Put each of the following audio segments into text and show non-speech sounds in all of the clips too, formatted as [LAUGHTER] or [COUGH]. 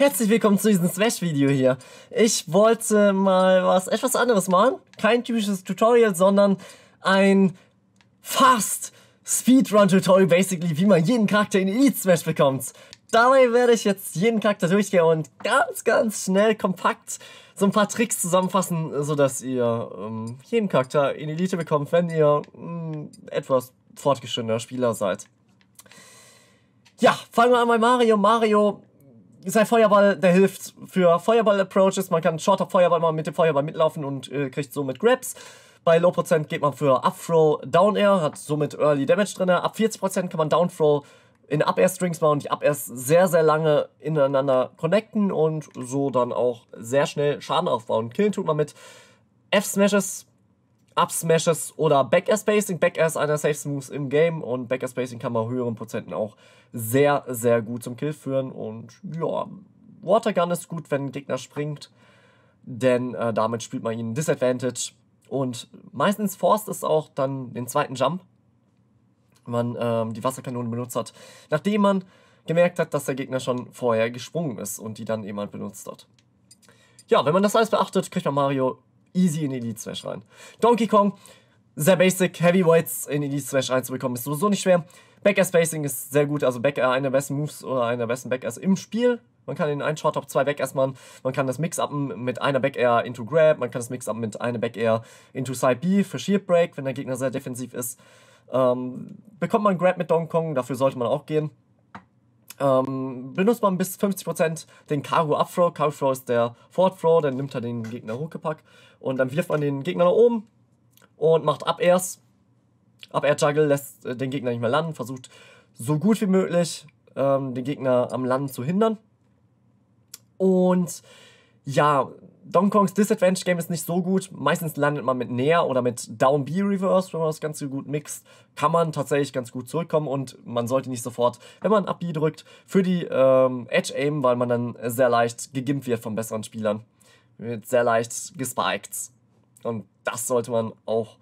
Herzlich willkommen zu diesem Smash-Video hier. Ich wollte mal was etwas anderes machen. Kein typisches Tutorial, sondern ein fast Speedrun-Tutorial, basically, wie man jeden Charakter in Elite Smash bekommt. Dabei werde ich jetzt jeden Charakter durchgehen und ganz, ganz schnell, kompakt so ein paar Tricks zusammenfassen, sodass ihr ähm, jeden Charakter in Elite bekommt, wenn ihr mh, mm, etwas fortgeschrittener Spieler seid. Ja, fangen wir an bei Mario. Mario sein Feuerball, der hilft für Feuerball-Approaches. Man kann Shorter Feuerball mal mit dem Feuerball mitlaufen und äh, kriegt somit Grabs. Bei Low Prozent geht man für Up Throw Down Air, hat somit Early Damage drin. Ab 40% kann man Down Throw in Up Air Strings machen und die Up Airs sehr, sehr lange ineinander connecten und so dann auch sehr schnell Schaden aufbauen. Killen tut man mit F-Smashes, Up-Smashes oder Back-Air-Spacing. Back-Air ist einer der safe Moves im Game und Back-Air-Spacing kann bei höheren Prozenten auch sehr, sehr gut zum Kill führen. Und ja, Watergun ist gut, wenn ein Gegner springt, denn äh, damit spielt man ihnen Disadvantage. Und meistens forst ist auch dann den zweiten Jump, wenn man ähm, die Wasserkanone benutzt hat, nachdem man gemerkt hat, dass der Gegner schon vorher gesprungen ist und die dann jemand halt benutzt hat. Ja, wenn man das alles beachtet, kriegt man Mario easy in Elite Smash rein. Donkey Kong, sehr basic, Heavyweights in Elite Smash reinzubekommen, ist sowieso nicht schwer. Backer Spacing ist sehr gut, also Backer, einer der besten Moves oder einer der besten Backers im Spiel. Man kann in einen Short Top 2 Backers machen, man kann das Mix-Upen mit einer Backair into Grab, man kann das Mix-Upen mit einer Backair into Side B für Shield Break, wenn der Gegner sehr defensiv ist. Ähm, bekommt man Grab mit Donkey Kong, dafür sollte man auch gehen. Ähm, benutzt man bis 50% den Karu Upthrow. Karu Throw ist der Forward Throw, dann nimmt er den Gegner Ruckepack und dann wirft man den Gegner nach oben und macht Up Airs. Up Air Juggle lässt äh, den Gegner nicht mehr landen, versucht so gut wie möglich ähm, den Gegner am Landen zu hindern. Und ja, Donkey Kong's Disadvantage Game ist nicht so gut. Meistens landet man mit Näher oder mit Down B Reverse, wenn man das Ganze gut mixt. Kann man tatsächlich ganz gut zurückkommen und man sollte nicht sofort, wenn man Up B drückt, für die ähm, Edge Aim, weil man dann sehr leicht gegimpt wird von besseren Spielern. Wird sehr leicht gespiked. Und das sollte man auch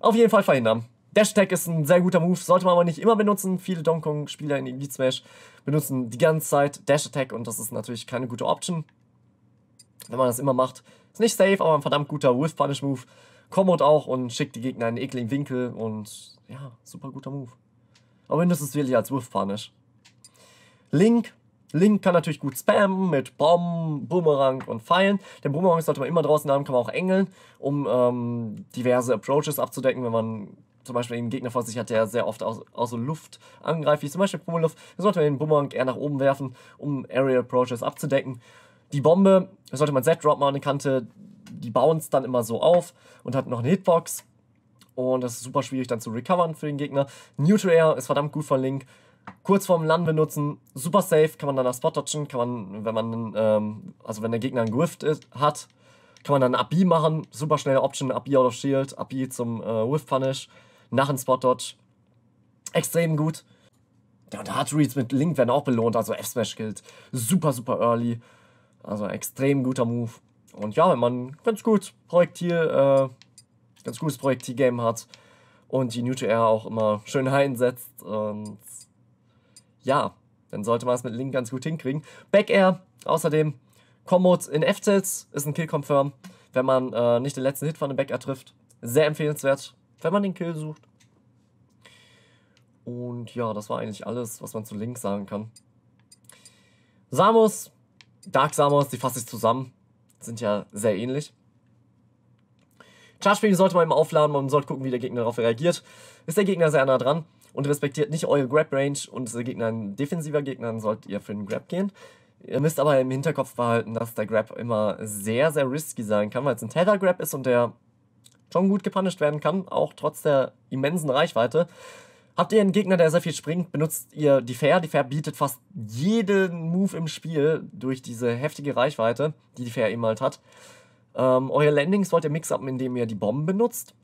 auf jeden Fall verhindern. Dash Tag ist ein sehr guter Move, sollte man aber nicht immer benutzen. Viele Donkey Kong-Spieler in Elite Smash benutzen die ganze Zeit Dash Attack und das ist natürlich keine gute Option wenn man das immer macht. Ist nicht safe, aber ein verdammt guter Whiff-Punish-Move. Kommt auch und schickt die Gegner einen ekligen Winkel und ja, super guter Move. Aber wenn das ist wirklich als Whiff-Punish. Link. Link kann natürlich gut spammen mit Bomben, Boomerang und Pfeilen. Den Boomerang sollte man immer draußen haben, kann man auch engeln, um ähm, diverse Approaches abzudecken, wenn man zum Beispiel einen Gegner vor sich hat, der sehr oft aus, aus der Luft angreift, wie zum Beispiel Pummeluft, dann sollte man den Boomerang eher nach oben werfen, um Area Approaches abzudecken. Die Bombe, da sollte man Z-Drop machen, kannte, die bounce dann immer so auf und hat noch eine Hitbox. Und das ist super schwierig dann zu recovern für den Gegner. Neutral Air ist verdammt gut von Link. Kurz vorm Land benutzen, super safe, kann man dann nach Spot dodgen, kann man, wenn man, ähm, also wenn der Gegner einen Whiff hat, kann man dann ab B machen, super schnelle Option, ab B out of shield, ab B zum äh, Whiff Punish, nach einem Spot Dodge. Extrem gut. Ja, und Hard Reads mit Link werden auch belohnt, also F-Smash gilt super, super early. Also extrem guter Move. Und ja, wenn man ganz gut Projektil, äh, ganz gutes Projektil-Game hat und die New-to-Air auch immer schön [LAUGHS] einsetzt und ja, dann sollte man es mit Link ganz gut hinkriegen. Back-Air, außerdem Commode in F-Tilts ist ein Kill-Confirm, wenn man äh, nicht den letzten Hit von dem Back-Air trifft. Sehr empfehlenswert, wenn man den Kill sucht. Und ja, das war eigentlich alles, was man zu Link sagen kann. Samus Dark Samos, die fasse ich zusammen. Sind ja sehr ähnlich. Charge Beam sollte man immer aufladen, man sollte gucken, wie der Gegner darauf reagiert. Ist der Gegner sehr nah dran und respektiert nicht eure Grab Range und ist der Gegner ein defensiver Gegner, dann solltet ihr für den Grab gehen. Ihr müsst aber im Hinterkopf behalten, dass der Grab immer sehr, sehr risky sein kann, weil es ein Tether Grab ist und der schon gut gepunished werden kann, auch trotz der immensen Reichweite. Habt ihr einen Gegner, der sehr viel springt, benutzt ihr die Fair. Die Fair bietet fast jeden Move im Spiel durch diese heftige Reichweite, die die Fair eben halt hat. Ähm, eure Landings wollt ihr mix-upen, indem ihr die Bomben benutzt.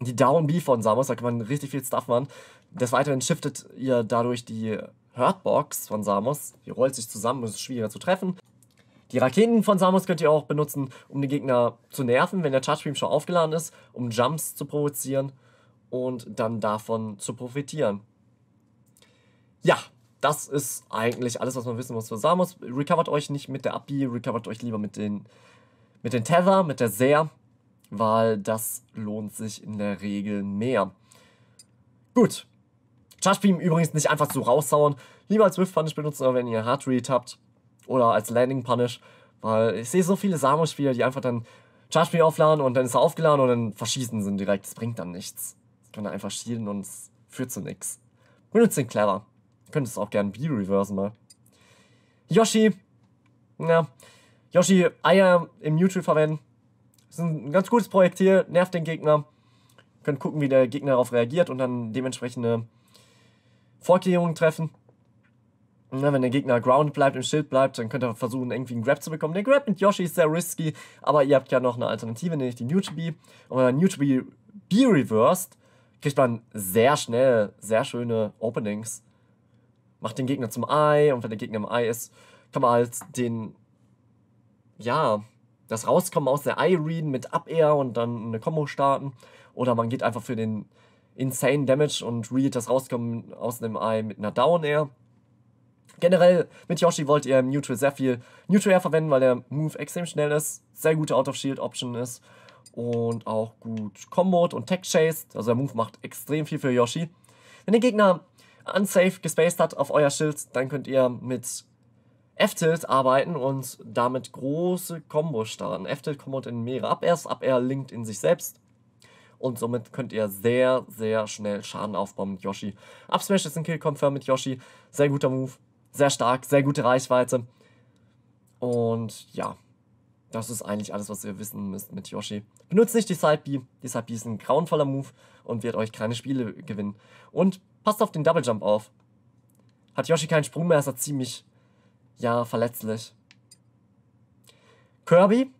Die Down B von Samus, da kann man richtig viel Stuff machen. Des Weiteren shiftet ihr dadurch die Hurtbox von Samus. Die rollt sich zusammen, ist schwieriger zu treffen. Die Raketen von Samus könnt ihr auch benutzen, um den Gegner zu nerven, wenn der Charge Beam schon aufgeladen ist, um Jumps zu provozieren und dann davon zu profitieren. Ja, das ist eigentlich alles, was man wissen muss für Samus. Recovert euch nicht mit der API, recovert euch lieber mit den, mit den Tether, mit der Sehr, weil das lohnt sich in der Regel mehr. Gut. Charge Beam übrigens nicht einfach so raushauen. Lieber als Swift Punish benutzen, wenn ihr Hard Read habt. Oder als Landing Punish. Weil ich sehe so viele Samus-Spieler, die einfach dann Charge Beam aufladen und dann ist er aufgeladen und dann verschießen sie direkt. Das bringt dann nichts kann er einfach schielen und es führt zu nichts. Benutzt den clever. Könntest auch gern B-Reversen mal. Ne? Yoshi. Ja. Yoshi Eier im Neutral verwenden. Das ist ein ganz gutes Projekt hier. Nervt den Gegner. Könnt gucken, wie der Gegner darauf reagiert und dann dementsprechende Vorkehrungen treffen. Na, wenn der Gegner ground bleibt, im Schild bleibt, dann könnt ihr versuchen, irgendwie einen Grab zu bekommen. Der Grab mit Yoshi ist sehr risky, aber ihr habt ja noch eine Alternative, nämlich die B. Und wenn man Newtobee B-reversed, kriegt man sehr schnell sehr schöne Openings. Macht den Gegner zum Ei und wenn der Gegner im Ei ist, kann man halt den, ja, das Rauskommen aus der ei readen mit Up Air und dann eine Combo starten. Oder man geht einfach für den Insane Damage und readet das Rauskommen aus dem Ei mit einer Down Air. Generell mit Yoshi wollt ihr im Neutral sehr viel Neutral Air verwenden, weil der Move extrem schnell ist, sehr gute Out-of-Shield-Option ist und auch gut Commode und Tech Chased. Also der Move macht extrem viel für Yoshi. Wenn der Gegner unsafe gespaced hat auf euer Schild, dann könnt ihr mit F-Tilt arbeiten und damit große Kombos starten. F-Tilt kommt in mehrere Up-Airs, Up-Air linkt in sich selbst. Und somit könnt ihr sehr, sehr schnell Schaden aufbauen mit Yoshi. Up Smash ist ein Kill-Confirm mit Yoshi. Sehr guter Move, sehr stark, sehr gute Reichweite. Und ja, das ist eigentlich alles, was ihr wissen müsst mit Yoshi. Benutzt nicht die Side B. Die Side B ist ein grauenvoller Move und wird euch keine Spiele gewinnen. Und passt auf den Double Jump auf. Hat Yoshi keinen Sprung mehr, ist er ziemlich, ja, verletzlich. Kirby.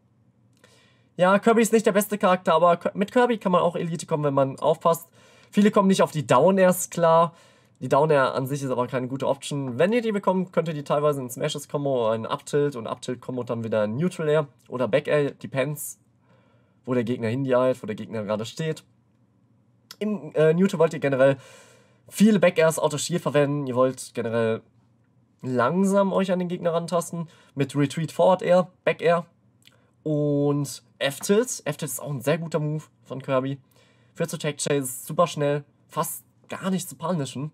Ja, Kirby ist nicht der beste Charakter, aber mit Kirby kann man auch Elite kommen, wenn man aufpasst. Viele kommen nicht auf die Down erst klar. Die Down Air an sich ist aber keine gute Option. Wenn ihr die bekommt, könnt ihr die teilweise in Smashes Combo, in Uptilt und Uptilt Combo dann wieder in Neutral Air oder Back Air, depends, wo der Gegner hindialt, wo der Gegner gerade steht. In äh, Neutral wollt ihr generell viele Back Airs auto Shield verwenden. Ihr wollt generell langsam euch an den Gegner rantasten mit Retreat Forward Air, Back Air und F-Tilt. F-Tilt ist auch ein sehr guter Move von Kirby. Führt zu Tech Chase super schnell, fast gar nicht zu panischen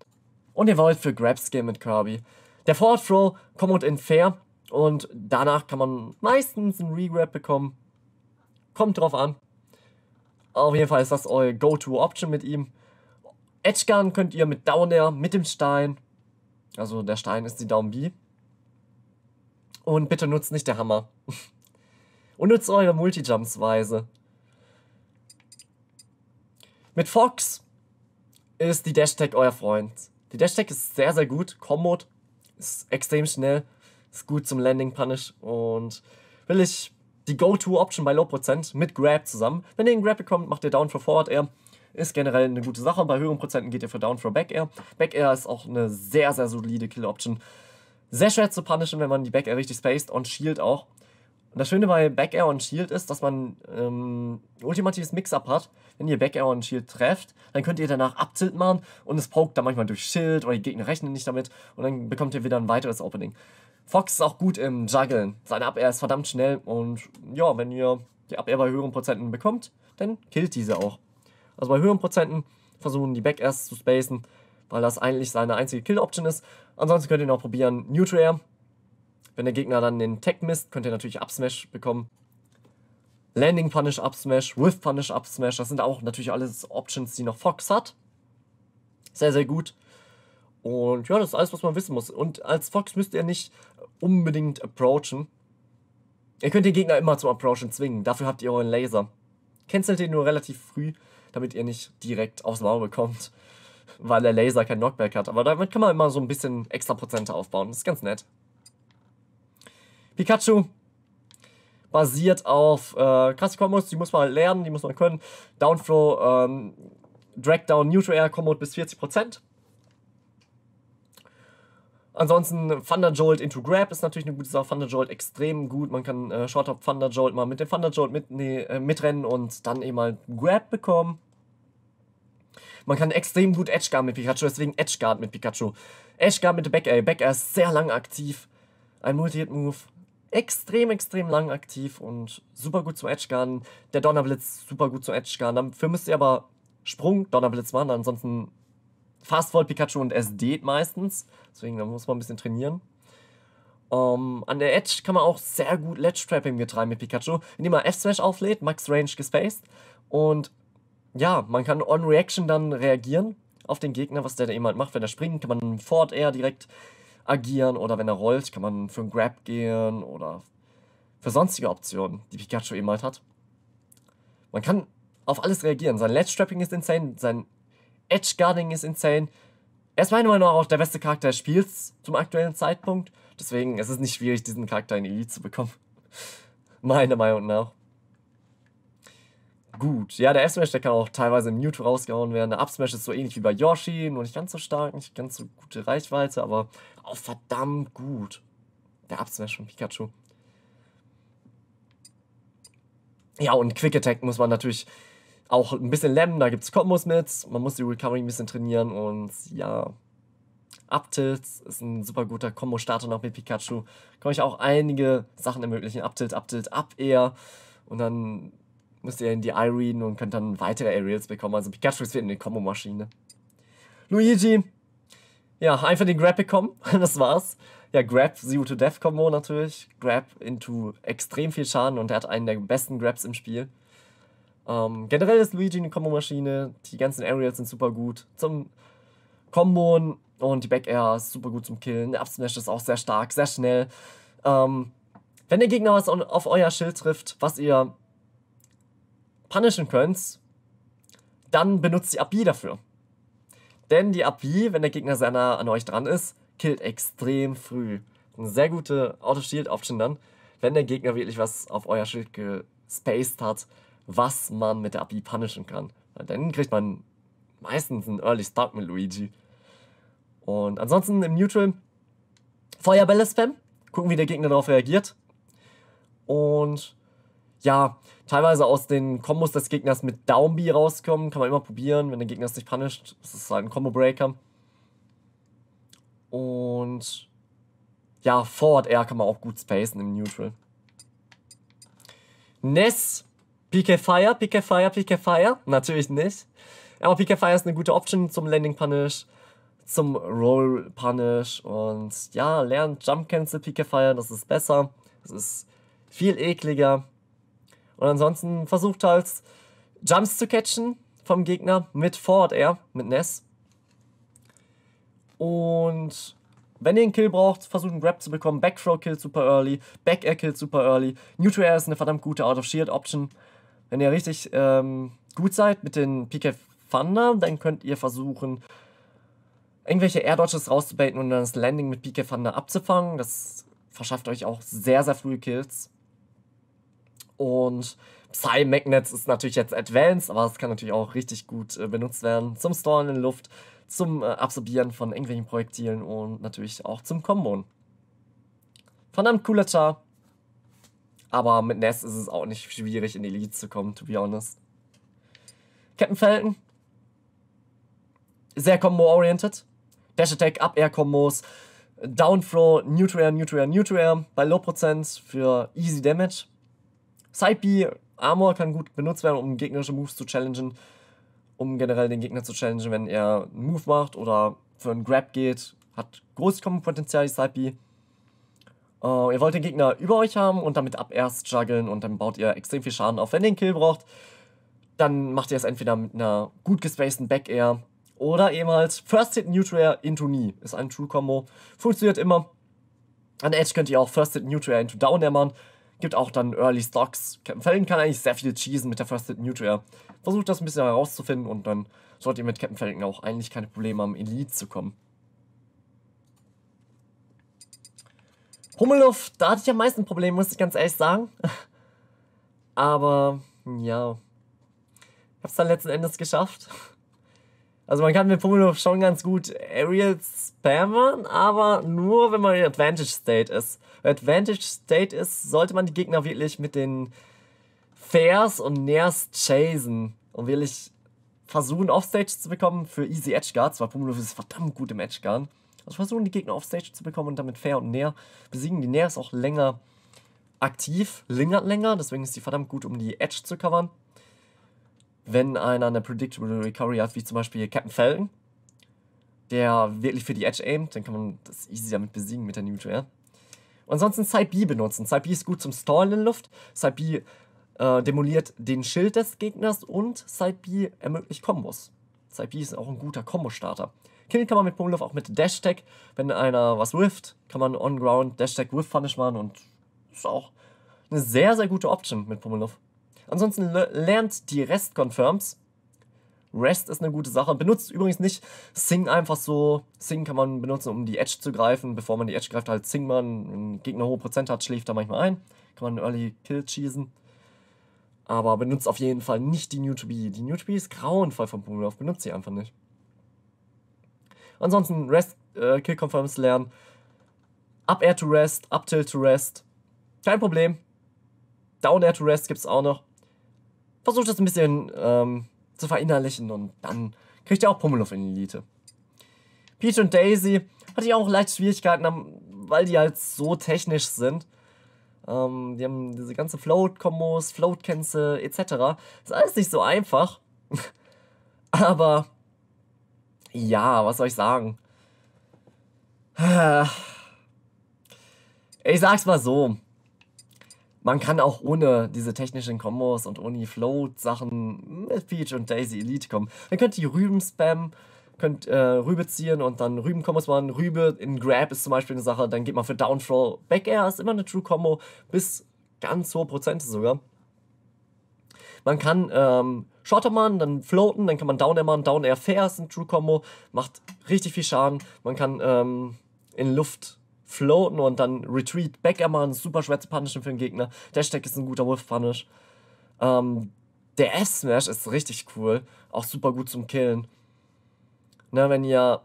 und ihr wollt für Grab-Skill mit Kirby. Der Forward Throw kommt in Fair und danach kann man meistens einen Regrab bekommen. Kommt drauf an. Auf jeden Fall ist das eure Go-To-Option mit ihm. Edge Gun könnt ihr mit Down Air, mit dem Stein. Also der Stein ist die Down B. Und bitte nutzt nicht der Hammer. [LAUGHS] und nutzt eure Multijumps weise. Mit Fox ist die Dash-Tag euer Freund. Die Dash-Tech ist sehr, sehr gut. Combo ist extrem schnell, ist gut zum Landing-Punish und will ich die Go-To-Option bei Low-Prozent mit Grab zusammen. Wenn ihr einen Grab bekommt, macht ihr Down for Forward Air. Ist generell eine gute Sache. Bei höheren Prozenten geht ihr für Down for Back Air. Back Air ist auch eine sehr, sehr solide Kill-Option. Sehr schwer zu punishen, wenn man die Back Air richtig spaced und Shield auch. Und das Schöne bei Back Air und Shield ist, dass man ähm, ein ultimatives Mix-Up hat. Wenn ihr Back Air und Shield trefft, dann könnt ihr danach Abtilt machen und es pokt dann manchmal durch Schild oder die Gegner rechnen nicht damit und dann bekommt ihr wieder ein weiteres Opening. Fox ist auch gut im Juggeln. Sein Up-Air ist verdammt schnell und ja, wenn ihr die Up-Air bei höheren Prozenten bekommt, dann killt diese auch. Also bei höheren Prozenten versuchen die Back-Airs zu spacen, weil das eigentlich seine einzige Kill-Option ist. Ansonsten könnt ihr noch probieren, Neutral Air. Wenn der Gegner dann den Tech misst, könnt ihr natürlich Upsmash bekommen. Landing Punish Upsmash, With Punish Upsmash, das sind auch natürlich alles Options, die noch Fox hat. Sehr, sehr gut. Und ja, das ist alles, was man wissen muss. Und als Fox müsst ihr nicht unbedingt approachen. Ihr könnt den Gegner immer zum Approachen zwingen. Dafür habt ihr euren Laser. Cancelt den nur relativ früh, damit ihr nicht direkt aufs Maul bekommt. [LAUGHS] Weil der Laser kein Knockback hat. Aber damit kann man immer so ein bisschen extra Prozente aufbauen. Das ist ganz nett. Pikachu basiert auf äh, Kombos, die muss man halt lernen, die muss man können. Downflow, ähm, Drag Neutral Air Combo bis 40%. Ansonsten Thunder Jolt into Grab ist natürlich eine gute Sache. Thunder Jolt extrem gut. Man kann äh, Short Hop Thunder Jolt mal mit dem Thunderjolt mit, nee, äh, mitrennen und dann eben mal halt Grab bekommen. Man kann extrem gut Edge Guard mit Pikachu, deswegen Edge Guard mit Pikachu. Edge Guard mit Back Air. Back Air ist sehr lang aktiv. Ein Multi-Hit-Move extrem, extrem lang aktiv und super gut zum edge Edgeguarden. Der Donnerblitz super gut zum edge Edgeguarden. Dafür müsst ihr aber Sprung, Donnerblitz machen, ansonsten Fast Forward Pikachu und SD meistens. Deswegen, da muss man ein bisschen trainieren. Um, ähm, an der Edge kann man auch sehr gut Ledge Trapping betreiben mit Pikachu, indem man F-Smash auflädt, Max Range gespaced. Und ja, man kann on Reaction dann reagieren auf den Gegner, was der da eben halt macht. Wenn er springt, kann man Fort Air direkt agieren oder wenn er rollt, kann man für einen Grab gehen oder für sonstige Optionen, die Pikachu eben halt hat. Man kann auf alles reagieren. Sein Ledge Trapping ist insane, sein Edge Guarding ist insane. Er ist meiner Meinung nach auch der beste Charakter des Spiels zum aktuellen Zeitpunkt. Deswegen ist es nicht schwierig, diesen Charakter in Elite zu bekommen. [LAUGHS] meiner Meinung nach gut. Ja, der F-Smash, der kann auch teilweise im Mewtwo rausgehauen werden. Der Up-Smash ist so ähnlich wie bei Yoshi, nur nicht ganz so stark, nicht ganz so gute Reichweite, aber auch verdammt gut. Der Up-Smash von Pikachu. Ja, und Quick Attack muss man natürlich auch ein bisschen lemmen. Da gibt es Kombos mit. Man muss die Recovery ein bisschen trainieren und ja. Uptilt ist ein super guter Kombo-Starter noch mit Pikachu. Kann ich auch einige Sachen ermöglichen. Uptilt, Uptilt, Up Air. Und dann müsst ihr in die Eye reden und könnt dann weitere Aerials bekommen. Also Pikachu ist wieder eine Kombo-Maschine. Luigi. Ja, einfach den Grab bekommen. [LAUGHS] das war's. Ja, Grab, Zero to Death Combo natürlich. Grab into extrem viel Schaden und er hat einen der besten Grabs im Spiel. Ähm, generell ist Luigi eine Kombo-Maschine. Die ganzen Aerials sind super gut zum Kombon und die Back Air ist super gut zum Killen. Der Upsmash ist auch sehr stark, sehr schnell. Ähm, wenn der Gegner was auf euer Schild trifft, was ihr punishen könnt, dann benutzt die API dafür. Denn die API, wenn der Gegner sehr nah an euch dran ist, killt extrem früh. Eine sehr gute Auto-Shield-Option dann, wenn der Gegner wirklich was auf euer Schild gespaced hat, was man mit der API punishen kann. Dann kriegt man meistens einen Early Start mit Luigi. Und ansonsten im Neutral Feuerbälle spam, gucken, wie der Gegner darauf reagiert. Und ja, teilweise aus den Kombos des Gegners mit Downbee rauskommen. Kann man immer probieren, wenn der Gegner es nicht punisht. Das ist halt ein Combo-Breaker. Und ja, Forward Air kann man auch gut spacen im Neutral. Ness, PK Fire, PK Fire, PK Fire. Natürlich nicht. Aber PK Fire ist eine gute Option zum Landing Punish, zum Roll Punish. Und ja, lernt Jump Cancel PK Fire, das ist besser. Das ist viel ekliger. Und ansonsten versucht halt Jumps zu catchen vom Gegner mit Forward Air, mit Ness. Und wenn ihr einen Kill braucht, versucht einen Grab zu bekommen. Backthrow Throw Kill super early, Back Air Kill super early. Neutral Air ist eine verdammt gute Out of Shield Option. Wenn ihr richtig ähm, gut seid mit den PK Thunder, dann könnt ihr versuchen, irgendwelche Air Dodges rauszubaiten und dann das Landing mit PK Thunder abzufangen. Das verschafft euch auch sehr, sehr frühe Kills. Und Psy Magnets ist natürlich jetzt advanced, aber es kann natürlich auch richtig gut äh, benutzt werden zum Storen in Luft, zum äh, Absorbieren von irgendwelchen Projektilen und natürlich auch zum Kombon. Verdammt cooler Char. Aber mit Ness ist es auch nicht schwierig, in die Elite zu kommen, to be honest. Captain Felton. Sehr combo-oriented. Dash Attack, Up Air Kombos. Downflow, Nutrier, Nutrier, Nutrier. Bei Low Prozent für Easy Damage. Side B Armor kann gut benutzt werden, um gegnerische Moves zu challengen, um generell den Gegner zu challengen, wenn er einen Move macht oder für einen Grab geht. Hat großes Kombo-Potenzial, die Side B. Uh, äh, ihr wollt den Gegner über euch haben und damit ab erst juggeln und dann baut ihr extrem viel Schaden auf. Wenn ihr einen Kill braucht, dann macht ihr es entweder mit einer gut gespaceden Back Air oder ehemals First Hit Neutral Air into Knee. Ist ein True Combo. Funktioniert immer. An Edge könnt ihr auch First Hit Neutral Air into Down machen. Gibt auch dann Early Stocks. Fallen kann eigentlich sehr viel cheesen mit der First Hit Air. Versucht das ein bisschen herauszufinden und dann solltet ihr mit Captain Falcon auch eigentlich keine Probleme am Elite zu kommen. Hummelhof, da hatte ich am meisten Probleme, muss ich ganz ehrlich sagen. [LAUGHS] Aber ja, ich habe es dann letzten Endes geschafft. [LAUGHS] Also man kann mit Pummelhof schon ganz gut Aerial spammen, aber nur wenn man in Advantage State ist. Wenn Advantage State ist, sollte man die Gegner wirklich mit den Fairs und Nairs chasen und wirklich versuchen, Offstage zu bekommen für Easy Edge Guards, weil Pummelhof ist verdammt gut im Edge Guard. Also versuchen, die Gegner Offstage zu bekommen und damit Fair und Nair besiegen. Die Nair ist auch länger aktiv, lingert länger, deswegen ist sie verdammt gut, um die Edge zu covern wenn einer eine Predictable Recovery hat, wie zum Beispiel Captain Falcon, der wirklich für die Edge aimt, dann kann man das easy damit besiegen mit der Neutral. Und ansonsten Side B benutzen. Side B ist gut zum Stallen in Luft. Side B äh, demoliert den Schild des Gegners und Side B ermöglicht Kombos. Side B ist auch ein guter Kombo-Starter. Killen kann man mit Pummeluff auch mit Dash Tag. Wenn einer was whifft, kann man on Ground Dash Tag Whiff Punish machen und ist auch eine sehr, sehr gute Option mit Pummeluff. Ansonsten lernt die Rest-Confirms. Rest ist eine gute Sache. Benutzt übrigens nicht Sing einfach so. Sing kann man benutzen, um die Edge zu greifen. Bevor man die Edge greift, halt Sing man. Wenn Ein Gegner hohe Prozent hat, schläft er manchmal ein. Kann man einen Early Kill schießen. Aber benutzt auf jeden Fall nicht die New to Be. Die New to Be ist grauenvoll vom von auf. Benutzt sie einfach nicht. Ansonsten Rest, äh, Kill Confirms lernen. Up Air to Rest, Up Tilt to Rest. Kein Problem. Down Air to Rest gibt es auch noch versucht das ein bisschen ähm, zu verinnerlichen und dann kriegt er auch Pummeluff in die Elite. Peach und Daisy hatte ich auch leicht Schwierigkeiten, weil die halt so technisch sind. Ähm, die haben diese ganze Float-Kombos, Float-Cancel etc. Ist alles nicht so einfach. [LAUGHS] Aber ja, was soll ich sagen? [SIGHS] Ich sag's mal so man kann auch ohne diese technischen Kombos und ohne Float-Sachen mit Peach und Daisy Elite kommen. Man könnte die Rüben spammen, könnt äh, Rübe ziehen und dann Rüben-Kombos machen. Rübe in Grab ist zum Beispiel eine Sache, dann geht man für Downthrow. Back Air ist immer eine True-Combo, bis ganz hohe Prozente sogar. Man kann ähm, Shorter machen, dann floaten, dann kann man Down Air machen. Down Air Fair ist ein True-Combo, macht richtig viel Schaden. Man kann ähm, in Luft floaten und dann Retreat. Backgammon ist super schwer zu punishen für den Gegner. Dashdeck ist ein guter Wolf-Punish. Ähm, der S-Smash ist richtig cool. Auch super gut zum Killen. Na, ne, wenn ihr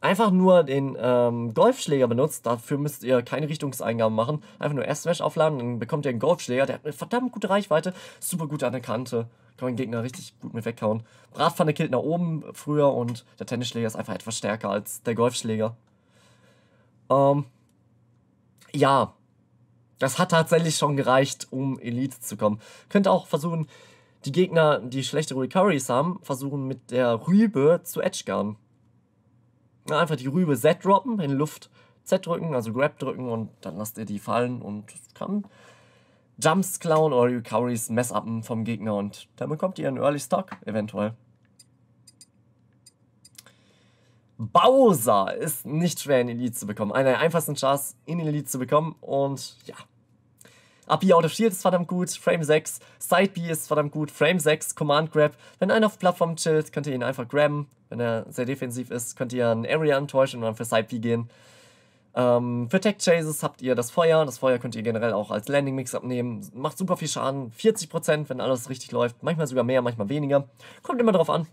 einfach nur den ähm, Golfschläger benutzt, dafür müsst ihr keine Richtungseingaben machen. Einfach nur S-Smash aufladen, dann bekommt ihr einen Golfschläger. Der hat eine verdammt gute Reichweite, super gut an der Kante. Kann man den Gegner richtig gut mit weghauen. Bratpfanne killt nach oben früher und der Tennisschläger ist einfach etwas stärker als der Golfschläger. Ähm, ja, das hat tatsächlich schon gereicht, um Elite zu kommen. Könnt auch versuchen, die Gegner, die schlechte Recoveries haben, versuchen mit der Rübe zu edgeguarden. Ja, einfach die Rübe Z droppen, in Luft Z drücken, also Grab drücken und dann lasst ihr die fallen und kann Jumps klauen oder Recoveries mess-uppen vom Gegner und dann bekommt ihr einen Early Stock eventuell. Bowser ist nicht schwer in Elite zu bekommen. Einer der einfachsten Chars in Elite zu bekommen und ja. API Out of Shield ist verdammt gut, Frame 6, Side B ist verdammt gut, Frame 6, Command Grab. Wenn einer auf Plattform chillt, könnt ihr ihn einfach grabben. Wenn er sehr defensiv ist, könnt ihr einen Area antäuschen und dann für Side B gehen. Ähm, für Tech Chases habt ihr das Feuer. Das Feuer könnt ihr generell auch als Landing mix abnehmen. Macht super viel Schaden, 40%, wenn alles richtig läuft. Manchmal sogar mehr, manchmal weniger. Kommt immer drauf an.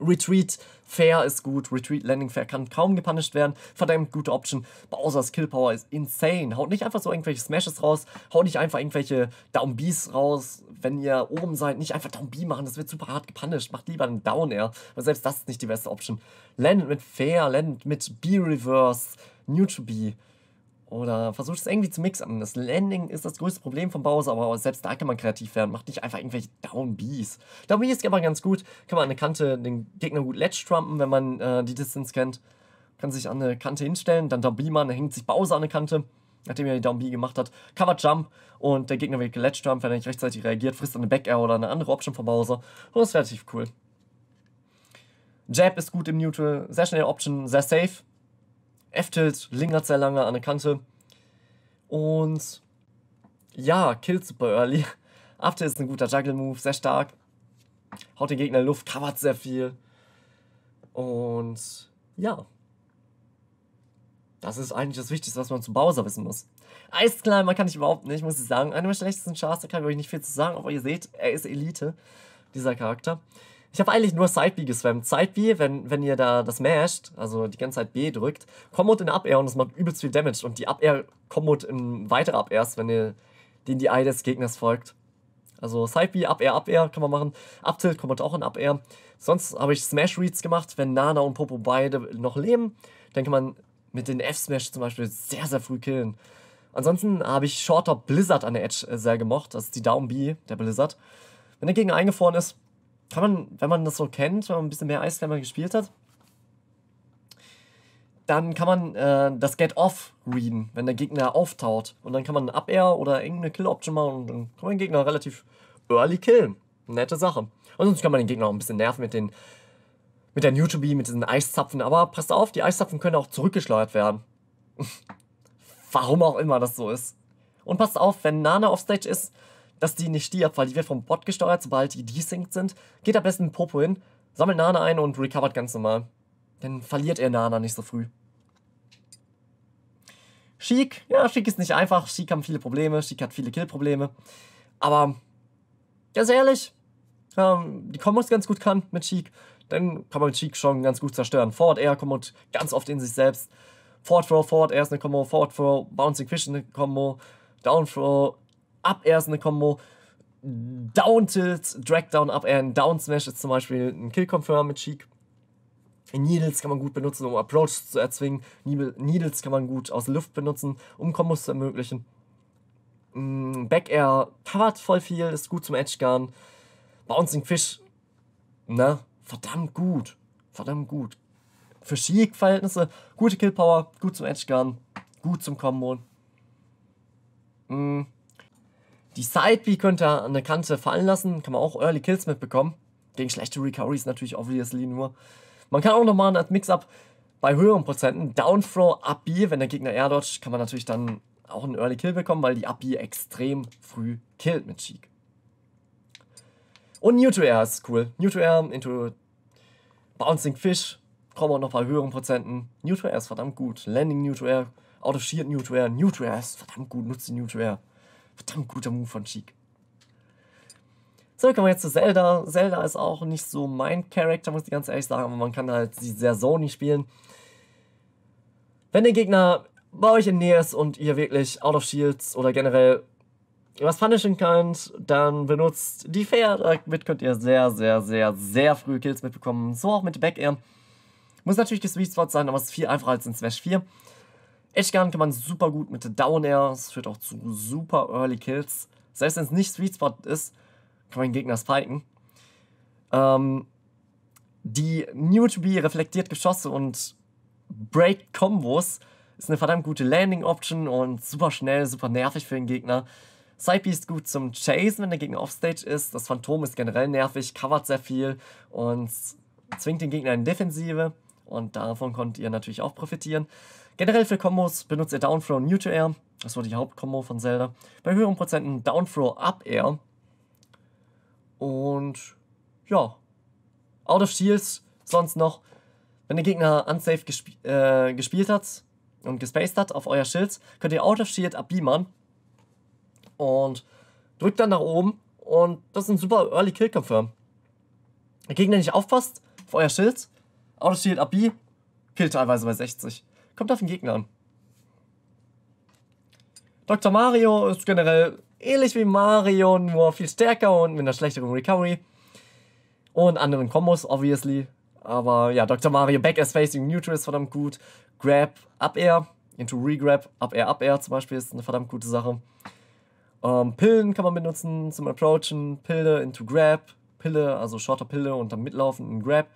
Retreat Fair ist gut, Retreat Landing Fair kann kaum gepunished werden, verdammt gute Option. Bowser's Kill Power ist insane. Haut nicht einfach so irgendwelche Smashes raus, haut nicht einfach irgendwelche Down Bs raus. Wenn ihr oben seid, nicht einfach Down B machen, das wird super hart gepunished. Macht lieber einen Down Air, weil selbst das ist nicht die beste Option. Landet mit Fair, landet mit B-Reverse, Neutral B. -Reverse, oder versucht es irgendwie zu mixen. Das Landing ist das größte Problem von Bowser, aber selbst da kann man kreativ werden. Macht nicht einfach irgendwelche Downbees. Downbees ist aber ganz gut. Kann man an der Kante den Gegner gut ledge trumpen, wenn man äh, die Distance kennt. Kann sich an der Kante hinstellen, dann Down B dann hängt sich Bowser an der Kante nachdem er die Downbee gemacht hat, Cover Jump und der Gegner wird ledge trumpen, wenn er nicht rechtzeitig reagiert, frisst eine Back Air oder eine andere Option von Bowser und das ist relativ cool. Jab ist gut im Neutral, sehr schnelle Option, sehr safe, F-Tilt, lingert sehr lange an der Kante. Und ja, killt super early. [LAUGHS] After ist ein guter Juggle-Move, sehr stark. Haut den Gegner in Luft, covert sehr viel. Und ja. Das ist eigentlich das Wichtigste, was man zu Bowser wissen muss. Eisklimber kann ich überhaupt nicht, muss ich sagen. Einer der schlechtesten Chars, da kann ich euch nicht viel zu sagen, aber ihr seht, er ist Elite, dieser Charakter. Ich habe eigentlich nur Side B geswammt. Side B, wenn, wenn ihr da das masht, also die ganze Zeit B drückt, kommt in Up Air und es macht übelst viel Damage. Und die Up Air Kommod in weitere Up Airs, wenn ihr den die Eye des Gegners folgt. Also Side B, Up Air, Up Air kann man machen. Up Tilt Kommod auch in Up Air. Sonst habe ich Smash Reads gemacht, wenn Nana und Popo beide noch leben. Dann kann man mit den F-Smash zum Beispiel sehr, sehr früh killen. Ansonsten habe ich Shorter Blizzard an der Edge äh, sehr gemocht. Das ist die Down B, der Blizzard. Wenn der Gegner eingefroren ist, kann man, wenn man das so kennt, wenn man ein bisschen mehr Eisclimber gespielt hat, dann kann man äh, das Get Off readen, wenn der Gegner auftaut. Und dann kann man ein Up Air oder irgendeine Kill-Option machen und dann kann man den Gegner relativ early killen. Nette Sache. Und sonst kann man den Gegner auch ein bisschen nerven mit den mit der Newtobie, mit diesen Eiszapfen. Aber passt auf, die Eiszapfen können auch zurückgeschleudert werden. [LAUGHS] Warum auch immer das so ist. Und passt auf, wenn Nana offstage ist, dass die nicht stirbt, weil die wird vom Bot gesteuert, sobald die desynced sind. Geht am besten Popo hin, sammelt Nana ein und recovert ganz normal. Dann verliert er Nana nicht so früh. Sheik, ja, Sheik ist nicht einfach. Sheik haben viele Probleme, Sheik hat viele Kill-Probleme. Aber ganz ehrlich, ähm, die Combos ganz gut kann mit Sheik, dann kann man Sheik schon ganz gut zerstören. Forward Air kommt ganz oft in sich selbst. Forward Throw, Forward Air ist eine Combo, Forward Throw, Bouncing Fish eine Combo, Down Throw, Up Air ist eine Combo. Down Tilt, Drag Down Up Air, ein Down Smash ist zum Beispiel ein Kill Confirm mit Cheek. Needles kann man gut benutzen, um Approach zu erzwingen. Needles kann man gut aus Luft benutzen, um Kombos zu ermöglichen. Mm, Back Air covert voll viel, ist gut zum Edge Gun. Bouncing Fish, ne? Verdammt gut. Verdammt gut. Für Chic-Verhältnisse, gute Killpower, gut zum Edge Gun, gut zum Combo. Mh. Mm. Die Side B könnte er an der Kante fallen lassen, kann man auch Early Kills mitbekommen. Gegen schlechte Recoveries natürlich obviously nur. Man kann auch nochmal als Mix-Up bei höheren Prozenten Downthrow, Up B, wenn der Gegner Air Dodge, kann man natürlich dann auch einen Early Kill bekommen, weil die Up B extrem früh killt mit Cheek. Und New to Air ist cool. New to Air into Bouncing Fish, kommen auch noch bei höheren Prozenten. New to Air ist verdammt gut. Landing New to Air, Out of Shield New to Air, New to Air ist verdammt gut, nutzt die New to Air. Verdammt guter Move von Cheek. So, kommen wir jetzt zu Zelda. Zelda ist auch nicht so mein Charakter, muss ich ganz ehrlich sagen, aber man kann halt sie sehr Sony spielen. Wenn der Gegner bei euch in Nähe ist und ihr wirklich out of shields oder generell was punishen könnt, dann benutzt die Fair. Damit könnt ihr sehr, sehr, sehr, sehr früh Kills mitbekommen. So auch mit Back Air. Muss natürlich gesweet sein, aber es ist viel einfacher als in Smash 4. Echtgarn kann man super gut mit Down Airs, führt auch zu super Early Kills. Selbst wenn es nicht Sweet Spot ist, kann man den Gegner spiken. Ähm, die New to Be reflektiert Geschosse und Break Combos ist eine verdammt gute Landing Option und super schnell, super nervig für den Gegner. Side ist gut zum Chasen, wenn der Gegner offstage ist. Das Phantom ist generell nervig, covert sehr viel und zwingt den Gegner in Defensive. Und davon konnt ihr natürlich auch profitieren. Generell für Kombos benutzt er Downflow New to Air. Das war die Hauptkombo von Zelda. Bei höheren Prozenten Downflow Up Air. Und ja. Out of Shields, sonst noch. Wenn der Gegner unsafe gesp äh, gespielt hat und gespaced hat auf euer Schild, könnt ihr Out of Shield abbeamern. Und drückt dann nach oben. Und das ist ein super Early Kill Confirm. Der Gegner nicht aufpasst auf euer Schild, Out of Shield ab killt teilweise bei 60. Kommt auf den Gegner an. Dr. Mario ist generell ähnlich wie Mario, nur viel stärker und mit einer schlechteren Recovery. Und anderen Kombos, obviously. Aber ja, Dr. Mario Back Air Facing Neutral ist verdammt gut. Grab Up Air into Regrab, Up Air, Up Air zum Beispiel ist eine verdammt gute Sache. Ähm, Pillen kann man benutzen zum Approachen. Pille into Grab. Pille, also shorter Pille und dann mitlaufen in Grab.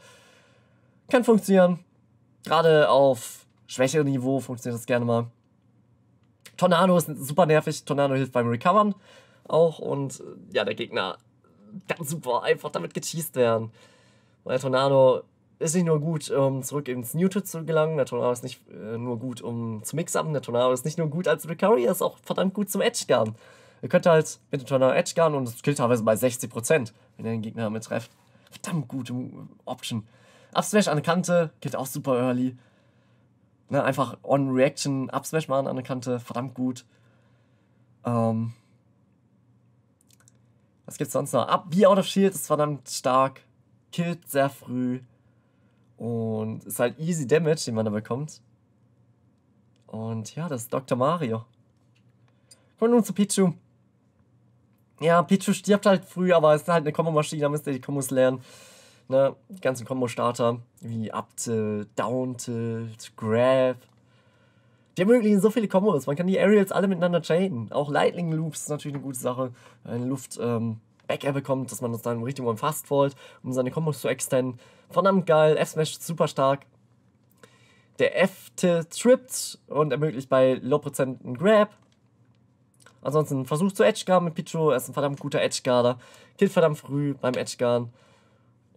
Kann funktionieren. Gerade auf schwächere Niveau funktioniert das gerne mal. Tornado ist super nervig. Tornado hilft beim Recovern auch. Und äh, ja, der Gegner kann super einfach damit gecheased werden. Weil Tornado ist nicht nur gut, um zurück ins Newton zu gelangen. Der Tornado ist nicht äh, nur gut, um zu mixen. Der Tornado ist nicht nur gut als Recovery, er ist auch verdammt gut zum Edge-Gun. Ihr könnt halt mit dem Tornado Edge-Gun und es killt teilweise bei 60%, wenn ihr den Gegner damit trefft. Verdammt gute Option. Upsmash an der Kante geht auch super early. Ne, einfach on Reaction Upsmash machen an der Kante, verdammt gut. Ähm, was gibt's sonst noch? Ab wie Out of Shield ist verdammt stark, killt sehr früh und ist halt easy Damage, den man da bekommt. Und ja, das ist Dr. Mario. Kommen wir nun zu Pichu. Ja, Pichu stirbt halt früh, aber es ist halt eine Kombomaschine, da müsst ihr die Kombos lernen. Ne? Die ganzen Combo-Starter wie Up-Tilt, Down-Tilt, Grab. Die ermöglichen so viele Combos, Man kann die Aerials alle miteinander chainen. Auch Lightning Loops ist natürlich eine gute Sache. Eine Luft ähm, Back Air bekommt, dass man das dann richtig beim Fast Vault, um seine Combos zu extenden. Verdammt geil. F-Smash super stark. Der f tilt trippt und ermöglicht bei Low-Prozent einen Grab. Ansonsten versucht zu Edge Guard mit Pichu. Er ist ein verdammt guter Edge Guarder. Killt verdammt früh beim Edge Edgeguarden.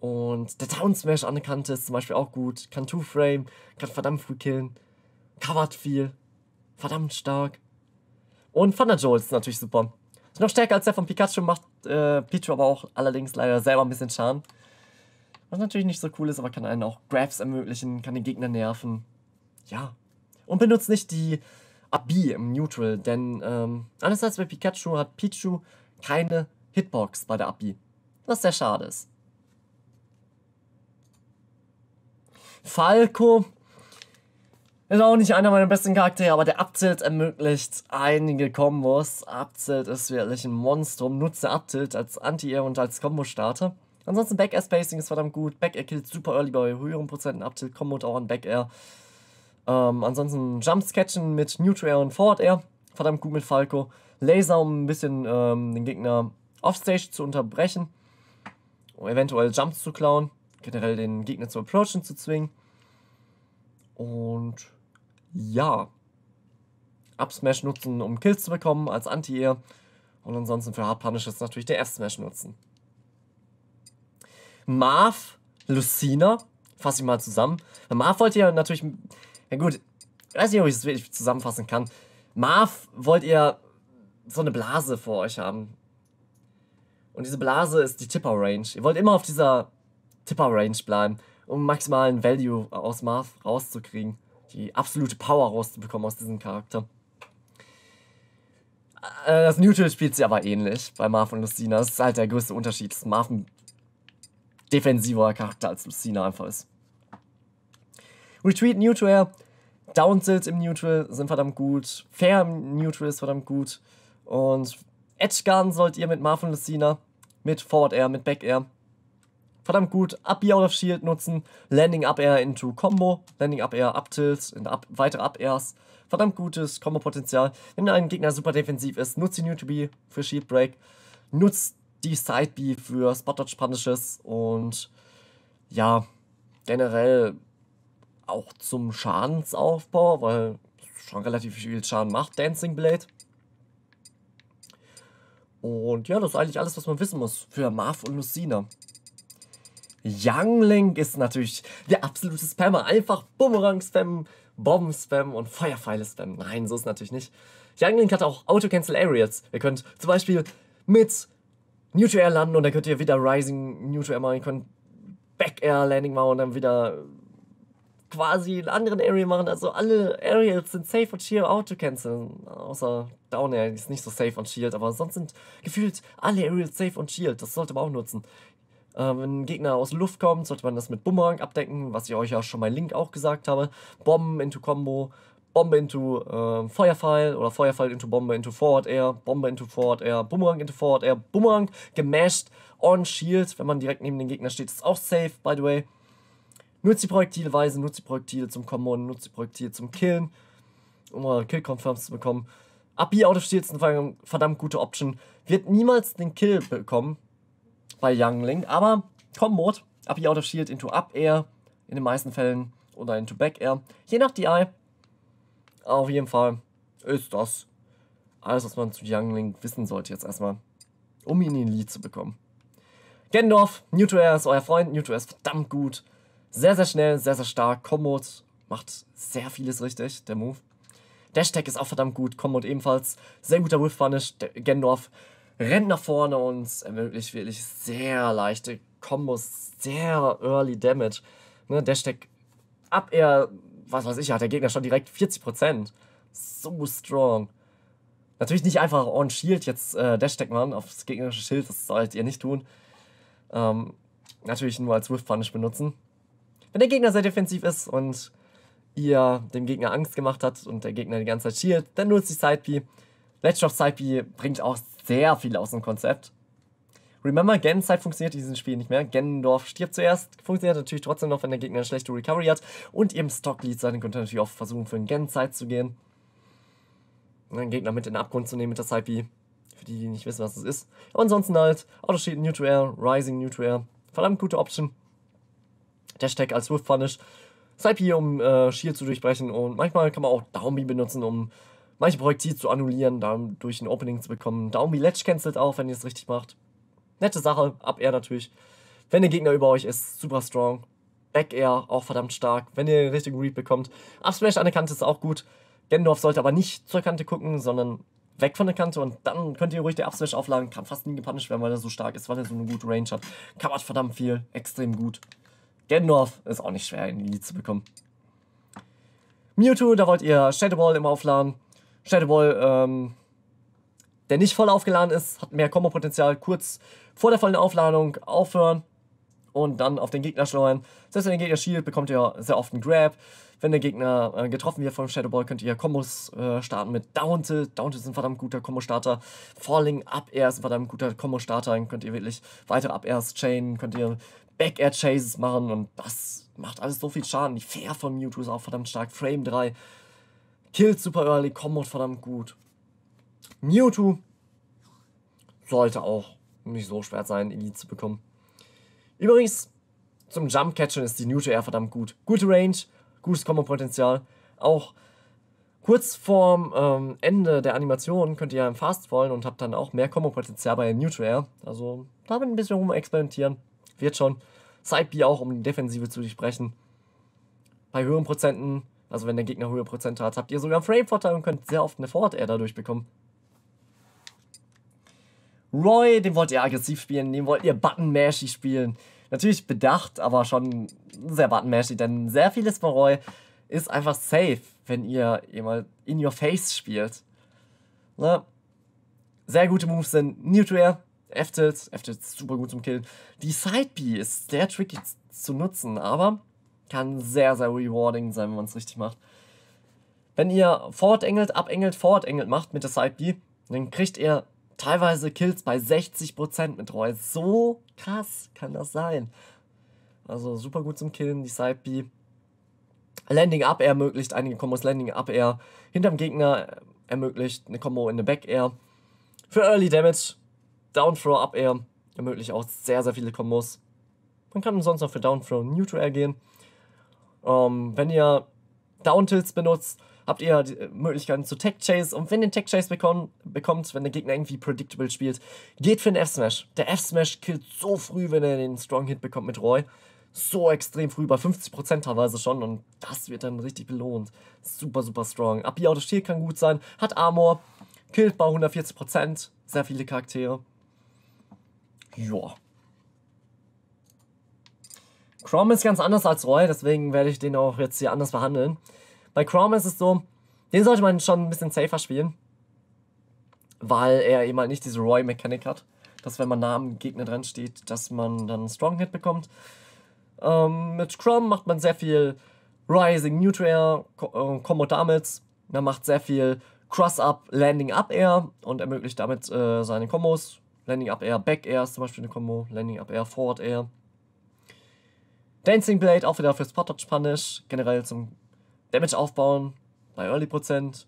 Und der Town Smash an der Kante ist zum Beispiel auch gut. Kann Two Frame, kann verdammt früh killen, covert viel, verdammt stark. Und Thunder Jolt ist natürlich super. Ist noch stärker als der von Pikachu, macht äh, Pichu aber auch allerdings leider selber ein bisschen Schaden. Was natürlich nicht so cool ist, aber kann einen auch Grabs ermöglichen, kann den Gegner nerven. Ja. Und benutzt nicht die Abi im Neutral, denn ähm, anders als bei Pikachu hat Pichu keine Hitbox bei der Abi. Was sehr schade ist. Falco ist auch nicht einer meiner besten Charaktere, aber der Abtilt ermöglicht einige Kombos. Abtilt ist wirklich ein Monstrum. Nutze Abtilt als Anti-Air und als Kombo-Starter. Ansonsten Back-Air-Spacing ist verdammt gut. Back-Air killt super early bei höheren Prozenten. Abtilt kommt auch an Back-Air. Ähm, ansonsten Jump-Sketchen mit Neutral-Air und Forward-Air. Verdammt gut mit Falco. Laser, um ein bisschen ähm, den Gegner offstage zu unterbrechen. Um eventuell Jumps zu klauen generell den Gegner zu approachen zu zwingen. Und ja, Up-Smash nutzen, um Kills zu bekommen als Anti-Air. Und ansonsten für Hard Punishes natürlich der F-Smash nutzen. Marv, Lucina, fasse ich mal zusammen. Marv wollte ja natürlich, ja gut, ich weiß nicht, ob ich das wirklich zusammenfassen kann. Marv wollt ihr so eine Blase vor euch haben. Und diese Blase ist die Tipper Range. Ihr wollt immer auf dieser Tipper-Range bleiben, um maximalen Value aus Marth rauszukriegen, die absolute Power rauszubekommen aus diesem Charakter. Äh, das Neutral spielt sie aber ähnlich bei Marv und Lucina. Das ist halt der größte Unterschied, dass Marv ein defensiverer Charakter als Lucina einfach ist. Retreat Neutral, Downsilt im Neutral sind verdammt gut, Fair im Neutral ist verdammt gut und Edge Edgeguarden sollt ihr mit Marv und Lucina, mit Forward Air, mit Back Air verdammt gut. Up B out of Shield nutzen, Landing Up Air into Combo, Landing Up Air Up Tilts, in up, weitere Up Airs. Verdammt gutes Combo-Potenzial. Wenn ein Gegner super defensiv ist, nutzt die New to B für Shield Break, nutzt die Side B für Spot Dodge Punishes und ja, generell auch zum Schadensaufbau, weil schon relativ viel Schaden macht, Dancing Blade. Und ja, das ist eigentlich alles, was man wissen muss für Marv und Lucina. Young Link ist natürlich der absolute Spammer. Einfach Bumerang spammen, Bomben spammen und Feuerpfeile spammen. Nein, so ist es natürlich nicht. Young Link hat auch Auto-Cancel Areas. Ihr könnt zum Beispiel mit New to Air landen und dann könnt ihr wieder Rising New to Air machen. Ihr könnt Back Air Landing machen und dann wieder quasi einen anderen Area machen. Also alle Areas sind safe und shield auto cancel Außer Down Air ist nicht so safe und shield, aber sonst sind gefühlt alle Areas safe und shield. Das sollte man auch nutzen. Ähm, wenn ein Gegner aus der Luft kommt, sollte man das mit Bumerang abdecken, was ich euch ja schon mal Link auch gesagt habe. Bomben into Combo, Bombe into äh, Feuerfall oder Feuerfall into Bombe into Forward Air, Bombe into Forward Air, Bumerang into Forward Air, Bumerang gemashed on Shield. Wenn man direkt neben den Gegner steht, ist auch safe, by the way. Nutzt die Projektileweise, nutzt die Projektile zum Combo nutzt die Projektile zum Killen, um eure Kill-Confirms zu bekommen. Abi out of Steel ist eine verdammt gute Option. Wird niemals den Kill bekommen, bei Yang Aber Combo, Up E Out of Shield into Up Air in den meisten Fällen oder into Back Air. Je nach DI. Auf jeden Fall ist das alles, was man zu Youngling wissen sollte jetzt erstmal, um ihn in die Lead zu bekommen. Gendorf, new to air ist euer Freund. new to air ist verdammt gut. Sehr, sehr schnell, sehr, sehr stark. Kommod macht sehr vieles richtig, der Move. Dash Tag ist auch verdammt gut. Kommod ebenfalls. Sehr guter Wolf Punish. Gendorf rennt nach vorne und ermöglicht wirklich sehr leichte Kombos, sehr early Damage. Ne, Dashdeck ab er, was weiß ich, hat der Gegner schon direkt 40%. So strong. Natürlich nicht einfach on Shield jetzt äh, Dashdeck machen aufs gegnerische Schild, das solltet ihr nicht tun. Ähm, natürlich nur als Whiff Punish benutzen. Wenn der Gegner sehr defensiv ist und ihr dem Gegner Angst gemacht habt und der Gegner die ganze Zeit Shield, dann nutzt die Side P Legend of Cypy bringt auch sehr viel aus dem Konzept. Remember, Gennenzeit funktioniert in diesem Spiel nicht mehr. Gennendorf stirbt zuerst, funktioniert natürlich trotzdem noch, wenn der Gegner eine schlechte Recovery hat. Und eben Stocklead sein, könnt ihr natürlich auch versuchen, für einen Gennenzeit zu gehen. Und den Gegner mit in den Abgrund zu nehmen mit der Cypy. Für die, die nicht wissen, was das ist. ansonsten halt, Autosheet New to Air, Rising New to Air. Verdammt gute Option. Hashtag als Swift Punish. Cypy, um äh, Shield zu durchbrechen. Und manchmal kann man auch Downbee benutzen, um manche Projektile zu annullieren, dadurch ein Opening zu bekommen. Daumen Down Ledge cancelt auch, wenn ihr es richtig macht. Nette Sache, Up Air natürlich. Wenn der Gegner über euch ist, super strong. Back Air auch verdammt stark, wenn ihr den richtigen Read bekommt. Up Smash an der Kante ist auch gut. Gendorf sollte aber nicht zur Kante gucken, sondern weg von der Kante und dann könnt ihr ruhig der Up Smash aufladen. Kann fast nie gepunished werden, weil er so stark ist, weil er so eine gute Range hat. Covert verdammt viel, extrem gut. Gendorf ist auch nicht schwer in die Lead zu bekommen. Mewtwo, da wollt ihr Shadow Ball immer aufladen. Städteball, ähm, der nicht voll aufgeladen ist, hat mehr Kombo-Potenzial, kurz vor der vollen Aufladung aufhören und dann auf den Gegner schleuern. Selbst wenn der Gegner shield, bekommt ihr sehr oft einen Grab. Wenn der Gegner äh, getroffen wird vom Shadow Ball, könnt ihr Kombos äh, starten mit Down Tilt. ist ein verdammt guter Kombo-Starter. Falling Up Air ist ein verdammt guter Kombo-Starter. Dann könnt ihr wirklich weitere Up Airs chainen, könnt ihr Back Air Chases machen und das macht alles so viel Schaden. Die Fair von Mewtwo ist auch verdammt stark. Frame 3 Kills super early, Kombot verdammt gut. Mewtwo sollte auch nicht so schwer sein, Elite zu bekommen. Übrigens, zum Jump Catchen ist die Mewtwo eher verdammt gut. Gute Range, gutes Combo potenzial Auch kurz vorm ähm, Ende der Animation könnt ihr ja im Fast fallen und habt dann auch mehr Combo potenzial bei Mewtwo Air. Also damit ein bisschen rumexperimentieren. Wird schon. Side B auch, um die Defensive zu durchbrechen. Bei höheren Prozenten also wenn der Gegner hohe Prozente hat, habt ihr sogar einen Frame-Vorteil und könnt sehr oft eine Forward Air dadurch bekommen. Roy, den wollt ihr aggressiv spielen, den wollt ihr Button-Mashy spielen. Natürlich bedacht, aber schon sehr Button-Mashy, denn sehr vieles von Roy ist einfach safe, wenn ihr immer in your face spielt. Ne? Sehr gute Moves sind Neutral, F-Tilt, F-Tilt ist super gut zum Killen. Die Side-B ist sehr tricky zu nutzen, aber kann sehr, sehr rewarding sein, wenn man es richtig macht. Wenn ihr Forward Engelt, Up Engelt, Forward Engelt macht mit der Side B, dann kriegt ihr teilweise Kills bei 60% mit Roy. So krass kann das sein. Also super gut zum Killen, die Side B. Landing Up Air ermöglicht einige Kombos. Landing Up Air hinterm Gegner ermöglicht eine Combo in der Back Air. Für Early Damage, Down Throw Up Air ermöglicht auch sehr, sehr viele Kombos. Man kann sonst noch für Down Throw Neutral Air gehen. Ähm, wenn ihr Downtilts benutzt, habt ihr die äh, Möglichkeiten zu Tech Chase. Und wenn ihr Tech Chase bekommt, bekommt, wenn der Gegner irgendwie predictable spielt, geht für den F-Smash. Der F-Smash killt so früh, wenn er den Strong Hit bekommt mit Roy. So extrem früh, bei 50% teilweise schon. Und das wird dann richtig belohnt. Super, super strong. Abi Auto Shield kann gut sein, hat Armor, killt bei 140%. Sehr viele Charaktere. Joa. Chrome ist ganz anders als Roy, deswegen werde ich den auch jetzt hier anders behandeln. Bei Chrome ist es so, den sollte man schon ein bisschen safer spielen, weil er eben halt nicht diese Roy-Mechanik hat, dass wenn man nah am Gegner dran steht, dass man dann einen Strong-Hit bekommt. Ähm, mit Chrome macht man sehr viel Rising Neutral, äh, Combo damit. man macht sehr viel Cross-Up, Landing-Up-Air und ermöglicht damit äh, seine Kombos. Landing-Up-Air, Back-Air ist zum Beispiel eine Combo, Landing-Up-Air, Forward-Air Dancing Blade auch wieder für Spot-Touch Punish, generell zum Damage aufbauen bei Early Prozent.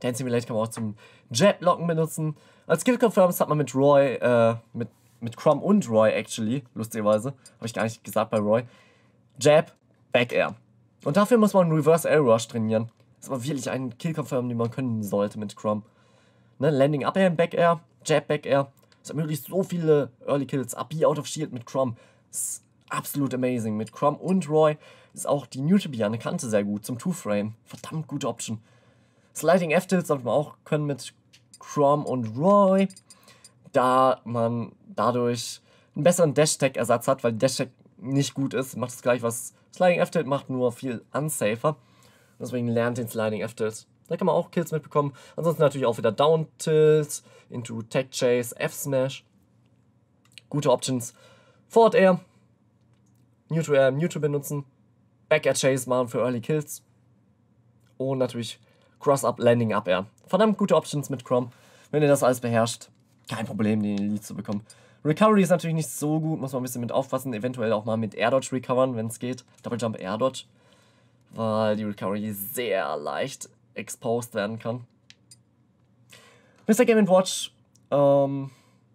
Dancing Blade kann man auch zum Jab Locken benutzen. Als Skill Confirms hat man mit Roy, äh, mit, mit Crom und Roy actually, lustigerweise, habe ich gar nicht gesagt bei Roy, Jab, Back Air. Und dafür muss man Reverse Air Rush trainieren. Das ist aber wirklich ein Kill Confirm, den man können sollte mit Crom. Ne, Landing Up Air, Back Air, Jab, Back Air. Das ermöglicht so viele Early Kills. Up out of Shield mit Crom. Das absolut amazing. Mit Crom und Roy ist auch die Newtopia an der Kante sehr gut zum Two-Frame. Verdammt gute Option. Sliding F-Tilt sollte man auch können mit Crom und Roy, da man dadurch einen besseren Dash-Tag-Ersatz hat, weil Dash-Tag nicht gut ist, macht das gleich, was Sliding F-Tilt macht, nur viel unsafer. Deswegen lernt den Sliding F-Tilt. Da kann man auch Kills mitbekommen. Ansonsten natürlich auch wieder Down-Tilt, Into Tech Chase, F-Smash. Gute Options. Forward Air Newto, äh, Newto benutzen, Back Air Chase machen für Early Kills und natürlich Cross-Up, Landing-Up Air. Verdammt gute Options mit Chrome. Wenn ihr das alles beherrscht, kein Problem, den Elite zu bekommen. Recovery ist natürlich nicht so gut, muss man ein bisschen mit aufpassen. Eventuell auch mal mit Air Dodge recovern, wenn es geht. Double Jump Air Dodge. Weil die Recovery sehr leicht exposed werden kann. Mr. Game Watch ähm,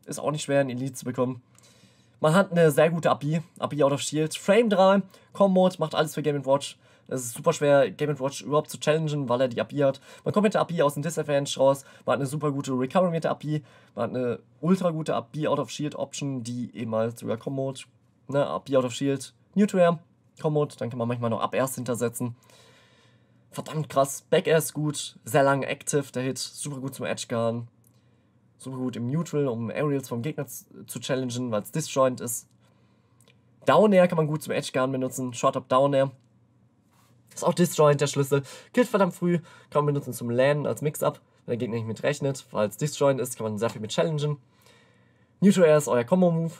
ist auch nicht schwer, einen Elite zu bekommen. Man hat eine sehr gute API, API Out of Shield. Frame 3, Com Mode, macht alles für Game Watch. Es ist super schwer, Game Watch überhaupt zu challengen, weil er die API hat. Man kommt mit der API aus dem Disadvantage raus, man hat eine super gute Recovery mit der API, man hat eine ultra gute API Out of Shield Option, die eben halt sogar Commode, ne, API Out of Shield, Air, Commode, dann kann man manchmal noch Up Airs hintersetzen. Verdammt krass, Back Air ist gut, sehr lange active, der Hit, super gut zum Edge Guard super gut im Neutral, um Aerials vom Gegner zu challengen, weil es disjoint ist. Down Air kann man gut zum Edge Guard benutzen, Short Up Down Air. Ist auch disjoint der Schlüssel. Killt verdammt früh, kann man benutzen zum Lernen als Mix-Up, wenn der Gegner nicht mit rechnet, weil es disjoint ist, kann man sehr viel mit challengen. Neutral Air ist euer Combo-Move.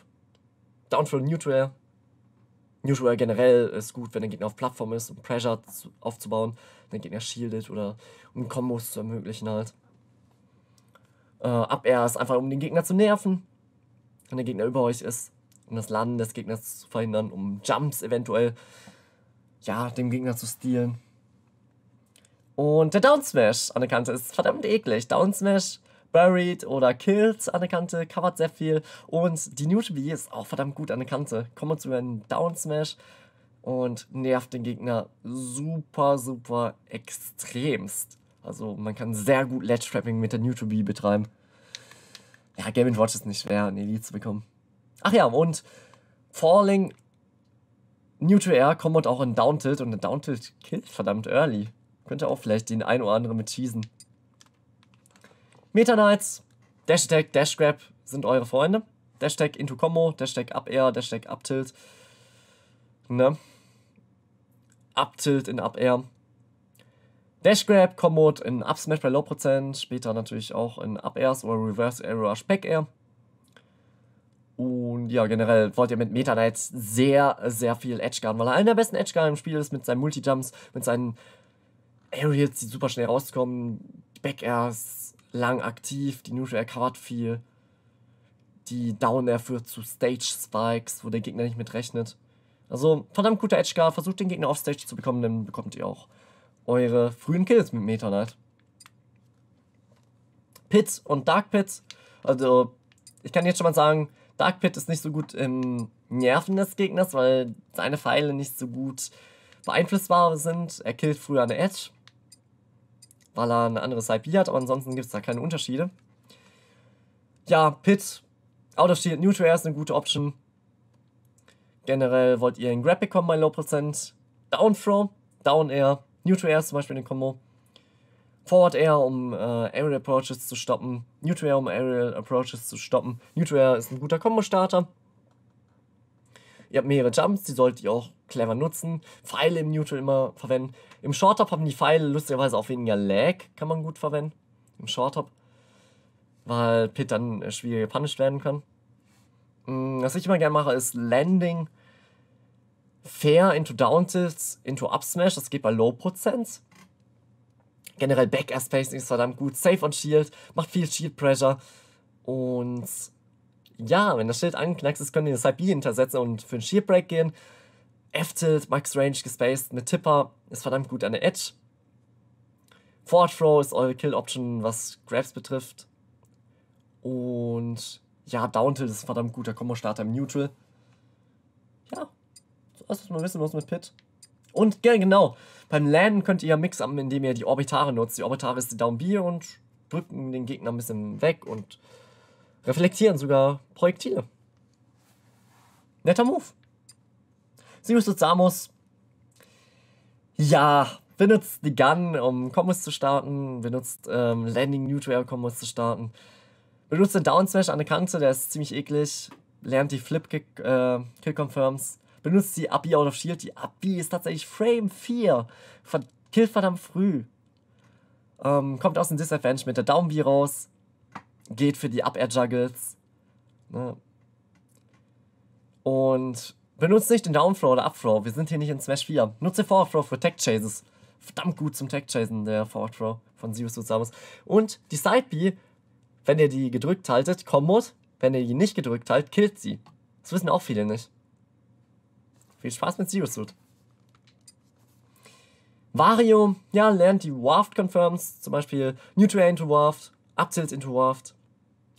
Downfall Neutral Air. Neutral Air generell ist gut, wenn der Gegner auf Plattform ist, um Pressure aufzubauen, Wenn der Gegner shieldet oder um Kombos zu ermöglichen halt äh, Up Air ist einfach, um den Gegner zu nerven, wenn der Gegner über euch ist, um das Landen des Gegners zu verhindern, um Jumps eventuell, ja, dem Gegner zu stehlen. Und der Down Smash an der Kante ist verdammt eklig. Down Smash, Buried oder Killed an der Kante, covert sehr viel. Und die New to ist auch verdammt gut an der Kante. Kommt zu einem Down Smash und nervt den Gegner super, super extremst. Also man kann sehr gut Ledge Trapping mit der New to Be betreiben. Ja, Game Watch ist nicht schwer, eine Elite zu bekommen. Ach ja, und Falling New to Air kommt auch in Downtilt und in Downtilt killt verdammt early. Könnte auch vielleicht den ein oder anderen mit schießen. Meta Knights, Dash Tag, Dash Grab sind eure Freunde. Dash Tag into Combo, Dash Tag Up Air, Dash Tag Up Tilt. Ne? Up Tilt in Up Air. Dash Grab, Commode in Up Smash bei Low Prozent, später natürlich auch in Up Airs oder Reverse Air Rush Back Air. Und ja, generell wollt ihr mit Meta Knights sehr, sehr viel Edge Guarden, weil er einer der besten Edge Guarden im Spiel ist mit seinen Multi-Jumps, mit seinen Aerials, die super schnell rauskommen. Die Back Airs lang aktiv, die Neutral Air covert viel. Die Down Air führt zu Stage Spikes, wo der Gegner nicht mit rechnet. Also verdammt guter Edge Guard, versucht den Gegner auf Stage zu bekommen, dann bekommt ihr auch eure frühen Kills mit Meta Knight. Pits und Dark Pits, also ich kann jetzt schon mal sagen, Dark Pit ist nicht so gut im Nerven des Gegners, weil seine Pfeile nicht so gut beeinflussbar sind. Er killt früher eine Edge, weil er eine andere Side B hat, aber ansonsten gibt es da keine Unterschiede. Ja, Pit, Out of Shield Neutral Air ist eine gute Option. Generell wollt ihr einen Grab bekommen bei Low%. Down Throw, Down Air, Neutral Air zum Beispiel in den Combo. Forward Air, um äh, Aerial Approaches zu stoppen. Neutral Air, um Aerial Approaches zu stoppen. Neutral Air ist ein guter Combo-Starter. Ihr habt mehrere Jumps, die solltet ihr auch clever nutzen. Pfeile im Neutral immer verwenden. Im Short Top haben die Pfeile lustigerweise auch weniger Lag, kann man gut verwenden. Im Short Top. Weil Pit dann äh, schwierig gepunished werden kann. Mm, was ich immer gerne mache, ist Landing Fair into Down Tilt into Up Smash, das geht bei Low Prozent. Generell Back Air Spacing ist verdammt gut. Safe on Shield, macht viel Shield Pressure. Und ja, wenn das Schild anknackst, ist, können die das Side-B hintersetzen und für einen Shield Break gehen. F-Tilt, Max Range gespaced mit Tipper, ist verdammt gut an der Edge. Forward Throw ist eure Kill-Option, was Grabs betrifft. Und ja, Down-Tilt ist verdammt guter Combo-Starter im Neutral was man wissen muss mit Pit. Und genau, beim Landen könnt ihr ja Mix haben, indem ihr die Orbitare nutzt. Die Orbitare ist die Down B und drücken den Gegner ein bisschen weg und reflektieren sogar Projektile. Netter Move. Sirius und Samus. Ja, benutzt die Gun, um Kombos zu starten. Benutzt ähm, Landing Neutral Kombos zu starten. Benutzt den Down Smash an der Kante, der ist ziemlich eklig. Lernt die Flip Kick, äh, Kill Confirms benutzt die Abi out of shield. Die Abi ist tatsächlich Frame 4. Ver killt verdammt früh. Ähm, kommt aus dem Disadvantage mit der Down B raus. Geht für die Up Air Juggles. Ne? Und benutzt nicht den Downflow oder Upflow. Wir sind hier nicht in Smash 4. Nutze Forward Throw für Tech Chases. Verdammt gut zum Tech Chasen, der Forward Throw von Zeus Suit Samus. Und die Side B, wenn ihr die gedrückt haltet, Kommod, wenn ihr die nicht gedrückt haltet, killt sie. Das wissen auch viele nicht. Viel Spaß mit Zero-Suit. Wario, ja, lernt die Waft-Confirms, zum Beispiel New Train to Waft, Uptilt into Waft,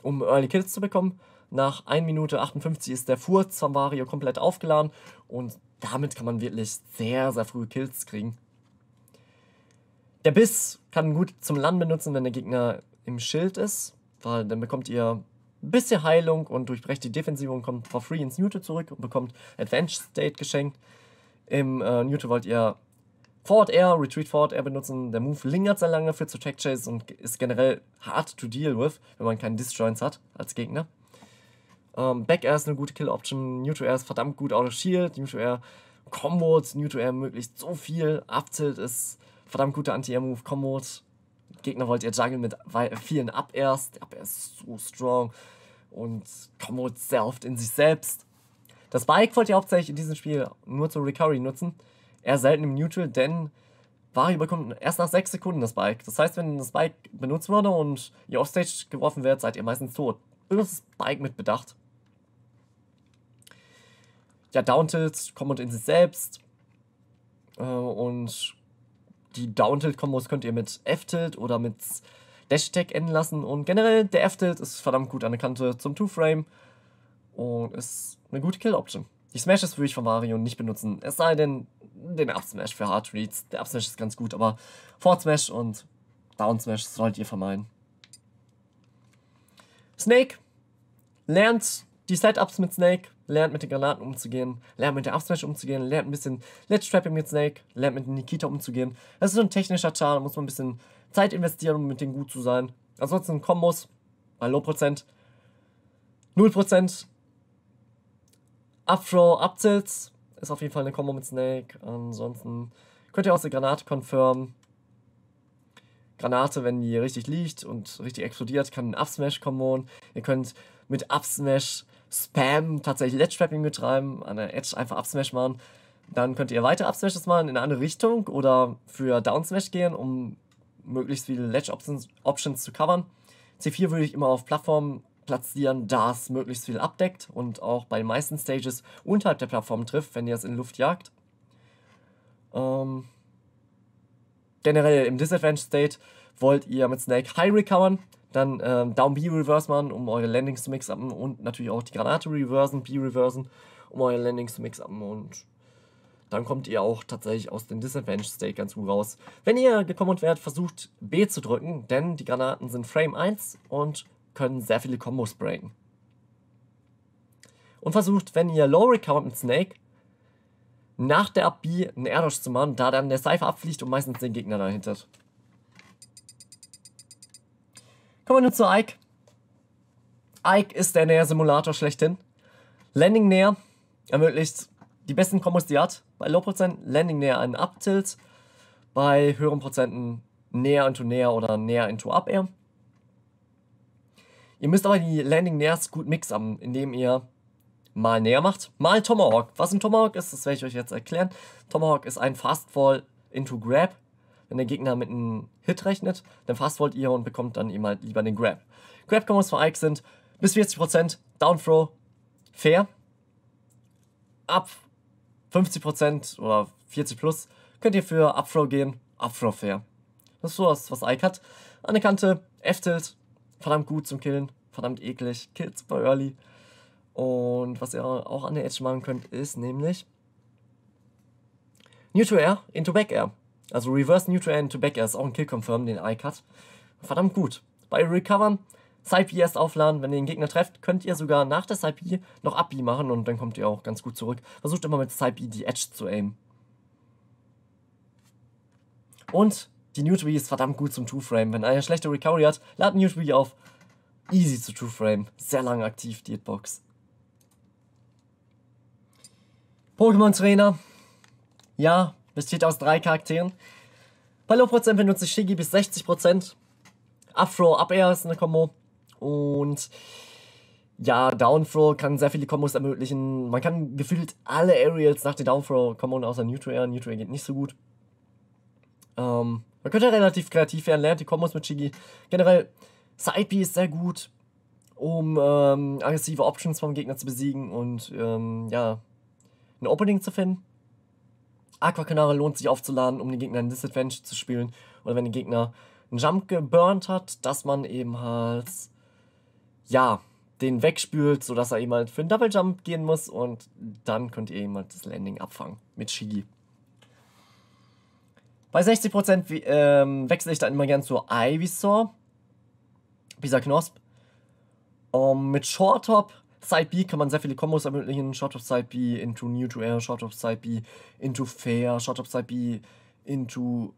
um Early Kills zu bekommen. Nach 1 Minute 58 ist der Furz von Wario komplett aufgeladen und damit kann man wirklich sehr, sehr früh Kills kriegen. Der Biss kann gut zum Landen benutzen, wenn der Gegner im Schild ist, weil dann bekommt ihr bisschen Heilung und durchbrecht die Defensive und kommt for free ins Newton zurück und bekommt Advanced State geschenkt. Im äh, Newton wollt ihr Forward Air, Retreat Forward Air benutzen. Der Move lingert sehr lange, für zu Tech Chase und ist generell hard to deal with, wenn man keinen Disjoints hat als Gegner. Ähm, Back Air ist eine gute Kill-Option. New Air ist verdammt gut out of Shield. New Air Combos. New Air ermöglicht so viel. Uptilt ist verdammt guter Anti-Air-Move. Combos Gegner wollte ihr Jungle mit vielen Up-Airs. Der Up-Air ist so strong und kommt sehr oft in sich selbst. Das Bike wollte ihr hauptsächlich in diesem Spiel nur zur Recovery nutzen. Eher selten im Neutral, denn Vari bekommt erst nach 6 Sekunden das Bike. Das heißt, wenn das Bike benutzt wurde und ihr offstage geworfen werdet, seid ihr meistens tot. Benutzt das Bike mit Bedacht. Ja, Down-Tilt, kommt in sich selbst. Äh, und die Down-Tilt-Kombos könnt ihr mit F-Tilt oder mit Dash-Tag enden lassen. Und generell, der F-Tilt ist verdammt gut an der Kante zum Two-Frame und ist eine gute Kill-Option. Die Smashes würde ich von Mario nicht benutzen, es sei denn, den Up-Smash für Hard Reads. Der Up-Smash ist ganz gut, aber Forward-Smash und Down-Smash sollt ihr vermeiden. Snake lernt die Setups mit Snake, lernt mit den Granaten umzugehen, lernt mit der Upsmash umzugehen, lernt ein bisschen Let's Trapping mit Snake, lernt mit Nikita umzugehen. Das ist so ein technischer Char, da muss man ein bisschen Zeit investieren, um mit denen gut zu sein. Ansonsten Kombos bei Low Prozent, 0%, Upthrow, Uptilts ist auf jeden Fall eine Kombo mit Snake. Ansonsten könnt ihr auch der Granate confirmen. Granate, wenn die richtig liegt und richtig explodiert, kann ein Upsmash kommen. Ihr könnt mit Upsmash Spam tatsächlich Ledge Trapping betreiben, an der Edge einfach Upsmash machen. Dann könnt ihr weiter Upsmashes machen in eine andere Richtung oder für Downsmash gehen, um möglichst viele Ledge Options, Options zu covern. C4 würde ich immer auf Plattformen platzieren, da es möglichst viel abdeckt und auch bei den meisten Stages unterhalb der Plattform trifft, wenn ihr es in Luft jagt. Ähm, generell im Disadvantage State wollt ihr mit Snake High recovern, dann ähm, Down B reverse machen, um eure Landings zu mixen und natürlich auch die Granate reversen, B reversen, um eure Landings zu mixen und dann kommt ihr auch tatsächlich aus dem Disadvantage State ganz gut raus. Wenn ihr gekommen werdet, versucht B zu drücken, denn die Granaten sind Frame 1 und können sehr viele Kombos breaken. Und versucht, wenn ihr Low Recount mit Snake, nach der Up B einen Airdash zu machen, da dann der Cypher abfliegt und meistens den Gegner dahinter. Kommen wir nun zu Ike. Ike ist der nair simulator schlechthin. Landing Nair ermöglicht die besten Kombos, die hat. Bei Low Prozent Landing Nair einen Up-Tilt, bei höheren Prozenten Nair into Nair oder Nair into Up-Air. Ihr müsst aber die Landing Nairs gut mixen, indem ihr mal näher macht, mal Tomahawk. Was ein Tomahawk ist, das werde ich euch jetzt erklären. Tomahawk ist ein Fastfall into Grab, wenn der Gegner mit einem Hit rechnet, dann fastwollt ihr und bekommt dann eben halt lieber den Grab. Grab-Combos von Ike sind bis 40%, Down Throw, fair. Ab 50% oder 40 plus könnt ihr für Up Throw gehen, Up Throw fair. Das ist sowas, was, was Ike hat. An der Kante, F-Tilt, verdammt gut zum Killen, verdammt eklig, killt super early. Und was ihr auch an der Edge machen könnt, ist nämlich New to Air, into Back Air. Also Reverse Neutral Back Air ist auch ein Kill Confirm, den I-Cut. Verdammt gut. Bei Recovern, Side-B erst aufladen, wenn ihr den Gegner trefft, könnt ihr sogar nach der Side-B noch Up-B machen und dann kommt ihr auch ganz gut zurück. Versucht immer mit Side-B die Edge zu aimen. Und die Newtree ist verdammt gut zum Two-Frame. Wenn einer schlechte Recovery hat, ladet Newtree auf. Easy zu Two-Frame. Sehr lange aktiv, die Hitbox. Pokémon Trainer. Ja, besteht aus drei Charakteren. Bei Low Prozent benutze ich Shigi bis 60%. Afro, Up Air ist eine Combo. Und ja, Downthrow kann sehr viele Kombos ermöglichen. Man kann gefühlt alle Aerials nach der Downthrow Throw kommen, außer Neutral Air. Neutral Air geht nicht so gut. Ähm, man könnte relativ kreativ werden, lernt die Kombos mit Shigi. Generell, Side B ist sehr gut, um ähm, aggressive Options vom Gegner zu besiegen und ähm, ja, ein Opening zu finden. Aquakanare lohnt sich aufzuladen, um den Gegner in Disadvantage zu spielen. Oder wenn der Gegner einen Jump geburnt hat, dass man eben halt, ja, den wegspült, sodass er eben halt für einen Double Jump gehen muss und dann könnt ihr eben halt das Landing abfangen mit Shigi. Bei 60% ähm, wechsle ich dann immer gern zur Ivysaur, Bisa Knosp. Um, ähm, mit Short Top Side B kann man sehr viele Kombos ermöglichen. Shot of Side B into New to Air, Shot of Side B into Fair, Shot of Side B into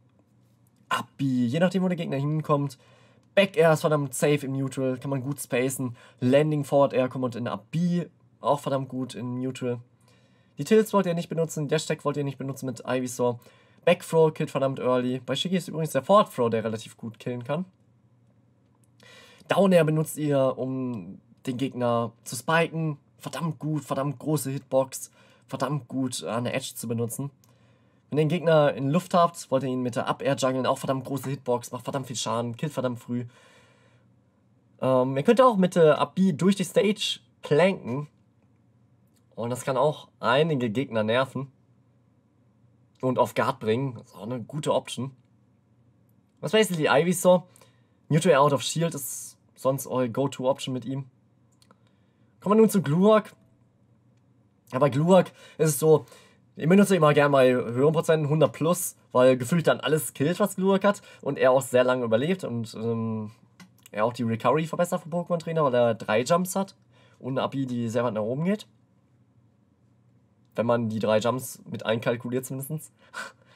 Up B. Je nachdem, wo der Gegner hinkommt. Back Air ist verdammt safe im Neutral, kann man gut spacen. Landing Forward Air kommt in Up B, auch verdammt gut in Neutral. Die Tills wollt ihr nicht benutzen, Dash Tag wollt ihr nicht benutzen mit Ivysaur. Back Throw killt verdammt early. Bei Shiggy ist übrigens der Forward Throw, der relativ gut killen kann. Down Air benutzt ihr, um den Gegner zu spiken. Verdammt gut, verdammt große Hitbox, verdammt gut an äh, der Edge zu benutzen. Wenn ihr den Gegner in Luft habt, wollt ihr ihn mit der Up-Air jungeln, auch verdammt große Hitbox, macht verdammt viel Schaden, killt verdammt früh. Ähm, ihr könnt auch mit der Up-B durch die Stage planken. Und das kann auch einige Gegner nerven. Und auf Guard bringen. Das ist auch eine gute Option. Was basically Ivy so. Neutral out of shield ist sonst eure Go-To-Option mit ihm. Kommen wir nun zu Glurak. Ja, bei Glurak ist es so, ich benutze immer gerne mal höheren Prozent, 100 plus, weil gefühlt dann alles killt, was Glurak hat und er auch sehr lange überlebt und ähm, er auch die Recovery verbessert vom Pokémon Trainer, weil er drei Jumps hat und eine API, die sehr weit nach oben geht. Wenn man die drei Jumps mit einkalkuliert zumindest.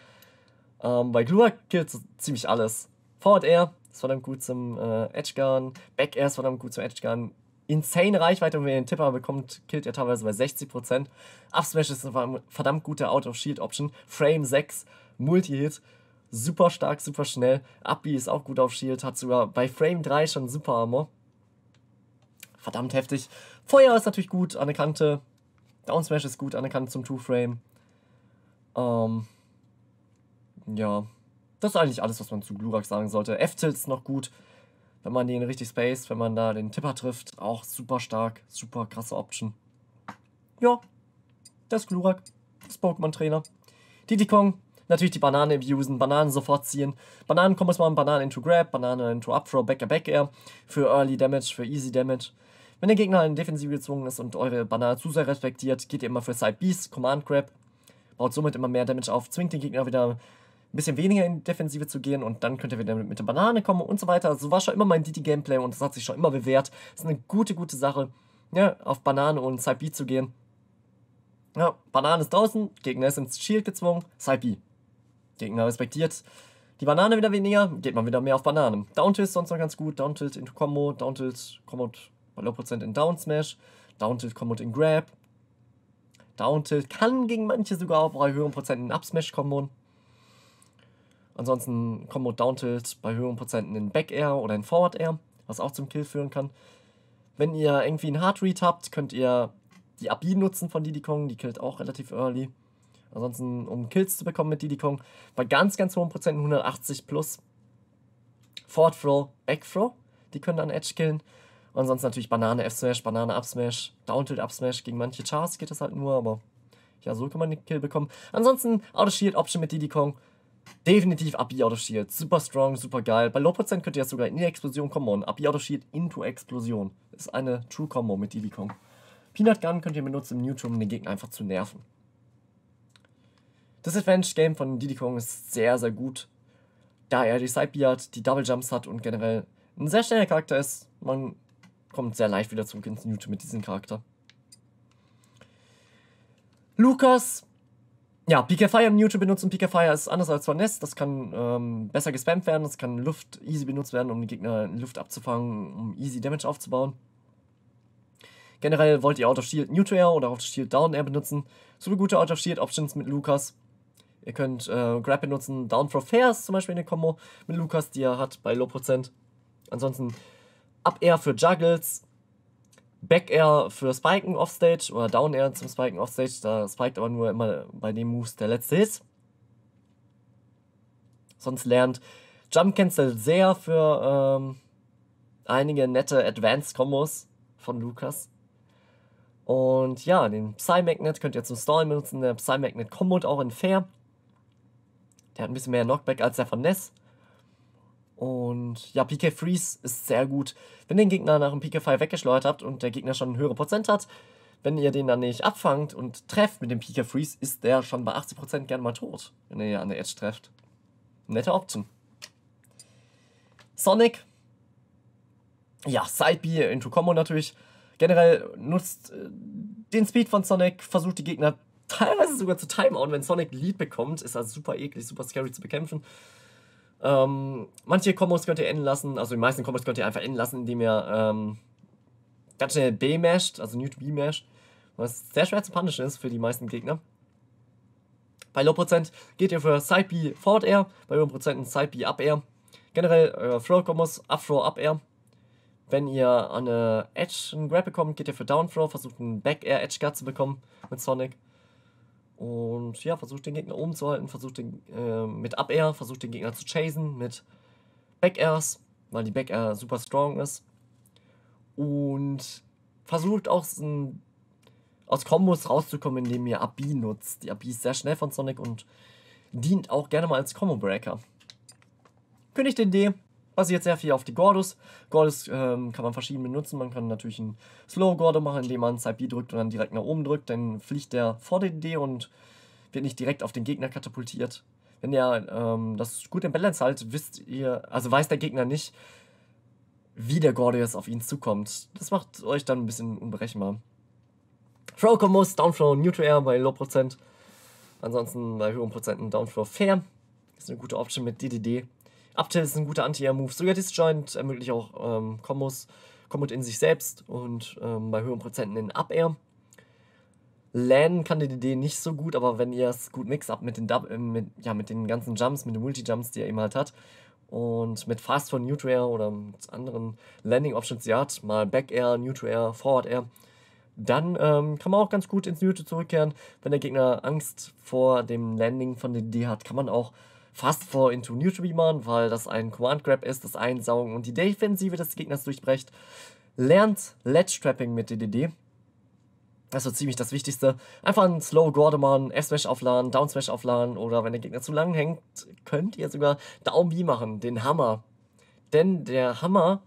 [LAUGHS] ähm, bei Glurak killt ziemlich alles. Forward Air ist verdammt gut zum äh, Edgegun, Back Air ist verdammt gut zum Edge Edgegun, insane Reichweite und wenn ihr einen Tipper bekommt, killt ihr teilweise bei 60%. Upsmash ist eine verdammt gute Out-of-Shield-Option. Frame 6, Multi-Hit, super stark, super schnell. Upbeat ist auch gut auf Shield, hat sogar bei Frame 3 schon super Armor. Verdammt heftig. Feuer ist natürlich gut an der Kante. Down Smash ist gut an der Kante zum Two-Frame. Ähm, ja, das ist eigentlich alles, was man zu Glurak sagen sollte. F-Tilt ist noch gut wenn man den richtig spaced, wenn man da den Tipper trifft, auch super stark, super krasse Option. Ja, das Glurak, das Pokémon-Trainer. Diddy Kong, natürlich die Banane abusen, Bananen sofort ziehen. Bananen Kombos machen, Bananen into Grab, Banane into Upthrow, Throw, Back Back Air für Early Damage, für Easy Damage. Wenn der Gegner in Defensive gezwungen ist und eure Banane zu sehr respektiert, geht ihr immer für Side Beast, Command Grab, baut somit immer mehr Damage auf, zwingt den Gegner wieder ein bisschen weniger in die Defensive zu gehen und dann könnt ihr wieder mit der Banane kommen und so weiter. So war schon immer mein Didi-Gameplay und das hat sich schon immer bewährt. Das ist eine gute, gute Sache, ja, auf Banane und Side B zu gehen. Ja, Banane ist draußen, Gegner ist ins Shield gezwungen, Side B. Gegner respektiert. Die Banane wieder weniger, geht man wieder mehr auf Bananen. Downtilt ist sonst noch ganz gut, Downtilt into Combo, Downtilt kommt bei Low Prozent in Down Smash, Downtilt kommt in Grab. Downtilt kann gegen manche sogar auch bei höheren Prozent in Up Smash Combo. Ansonsten Combo Downtilt bei höheren Prozenten in Back Air oder in Forward Air, was auch zum Kill führen kann. Wenn ihr irgendwie einen Hard Read habt, könnt ihr die API nutzen von Diddy Kong, die killt auch relativ early. Ansonsten, um Kills zu bekommen mit Diddy Kong, bei ganz, ganz hohen Prozenten 180 plus. Forward Throw, Back Throw, die können dann Edge killen. Und sonst natürlich Banane F-Smash, Banane Up-Smash, Downtilt Up-Smash. Gegen manche Chars geht das halt nur, aber ja, so kann man den Kill bekommen. Ansonsten Auto-Shield-Option mit Diddy Kong Definitiv up out shield. Super strong, super geil. Bei Low Prozent könnte jetzt sogar in die Explosion kommen. Up out shield into Explosion. ist eine True Combo mit Diddy Kong. Peanut Gun könnt ihr benutzen im Neutrum, um den Gegner einfach zu nerven. Das Advantage Game von Diddy Kong ist sehr, sehr gut, da er die Sidebeat, die Double Jumps hat und generell ein sehr schneller Charakter ist. Man kommt sehr leicht wieder zurück ins Newton mit diesem Charakter. Lukas ja, PKFire im Newton benutzen. PKFire ist anders als Nest. Das kann ähm, besser gespammt werden. Das kann Luft easy benutzt werden, um die Gegner in Luft abzufangen, um easy Damage aufzubauen. Generell wollt ihr Out of Shield Neutral Air oder Out of Shield Down Air benutzen. Super gute Out of Shield Options mit Lukas. Ihr könnt äh, Grab benutzen, Down for Fairs zum Beispiel in der Combo mit Lukas, die er hat bei Low Prozent. Ansonsten Up Air für Juggles, Back Air für Spiken offstage oder Down Air zum Spiken offstage. Da spiked aber nur immer bei dem Moves der letzte ist. Sonst lernt Jump Cancel sehr für ähm, einige nette advanced Combos von Lukas. Und ja, den Psy-Magnet könnt ihr zum Stall benutzen. Der Psy-Magnet kommt auch in Fair. Der hat ein bisschen mehr Knockback als der von Ness. Und ja, PK Freeze ist sehr gut. Wenn ihr den Gegner nach dem PK Fire weggeschleudert habt und der Gegner schon höhere Prozent hat, wenn ihr den dann nicht abfangt und trefft mit dem PK Freeze, ist der schon bei 80% gerne mal tot, wenn ihr an der Edge trefft. Nette Option. Sonic. Ja, Side B into Combo natürlich. Generell nutzt äh, den Speed von Sonic, versucht die Gegner teilweise sogar zu timeouten, wenn Sonic Lead bekommt. Ist also super eklig, super scary zu bekämpfen. Ähm, manche Kombos könnt ihr enden lassen, also die meisten Kombos könnt ihr einfach enden lassen, indem ihr ähm, ganz schnell B masht, also Newt B masht, was sehr schwer zu punishen ist für die meisten Gegner. Bei Low Prozent geht ihr für Side B Forward Air, bei hohen Prozenten Side B Up Air. Generell äh, Throw Kombos, Up Throw, Up Air. Wenn ihr an eine Edge einen Grab bekommt, geht ihr für Down Throw, versucht einen Back Air Edge Guard zu bekommen mit Sonic. Und ja, versucht den Gegner oben zu halten, versucht den äh, mit Up Air, versucht den Gegner zu chasen mit Back Airs, weil die Back Air super strong ist. Und versucht auch ein, aus Kombos rauszukommen, indem ihr Abi nutzt. Die Abi ist sehr schnell von Sonic und dient auch gerne mal als Combo Breaker. König den D basiert sehr viel auf die Gordos. Gordos ähm, kann man verschieden benutzen. Man kann natürlich einen Slow Gordo machen, indem man Side B drückt und dann direkt nach oben drückt. Dann fliegt der vor den D und wird nicht direkt auf den Gegner katapultiert. Wenn ihr ähm, das gut im Balance halt, wisst ihr, also weiß der Gegner nicht, wie der Gordo jetzt auf ihn zukommt. Das macht euch dann ein bisschen unberechenbar. Throw Combos, Downflow Neutral Air bei Low Prozent. Ansonsten bei höheren Prozenten Downflow Fair. Ist eine gute Option mit DDD. Uptail ist ein guter Anti-Air-Move. Sogar Disjoint ermöglicht auch ähm, Kombos, Kombot in sich selbst und ähm, bei höheren Prozenten in Up-Air. Lan kann die DD nicht so gut, aber wenn ihr es gut mixt ab mit den, Dub, äh, mit, ja, mit den ganzen Jumps, mit den Multi-Jumps, die er eben halt hat, und mit Fast von Neutral Air oder mit anderen Landing Options, die er hat, mal Back Air, Neutral Air, Forward Air, dann ähm, kann man auch ganz gut ins Neutral zurückkehren. Wenn der Gegner Angst vor dem Landing von der DD hat, kann man auch fast vor Into Newtreamern, weil das ein Command Grab ist, das Einsaugen und die Defensive des Gegners durchbrecht. Lernt Ledge Trapping mit DDD. Das ist so ziemlich das Wichtigste. Einfach einen Slow Gordemann, F-Smash aufladen, Down-Smash aufladen oder wenn der Gegner zu lang hängt, könnt ihr sogar Down-B machen, den Hammer. Denn der Hammer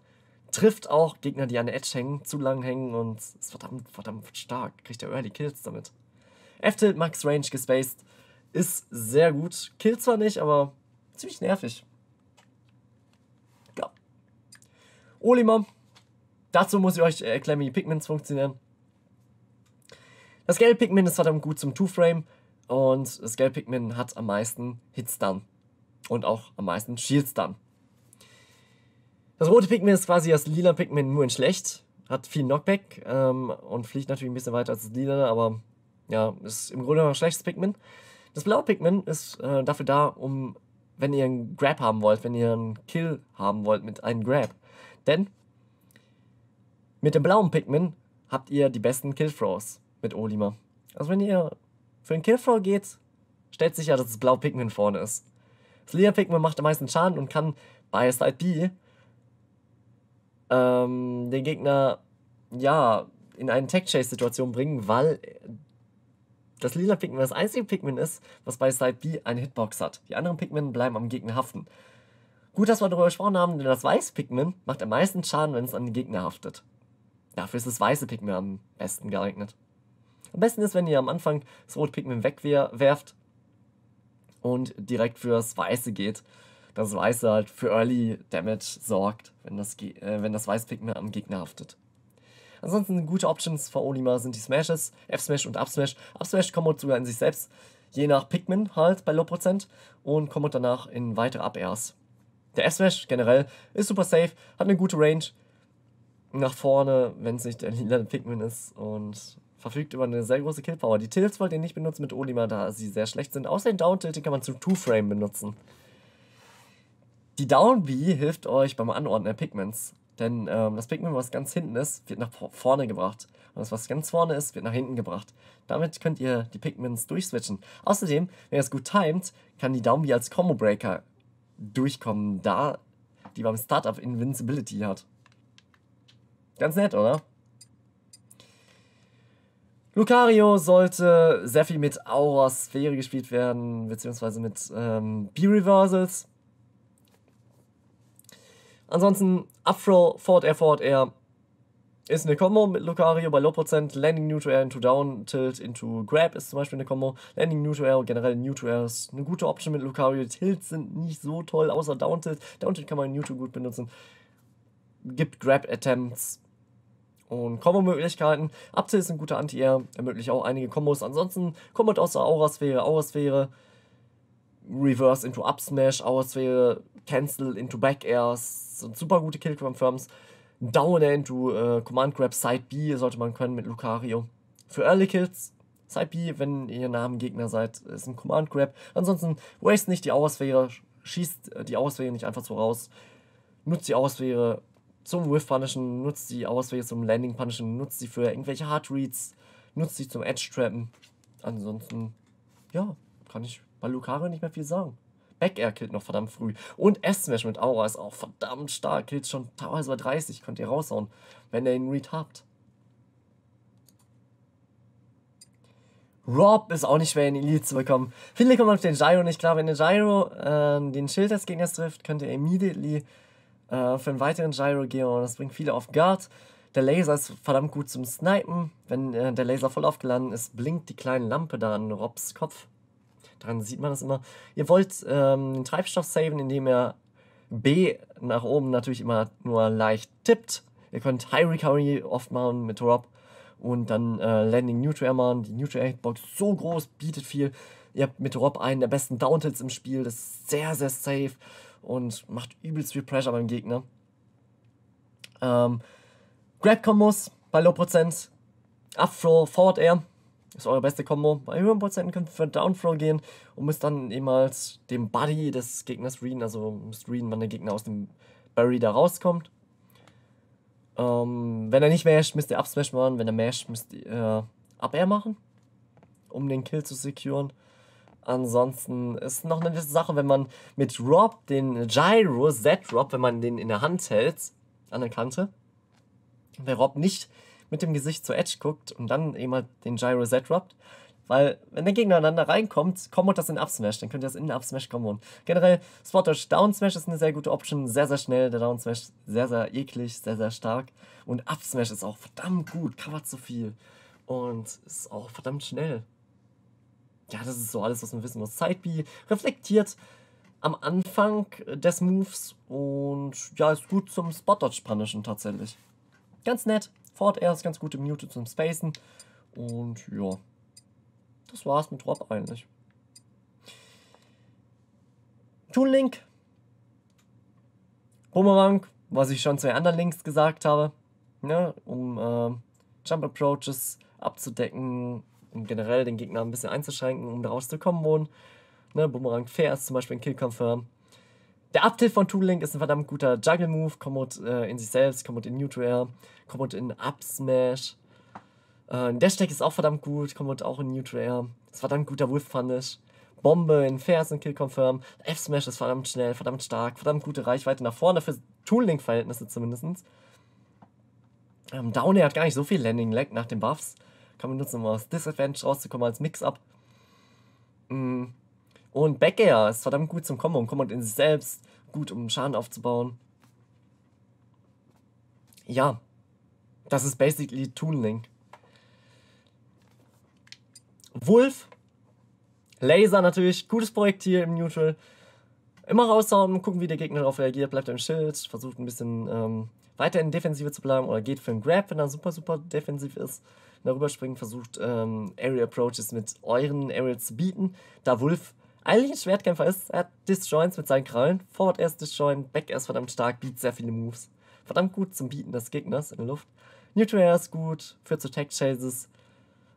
trifft auch Gegner, die an der Edge hängen, zu lang hängen und ist verdammt, verdammt stark. Kriegt er Early Kills damit. F-Tilt Max Range gespaced. Ist sehr gut. Killt zwar nicht, aber ziemlich nervig. Ja. Olimon. Dazu muss ich euch erklären, wie die Pigments funktionieren. Das gelbe Pigment ist verdammt gut zum Two-Frame und das gelbe Pigment hat am meisten Hits dann und auch am meisten Shields dann. Das rote Pigment ist quasi das lila Pigment nur in schlecht, hat viel Knockback ähm, und fliegt natürlich ein bisschen weiter als das lila, aber ja, ist im Grunde ein schlechtes Pigment. Das blaue Pikmin ist äh, dafür da, um, wenn ihr einen Grab haben wollt, wenn ihr einen Kill haben wollt mit einem Grab. Denn mit dem blauen Pikmin habt ihr die besten Killthrows mit Olima. Also wenn ihr für einen Killthrow geht, stellt sicher, dass das blaue Pikmin vorne ist. Das lila Pikmin macht am meisten Schaden und kann bei Side B ähm, den Gegner ja in eine Tech-Chase-Situation bringen, weil das lila Pikmin das einzige Pikmin ist, was bei Side B eine Hitbox hat. Die anderen Pikmin bleiben am Gegner haften. Gut, dass wir darüber gesprochen haben, denn das weiße Pikmin macht am meisten Schaden, wenn es an den Gegner haftet. Dafür ist das weiße Pikmin am besten geeignet. Am besten ist, wenn ihr am Anfang das rote Pikmin wegwerft und direkt fürs weiße geht. Das weiße halt für Early Damage sorgt, wenn das, äh, wenn das weiße Pikmin am Gegner haftet. Ansonsten gute Options für Olimar sind die Smashes, F-Smash und Up-Smash. Up-Smash kommt sogar in sich selbst, je nach Pikmin halt bei Low-Prozent und kommt danach in weitere Up-Airs. Der F-Smash generell ist super safe, hat eine gute Range nach vorne, wenn es nicht der lila Pikmin ist und verfügt über eine sehr große Killpower. Die Tilts wollt ihr nicht benutzen mit Olimar, da sie sehr schlecht sind. Außer den Down-Tilt, kann man zum Two-Frame benutzen. Die Down-B hilft euch beim Anordnen der Pigments. Denn ähm, das Pikmin, was ganz hinten ist, wird nach vorne gebracht. Und das, was ganz vorne ist, wird nach hinten gebracht. Damit könnt ihr die Pigments durchswitchen. Außerdem, wenn ihr es gut timet, kann die Downbee als Combo Breaker durchkommen, da die beim Startup Invincibility hat. Ganz nett, oder? Lucario sollte sehr viel mit Aura Sphäre gespielt werden, beziehungsweise mit ähm, B-Reversals. Ansonsten Upthrow, Ford Air, Ford Air ist eine Combo mit Lucario bei Low%. Landing New to Air into Down, Tilt into Grab ist zum Beispiel eine Combo. Landing New to Air und generell New to Air ist eine gute Option mit Lucario. Tilts sind nicht so toll, außer Down Tilt. Down Tilt kann man in New to gut benutzen. Gibt Grab Attempts und combo möglichkeiten Uptill ist ein guter Anti-Air, ermöglicht auch einige Combos. Ansonsten kommt aus der Aurasphäre, Aurasphäre, Reverse into Up Smash, Aurasphäre, Cancel into Back Airs, sind super gute Killcam-Firms. Down into äh, Command Grab Side B sollte man können mit Lucario. Für Early Kills, Side B, wenn ihr Namengegner seid, ist ein Command Grab. Ansonsten waste nicht die Auswehre, schießt äh, die Auswehre nicht einfach so raus. Nutzt die Auswehre zum Whiff Punishen, nutzt die Auswehre zum Landing Punishen, nutzt sie für irgendwelche Hard Reads, nutzt sie zum Edge Trappen. Ansonsten, ja, kann ich bei Lucario nicht mehr viel sagen. Back Air killt noch verdammt früh. Und S-Smash mit Aura ist auch verdammt stark. Killt schon teilweise bei 30. Könnt ihr raushauen, wenn ihr ihn retarbt. Rob ist auch nicht schwer in Elite zu bekommen. Viele kommen auf den Gyro nicht klar. Wenn der Gyro äh, den Schild des Gegners trifft, könnt ihr immediately äh, für einen weiteren Gyro gehen und das bringt viele auf Guard. Der Laser ist verdammt gut zum Snipen. Wenn äh, der Laser voll aufgeladen ist, blinkt die kleine Lampe da an Robs Kopf dran sieht man das immer. Ihr wollt ähm, den Treibstoff saven, indem ihr B nach oben natürlich immer nur leicht tippt. Ihr könnt High Recovery oft machen mit Rob und dann äh, Landing Neutral machen. Die Neutral 8 Box so groß, bietet viel. Ihr habt mit Rob einen der besten Downtills im Spiel. Das ist sehr, sehr safe und macht übelst viel Pressure beim Gegner. Ähm, Grab Combos bei Low Prozent. Up Forward Air ist eure beste Combo. Bei höheren Prozenten könnt ihr für Downthrow gehen und müsst dann ehemals den Buddy des Gegners readen, also müsst readen, wann der Gegner aus dem Barry da rauskommt. Ähm, wenn er nicht masht, müsst ihr Upsmash machen. Wenn er masht, müsst ihr äh, Up-Air machen, um den Kill zu securen. Ansonsten ist noch eine Sache, wenn man mit Rob den Gyro, Z-Rob, wenn man den in der Hand hält, an der Kante, wer Rob nicht mit dem Gesicht zu Edge guckt und dann eben halt den Gyro Z robbt. Weil, wenn der gegeneinander reinkommt, kommt das in Up Smash, dann könnt ihr das in Up Smash komboen. Generell, Spot Dodge Down Smash ist eine sehr gute Option, sehr, sehr schnell. Der Down Smash sehr, sehr eklig, sehr, sehr stark. Und Up Smash ist auch verdammt gut, covert so viel. Und ist auch verdammt schnell. Ja, das ist so alles, was man wissen muss. Side B reflektiert am Anfang des Moves und ja, ist gut zum Spot Dodge Punishen tatsächlich. Ganz nett. Fort Air ist ganz gut im Muted zum Spacen. Und ja, das war's mit Rob eigentlich. Toonlink, Boomerang, was ich schon zwei anderen Links gesagt habe, ne, um äh, Jump Approaches abzudecken, um generell den Gegner ein bisschen einzuschränken, um daraus zu kommen. Ne, Boomerang Fair ist zum Beispiel ein Kill Confirm. Der Uptilt von Tool Link ist ein verdammt guter Juggle-Move. Kommt äh, in sich selbst, kommt in Neutral, kommt in Up-Smash. Äh, Dash Tag ist auch verdammt gut, kommt auch in Neutral. Ist verdammt guter Wolf Punish. Bombe in Fairs und Kill Confirm. F-Smash ist verdammt schnell, verdammt stark, verdammt gute Reichweite nach vorne für Tool Link-Verhältnisse zumindest. Ähm, Down Air hat gar nicht so viel Landing Lag nach den Buffs. Kann man nutzen, um aus Disadvantage rauszukommen als Mix-Up. Mhm. Und Back Air ist verdammt gut zum Combo und Combo in sich selbst. Gut, um Schaden aufzubauen. Ja. Das ist basically Toon Link. Wolf. Laser natürlich. Gutes Projekt hier im Neutral. Immer raushauen, gucken, wie der Gegner darauf reagiert. Bleibt im Schild, versucht ein bisschen ähm, weiter in Defensive zu bleiben oder geht für einen Grab, wenn er super, super defensiv ist. Darüber springen, versucht ähm, Area Approaches mit euren Areas zu bieten. Da Wolf eigentlich ein Schwertkämpfer ist. Er hat Disjoints mit seinen Krallen. Forward erst Disjoint, Back erst verdammt stark, bietet sehr viele Moves. Verdammt gut zum Bieten des Gegners in der Luft. Neutral Air ist gut, führt zu Tech Chases,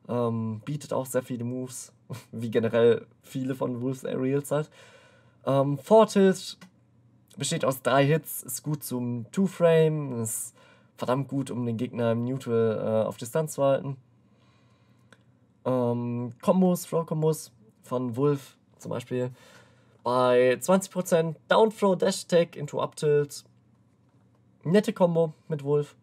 ähm, bietet auch sehr viele Moves, [LAUGHS] wie generell viele von Wolves Aerials halt. Ähm, Forward Tilt besteht aus drei Hits, ist gut zum Two-Frame, ist verdammt gut, um den Gegner im Neutral äh, auf Distanz zu halten. Ähm, Kombos, Flow-Kombos von Wolf zum Beispiel bei 20% Downthrow, Dash Attack into Uptilt. Nette Combo mit Wolf.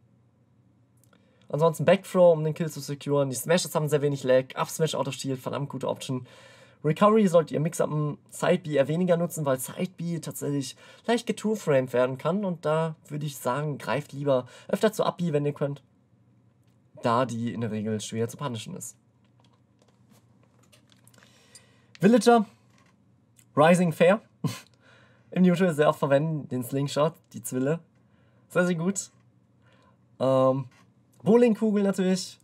Ansonsten Backthrow, um den Kill zu securen. Die Smashes haben sehr wenig Lag. Up Smash Out of Shield, verdammt gute Option. Recovery sollt ihr Mix-Upen Side B eher weniger nutzen, weil Side B tatsächlich leicht getwo-framed werden kann. Und da würde ich sagen, greift lieber öfter zu Up B, wenn ihr könnt. Da die in der Regel schwer zu punishen ist. Villager Rising Fair [LAUGHS] im Neutral sehr oft verwenden, den Slingshot, die Zwille. Sehr, sehr gut. Ähm, Bowlingkugel natürlich,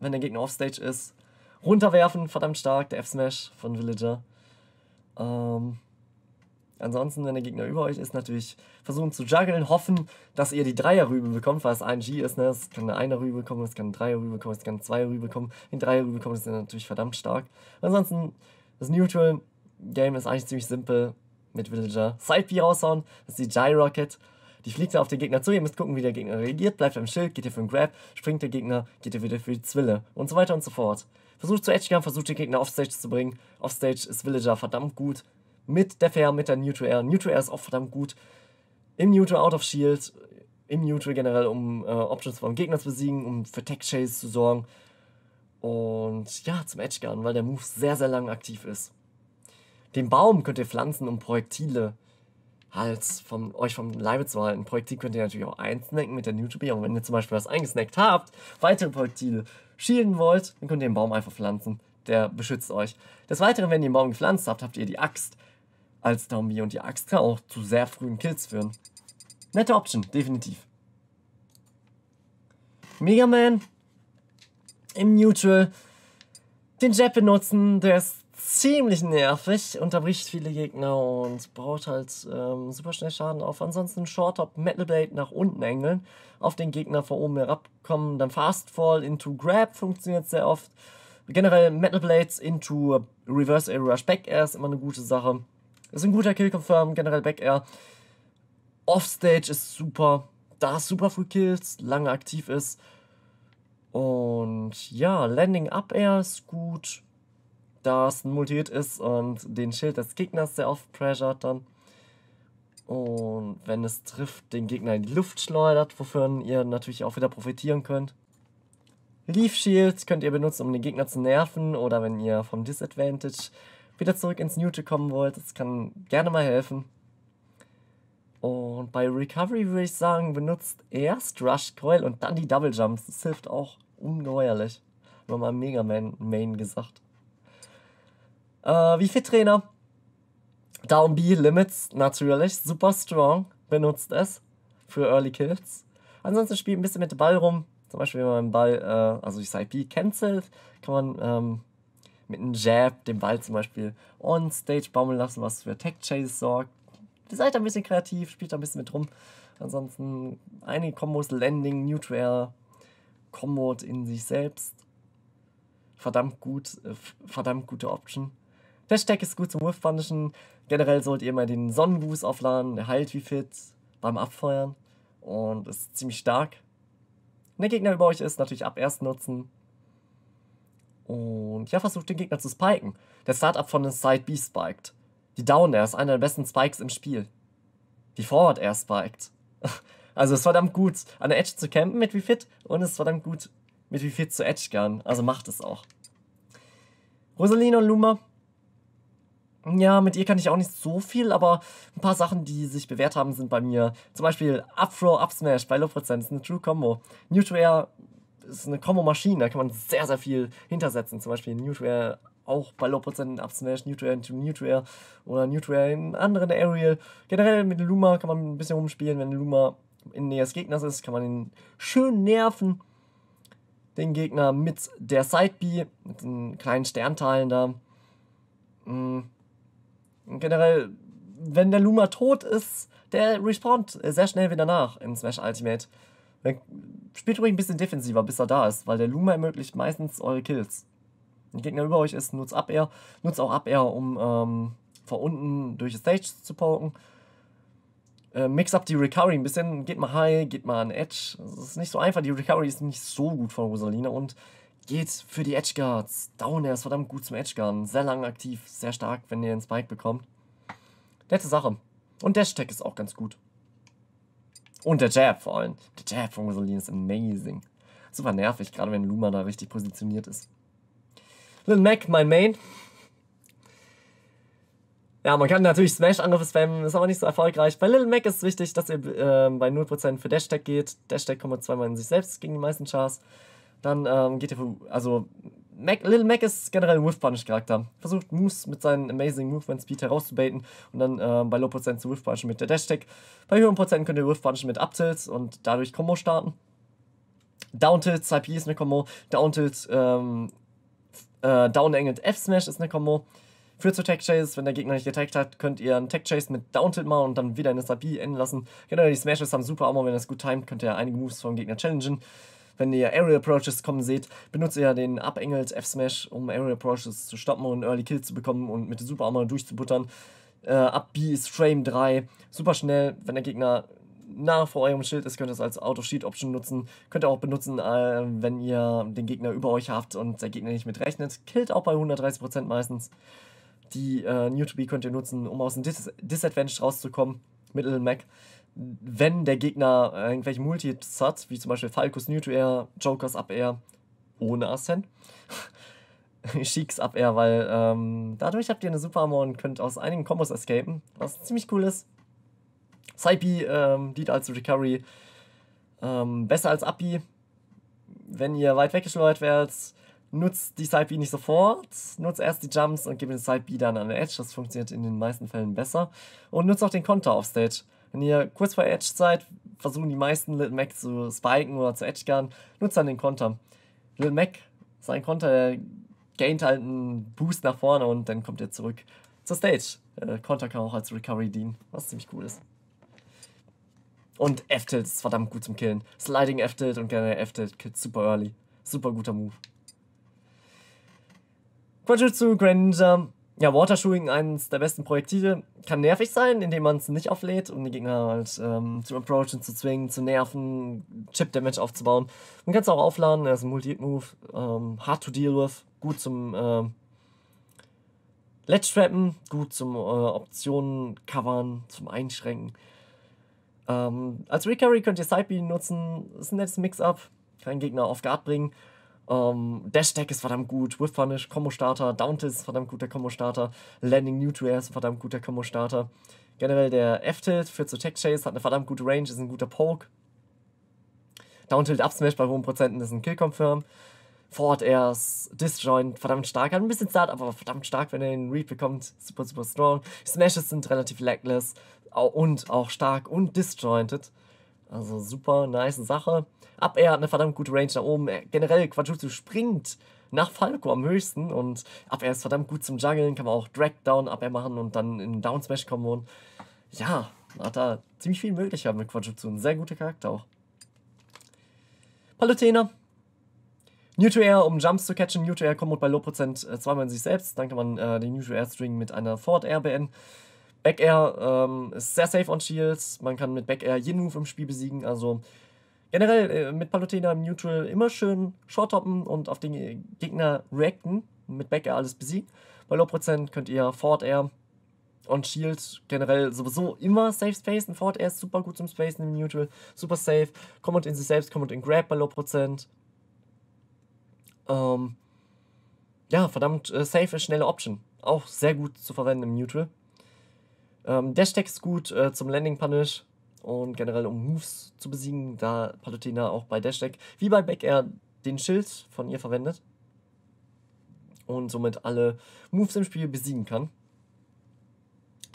wenn der Gegner offstage ist. Runterwerfen, verdammt stark, der F-Smash von Villager. Ähm, ansonsten, wenn der Gegner über euch ist, natürlich versuchen zu juggeln, hoffen, dass ihr die Dreierrübe bekommt, weil es ein G ist. Ne? Es kann eine Einerrübe kommen, es kann eine Dreierrübe kommen, es kann eine Zweierrübe kommen. Wenn Dreierrübe kommt, ist er natürlich verdammt stark. Ansonsten, das Neutral Game ist eigentlich ziemlich simpel mit Villager. Side B raushauen, das ist die Gyrocket. Die fliegt dann auf den Gegner zu, ihr müsst gucken, wie der Gegner reagiert, bleibt am Schild, geht ihr für den Grab, springt der Gegner, geht ihr wieder für die Zwille und so weiter und so fort. Versucht zu Edgegun, versucht den Gegner offstage zu bringen. Offstage ist Villager verdammt gut. Mit der Fair, mit der Neutral Air. Neutral Air ist auch verdammt gut. Im Neutral Out of Shield, im Neutral generell, um äh, Options vom Gegner zu besiegen, um für Tech Chase zu sorgen. Und ja, zum Edgegun, weil der Move sehr, sehr lang aktiv ist. Den Baum könnt ihr pflanzen, um Projektile halt vom, euch vom Leibe zu halten. Projektile könnt ihr natürlich auch einsnacken mit der Newtopie. Und wenn ihr zum Beispiel was eingesnackt habt, weitere Projektile schielen wollt, dann könnt ihr den Baum einfach pflanzen. Der beschützt euch. Des Weiteren, wenn ihr den Baum gepflanzt habt, habt ihr die Axt als Downbee. Und die Axt kann auch zu sehr frühen Kills führen. Nette Option, definitiv. Mega Man im Neutral. Den Jet benutzen, der ist ziemlich nervig, unterbricht viele Gegner und baut halt ähm, super schnell Schaden auf. Ansonsten Short Top Metal Blade nach unten engeln, auf den Gegner von oben herabkommen, dann Fast Fall into Grab funktioniert sehr oft. Generell Metal Blades into Reverse Air Rush Back Air ist immer eine gute Sache. Ist ein guter Kill Confirm, generell Back Air. Offstage ist super, da es super früh kills, lange aktiv ist. Und ja, Landing Up Air ist gut da es ein Multi-Hit ist und den Schild des Gegners sehr oft pressured dann. Und wenn es trifft, den Gegner in die Luft schleudert, wofür ihr natürlich auch wieder profitieren könnt. Leaf Shield könnt ihr benutzen, um den Gegner zu nerven oder wenn ihr vom Disadvantage wieder zurück ins Neutral kommen wollt. Das kann gerne mal helfen. Und bei Recovery würde ich sagen, benutzt erst Rush Coil und dann die Double Jumps. Das hilft auch ungeheuerlich. Nochmal Mega Man Main gesagt. Äh, wie viel Trainer? Down B Limits natürlich, super strong, benutzt es für Early Kills. Ansonsten spielt ein bisschen mit dem Ball rum. Zum Beispiel, wenn man den Ball, äh, also die IP cancelt, kann man ähm, mit einem Jab den Ball zum Beispiel on Stage baumeln lassen, was für Tech Chase sorgt. Seid ein bisschen kreativ, spielt da ein bisschen mit rum. Ansonsten einige Kombos, Landing, Neutral, Combo in sich selbst. Verdammt gut, äh, verdammt gute Option. Das Hashtag ist gut zum Wolf-Punishen. Generell sollt ihr mal den Sonnenboost aufladen. Der heilt wie fit beim Abfeuern und ist ziemlich stark. Wenn der Gegner über euch ist, natürlich ab erst nutzen. Und ja, versucht den Gegner zu spiken. Der Startup von den Side B spiked. Die Down Air ist einer der besten Spikes im Spiel. Die Forward Air spiked. [LAUGHS] Also es ist verdammt gut, an der Edge zu campen mit wie fit und es ist verdammt gut, mit wie fit zu Edge gern. Also macht es auch. Rosalina und Luma ja, mit ihr kann ich auch nicht so viel, aber ein paar Sachen, die sich bewährt haben, sind bei mir. Zum Beispiel Up-Throw, up bei Low-Prozent ist eine True-Combo. Newtware ist eine Combo-Maschine, da kann man sehr, sehr viel hintersetzen. Zum Beispiel Newtware auch bei Low-Prozent Up-Smash, Newtware into Newtware oder Newtware in anderen Aerial. Generell mit Luma kann man ein bisschen rumspielen, wenn Luma in Nähe des Gegners ist, kann man ihn schön nerven. Den Gegner mit der Side-B, mit den kleinen Sternteilen da. Mhm generell, wenn der Luma tot ist, der respawnt sehr schnell wieder nach im Smash Ultimate. Dann spielt ruhig ein bisschen defensiver, bis er da ist, weil der Luma ermöglicht meistens eure Kills. Wenn der Gegner über euch ist, nutzt Up Air, nutzt auch Up Air, um ähm, von unten durch die Stage zu poken. Äh, mix up die Recovery ein bisschen, geht mal high, geht mal an Edge. Es ist nicht so einfach, die Recovery ist nicht so gut von Rosalina und geht für die Edge Guards. Down Air ist verdammt gut zum Edge Guard. Sehr lang aktiv, sehr stark, wenn ihr den Spike bekommt. Nette Sache. Und Dash Tag ist auch ganz gut. Und der Jab vor allem. Der Jab von Mussolini ist amazing. Super nervig, gerade wenn Luma da richtig positioniert ist. Lil Mac, mein Main. Ja, man kann natürlich Smash-Angriffe spammen, ist aber nicht so erfolgreich. Bei Little Mac ist es wichtig, dass ihr äh, bei 0% für Dash-Tag geht. Dash-Tag kommt zweimal in sich selbst gegen die meisten Chars dann ähm, geht ihr für, also Mac, Little Mac ist generell ein Whiff-Punish-Charakter. Versucht Moves mit seinen Amazing Movement Speed herauszubaiten und dann äh, bei Low Prozent zu Whiff-Punishen mit der Dash-Tech. Bei höheren Prozenten könnt ihr Whiff-Punishen mit Uptilts und dadurch Combo starten. Down-Tilt, P ist eine Combo. Down-Tilt, ähm, äh, Down-Angled F-Smash ist eine Combo. Führt zu Tech-Chase, wenn der Gegner nicht getaggt hat, könnt ihr einen Tech-Chase mit Down-Tilt machen und dann wieder eine P enden lassen. Generell, die Smashes haben super Armor, wenn ihr es gut timet, könnt ihr einige Moves vom Gegner challengen wenn ihr Aerial Approaches kommen seht, benutzt ihr ja den Abengels F-Smash, um Aerial Approaches zu stoppen und Early Kills zu bekommen und mit der Super Armor durchzubuttern. Äh, ab B ist Frame 3, super schnell, wenn der Gegner nah vor eurem Schild ist, könnt ihr es als Out of sheet option nutzen. Könnt ihr auch benutzen, äh, wenn ihr den Gegner über euch habt und der Gegner nicht mit rechnet. Killt auch bei 130% meistens. Die äh, New to B könnt ihr nutzen, um aus dem Dis Disadvantage rauszukommen. Mittel Mac wenn der Gegner äh, irgendwelche Multis hat, wie zum Beispiel Falcos New to Air, Jokers Up Air ohne Ascent, Sheiks [LAUGHS] Up Air, weil ähm, dadurch habt ihr eine Super Armor und könnt aus einigen Combos escapen, was ziemlich cool ist. Saipi ähm, dient als Recovery ähm, besser als Api. Wenn ihr weit weggeschleudert werdet, nutzt die Side-B nicht sofort, nutzt erst die Jumps und gebt den Side-B dann an der Edge, das funktioniert in den meisten Fällen besser. Und nutzt auch den Konter auf Stage. Wenn ihr kurz vor Edge seid, versuchen die meisten Little Mac zu spiken oder zu edge guarden, nutzt dann den Konter. Little Mac, sein Konter, gaint halt einen Boost nach vorne und dann kommt er zurück zur Stage. Konter kann auch als Recovery dienen, was ziemlich cool ist. Und F-Tilt ist verdammt gut zum Killen. Sliding F-Tilt und generell F-Tilt killt super early. Super guter Move. Quadrjutsu Greninja ja, Watershoeing, eines der besten Projektile, kann nervig sein, indem man es nicht auflädt, um die Gegner halt ähm, zu approachen, zu zwingen, zu nerven, Chip-Damage aufzubauen. Man kann es auch aufladen, er ist ein Multi-Move, ähm, hard to deal with, gut zum ähm, Ledge-Trappen, gut zum äh, Optionen covern, zum Einschränken. Ähm, als Recovery könnt ihr Sidebeam nutzen, ist ein nettes Mix-Up, keinen Gegner auf Guard bringen. Um, ähm, Dash Deck ist verdammt gut, Whiff Punish, Combo Starter, Downtilt ist verdammt guter Combo Starter, Landing New to Air ist ein verdammt guter Combo Starter. Generell der F-Tilt führt zu Tech Chase, hat eine verdammt gute Range, ist ein guter Poke. Downtilt Up Smash bei hohen Prozenten ist ein Kill Confirm. Forward Airs, Disjoint, verdammt stark, hat ein bisschen Start, aber verdammt stark, wenn er den Read bekommt, super, super strong. Smashes sind relativ lackless und auch stark und disjointed. Also super, nice Sache. Ab Air hat eine verdammt gute Range nach oben. Generell, Quajutsu springt nach Falco am höchsten und Up Air ist verdammt gut zum Juggeln. Kann man auch Dragdown Down Up Air machen und dann in Down Smash kommen. und Ja, hat da ziemlich viel möglich Möglichkeiten mit Quajutsu. Ein sehr guter Charakter auch. Palutena. New to Air, um Jumps zu catchen. New to Air kommt bei Low-Prozent äh, zweimal in sich selbst. Dann kann man äh, den New to Air String mit einer Forward Air beenden. Back Air ähm, ist sehr safe on Shields. Man kann mit Back Air jeden Move im Spiel besiegen. Also Generell äh, mit Palutena im Neutral immer schön shorttoppen und auf den Gegner reacten. Mit Backer alles besiegt. Bei Low Prozent könnt ihr Fort Air und Shield generell sowieso immer safe spacen. Fort Air ist super gut zum Spacen im Neutral, super safe. Kommt in sich selbst, kommt in Grab bei Low Prozent. Ähm, ja, verdammt äh, safe, schnelle Option. Auch sehr gut zu verwenden im Neutral. Ähm, dash Tech ist gut äh, zum Landing-Punish und generell um Moves zu besiegen, da Palutena auch bei Dash Deck wie bei Back Air den Schild von ihr verwendet und somit alle Moves im Spiel besiegen kann.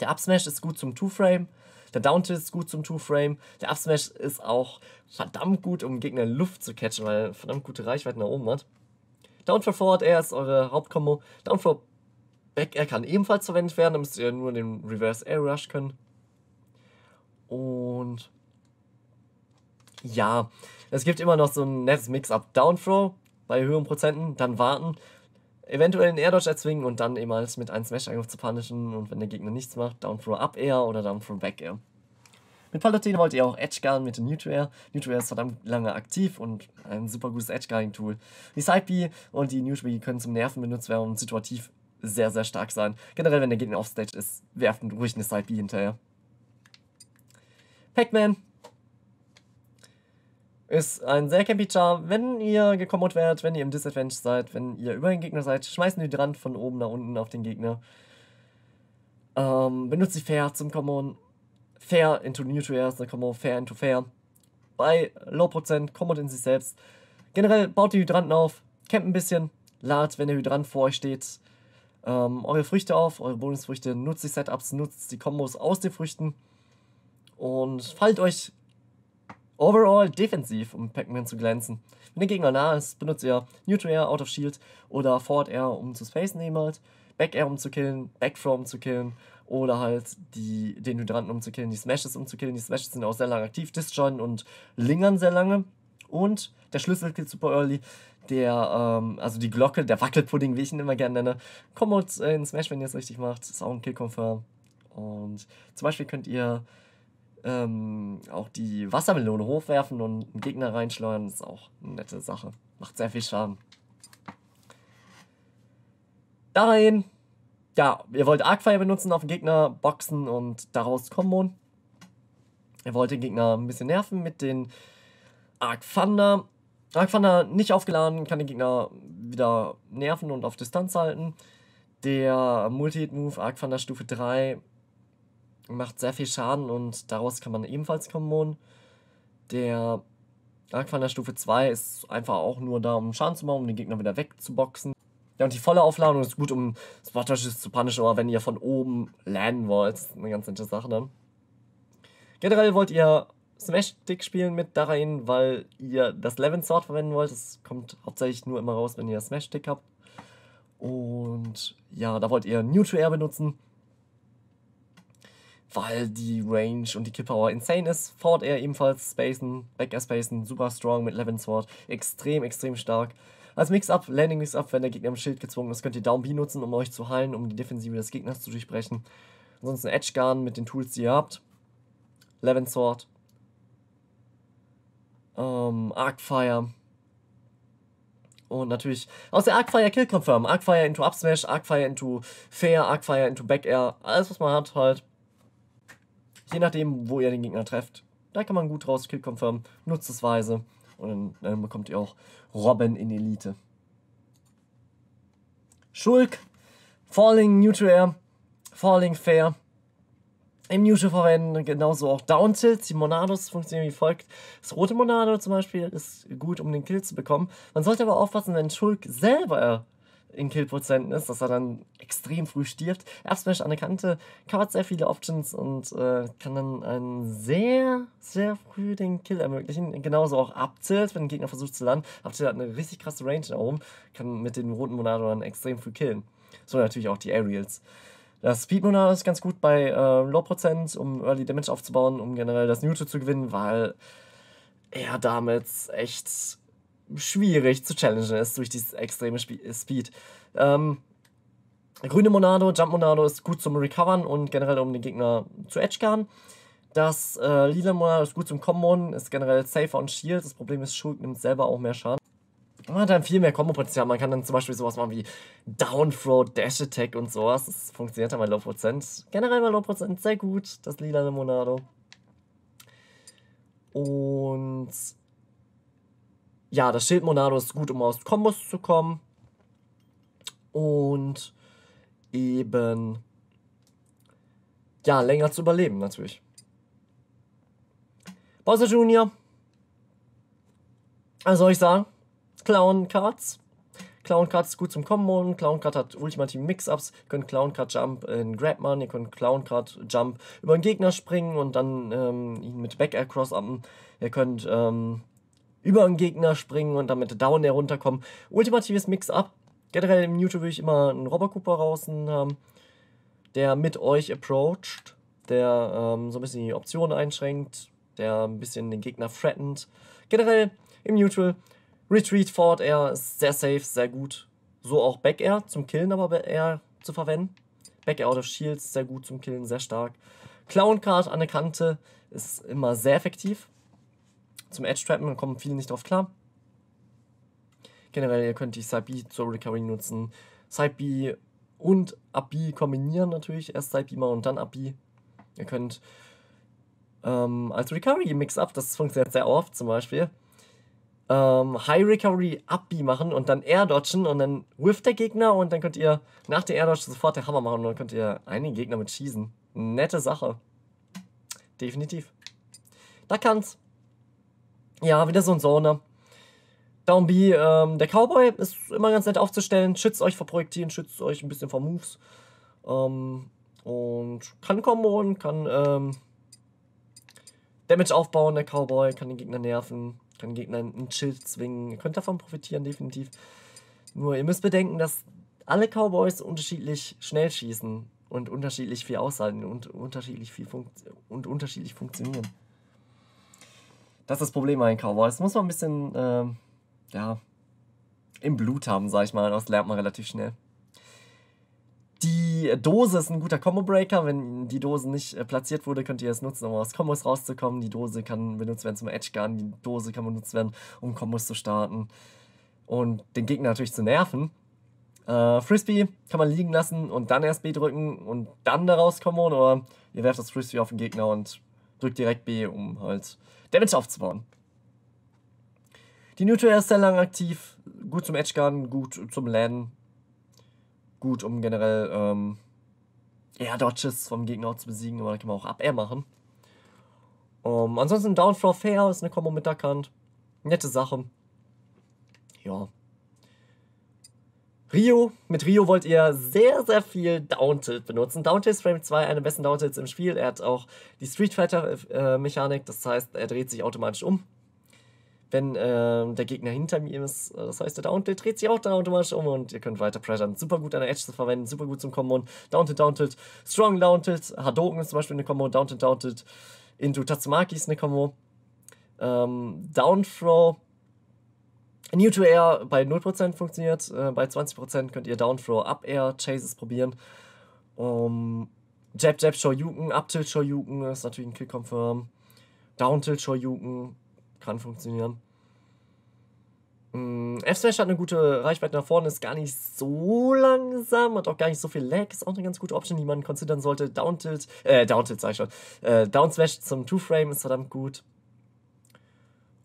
Der Up Smash ist gut zum Two-Frame, der Down Tilt ist gut zum Two-Frame, der Up Smash ist auch verdammt gut, um Gegner in Luft zu catchen, weil er verdammt gute Reichweite nach oben hat. Down for Forward Air ist eure Hauptkombo, Down for Back Air kann ebenfalls verwendet werden, da müsst ihr nur den Reverse Air Rush können. Und ja, es gibt immer noch so ein nettes Mix-up. Downthrow bei höheren Prozenten, dann warten, eventuell einen Air Dodge erzwingen und dann eben halt mit einem Smash-Angriff zu punishen. Und wenn der Gegner nichts macht, Downthrow Up Air oder Downthrow Back Air. Mit Palutena wollt ihr auch Edge Guarden mit dem Nutrier. Nutrier ist verdammt lange aktiv und ein super gutes Edge Guarding Tool. Die Side B und die Nutrier können zum Nerven benutzt werden und situativ sehr, sehr stark sein. Generell, wenn der Gegner offstage ist, werft ruhig eine Side B hinterher. Pac-Man ist ein sehr campy Charm. Wenn ihr gekommot werdet, wenn ihr im Disadvantage seid, wenn ihr über den Gegner seid, schmeißt den Hydrant von oben nach unten auf den Gegner. Ähm, benutzt die Fair zum Common. Fair into Neutral to erst, Common Fair into Fair. Bei Low Prozent, Common in sich selbst. Generell baut die Hydranten auf, campt ein bisschen, ladet, wenn der Hydrant vor euch steht, ähm, eure Früchte auf, eure Bonusfrüchte, nutzt die Setups, nutzt die Kombos aus den Früchten. Und fallt euch overall defensiv, um Pac-Man zu glänzen. Wenn der Gegner nah ist, benutzt ihr Neutral Air, Out of Shield oder Forward Air, um zu spacen eben halt, Back Air, um zu killen, Back Throw, um zu killen oder halt die, den Hydranten, um zu killen, die Smashes, um zu killen. Die Smashes sind auch sehr lange aktiv, disjointen und lingern sehr lange. Und der Schlüssel killt super early. Der, ähm, also die Glocke, der Wackelpudding, wie ich ihn immer gerne nenne, kommt in Smash, wenn ihr es richtig macht. Ist auch ein Kill-Confirm. Und zum Beispiel könnt ihr ähm, auch die Wassermelone hochwerfen und einen Gegner reinschleudern ist auch eine nette Sache. Macht sehr viel Schaden. Darin, ja, ihr wollt Arcfire benutzen, auf den Gegner boxen und daraus kommen. Ihr wollt den Gegner ein bisschen nerven mit den Arc Thunder. Arc Thunder nicht aufgeladen, kann den Gegner wieder nerven und auf Distanz halten. Der Multi-Hit-Move Arc Thunder Stufe 3 macht sehr viel Schaden und daraus kann man ebenfalls kommen. Der Aquan der Stufe 2 ist einfach auch nur da, um Schaden zu machen, um den Gegner wieder wegzuboxen. Ja, und die volle Aufladung ist gut, um Spotters zu punishen, aber wenn ihr von oben landen wollt, ist eine ganz interessante Sache dann. Generell wollt ihr Smash-Stick spielen mit Darain, weil ihr das Levin Sword verwenden wollt. Das kommt hauptsächlich nur immer raus, wenn ihr Smash-Stick habt. Und ja, da wollt ihr New to Air benutzen weil die Range und die Killpower insane ist. Ford Air ebenfalls spacen, Back Air spacen, super strong mit 11 Sword, extrem, extrem stark. Als Mix-Up, Landing Mix-Up, wenn der Gegner im Schild gezwungen ist, könnt ihr Down B nutzen, um euch zu heilen, um die Defensive des Gegners zu durchbrechen. Ansonsten Edge Gun mit den Tools, die ihr habt. Levin Sword. Ähm, Arc Fire. Und natürlich aus der Arcfire Kill Confirm. Arcfire into Up Smash, Arcfire into Fair, Arcfire into Back Air. Alles, was man hat, halt je nachdem, wo ihr den Gegner trefft. Da kann man gut raus Kill Confirm, nutzt es weise und dann, bekommt ihr auch Robin in Elite. Schulk, Falling Nutriair, Falling Fair. Im Neutral verwenden genauso auch Down Tilt. Die Monados funktionieren wie folgt. Das rote Monado zum Beispiel ist gut, um den Kill zu bekommen. Man sollte aber aufpassen, wenn Schulk selber in Killprozenten ist, dass er dann extrem früh stirbt. Erstmash an der Kante covert sehr viele Options und äh, kann dann einen sehr, sehr früh den Kill ermöglichen. Genauso auch Abzilt, wenn ein Gegner versucht zu landen. Abzilt hat eine richtig krasse Range da oben, kann mit den roten Monado dann extrem früh killen. So natürlich auch die Aerials. Das Speed Monado ist ganz gut bei äh, Low Prozent, um Early Damage aufzubauen, um generell das Neutral zu gewinnen, weil er damit echt schwierig zu challengen ist durch dieses extreme Speed. Ähm, grüne Monado, Jump Monado ist gut zum Recovern und generell um den Gegner zu edgeguarden. Das äh, lila Monado ist gut zum Combon, ist generell safer und Shield. Das Problem ist, Schulk nimmt selber auch mehr Schaden. Man hat dann viel mehr Kombo-Potenzial. Man kann dann zum Beispiel sowas machen wie Downthrow, Dash Attack und sowas. Das funktioniert dann bei Low Prozent. Generell bei Low Prozent sehr gut, das lila Monado. Und ja, das Schild Monado ist gut, um aus Kombos zu kommen. Und eben, ja, länger zu überleben natürlich. Bowser Jr. Was soll ich sagen? Clown Cards. Clown Cards ist gut zum Kombon, Clown Card hat ultimative Mix-Ups, ihr könnt Clown Card Jump in Grab machen, ihr könnt Clown Card Jump über den Gegner springen und dann ähm, ihn mit Back Air Cross upen, ihr könnt ähm, über einen Gegner springen und damit down herunterkommen. Ultimatives Mix-Up. Generell im Newton würde ich immer einen Robber Cooper draußen haben, ähm, der mit euch approacht, der ähm, so ein bisschen die Optionen einschränkt, der ein bisschen den Gegner threatened. Generell im Neutral Retreat Forward Air ist sehr safe, sehr gut. So auch Back Air zum Killen, aber eher zu verwenden. Back Air out of Shields sehr gut zum Killen, sehr stark. Clown Card an der Kante ist immer sehr effektiv. Zum Edge-Trapman kommen viele nicht drauf klar. Generell, ihr könnt die Side-B zur Recovery nutzen. Side-B und Ab-B kombinieren natürlich. Erst Side-B mal und dann Ab-B. Ihr könnt ähm, als Recovery Mix-Up, das funktioniert sehr oft zum Beispiel, ähm, High Recovery Up-B machen und dann Air Dodgen und dann Whiff der Gegner und dann könnt ihr nach der Air Dodge sofort den Hammer machen und dann könnt ihr einige Gegner mit schießen. Nette Sache. Definitiv. Da kann's. Ja, wieder so ein Zone. Down B, ähm, der Cowboy ist immer ganz nett aufzustellen. Schützt euch vor Projektilen, schützt euch ein bisschen vor Moves. Ähm, und kann komboen, kann ähm, Damage aufbauen, der Cowboy, kann den Gegner nerven, kann den Gegner einen Schild zwingen. Ihr könnt davon profitieren, definitiv. Nur ihr müsst bedenken, dass alle Cowboys unterschiedlich schnell schießen und unterschiedlich viel aushalten und unterschiedlich viel funkt und unterschiedlich funktionieren. Das ist das Problem bei den Cowboys. Das muss man ein bisschen, äh, ja, im Blut haben, sag ich mal. Das lernt man relativ schnell. Die Dose ist ein guter Combo-Breaker. Wenn die Dose nicht äh, platziert wurde, könnt ihr es nutzen, um aus Kombos rauszukommen. Die Dose kann benutzt werden zum Edge-Gun. Die Dose kann benutzt werden, um Kombos zu starten. Und den Gegner natürlich zu nerven. Äh, Frisbee kann man liegen lassen und dann erst B drücken und dann daraus kommen. Oder ihr werft das Frisbee auf den Gegner und drückt direkt B, um halt Damage aufzubauen. Die Newtour ist sehr lang aktiv, gut zum Edgeguarden, gut zum Laden, gut um generell ähm, Air Dodges vom Gegner zu besiegen, aber da kann man auch Up Air machen. Um, ähm, ansonsten Downflow Fair ist eine Kombo mit Duckhand. Nette Sache. Ja. Rio, mit Rio wollt ihr sehr, sehr viel Downtilt benutzen. Downtilt ist Frame 2, eine der besten Downtilts im Spiel. Er hat auch die Street Fighter-Mechanik, äh, das heißt, er dreht sich automatisch um, wenn äh, der Gegner hinter mir ist. Äh, das heißt, der Downtilt dreht sich auch dann automatisch um und ihr könnt weiter pressern. Super gut an der Edge zu verwenden, super gut zum Kombo. Downtilt, Downtilt, Strong Downtilt, Hadoken ist zum Beispiel eine Kombo, Downtilt, Downtilt, Into Tatsumaki ist eine Kombo. Ähm, Down äh, New to Air bei 0% funktioniert, äh, bei 20% könnt ihr Downflow Up Air, Chases probieren. Um, Jab Jab Shoryuken, Up Tilt Shoryuken ist natürlich ein Kick Confirm. Down Tilt Shoryuken kann funktionieren. Mm, F-Smash hat eine gute Reichweite nach vorne, ist gar nicht so langsam, und auch gar nicht so viel Lag, ist auch eine ganz gute Option, die man considern sollte. Down Tilt, äh, Down Tilt sag ich schon, äh, Down Smash zum Two-Frame ist verdammt gut.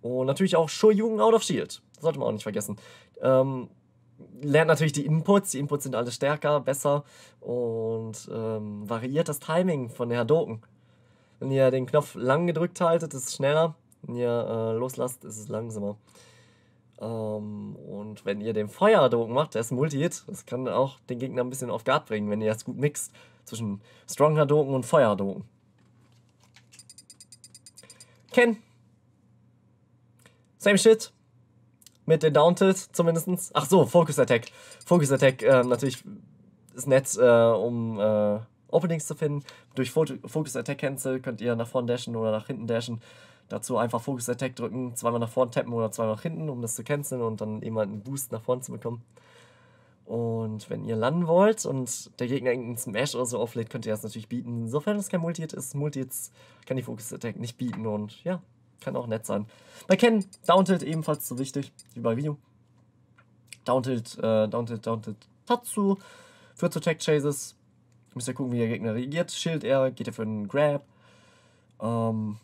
Und natürlich auch Shoryuken Out of Shield sollte man auch nicht vergessen. Ähm, lernt natürlich die Inputs. Die Inputs sind alle stärker, besser und ähm, variiert das Timing von der Hadoken. Wenn ihr den Knopf lang gedrückt haltet, ist es schneller. Wenn ihr äh, loslasst, ist es langsamer. Ähm, und wenn ihr den Feuer-Hadoken macht, der ist Multi-Hit. Das kann auch den Gegner ein bisschen auf Guard bringen, wenn ihr das gut mixt zwischen Strong-Hadoken und Feuer-Hadoken. Ken. Same shit mit den Downtilt zumindest. Ach so, Focus Attack. Focus Attack äh, natürlich ist nett, äh, um äh, Openings zu finden. Durch Fo Focus Attack Cancel könnt ihr nach vorne dashen oder nach hinten dashen. Dazu einfach Focus Attack drücken, zweimal nach vorne tappen oder zweimal nach hinten, um das zu canceln und dann eben einen Boost nach vorne zu bekommen. Und wenn ihr landen wollt und der Gegner irgendeinen Smash oder so auflädt, könnt ihr das natürlich bieten. Sofern es kein Multi-Hit ist, Multi-Hits kann die Focus Attack nicht bieten und ja, kann auch nett sein. Bei Ken, Downtilt ebenfalls so wichtig, wie bei Video. Downtilt, äh, Downtilt, Downtilt Tatsu. Führt zu Tech Chases. Müsst ihr gucken, wie der Gegner reagiert. Schild er, geht er für einen Grab. Ähm,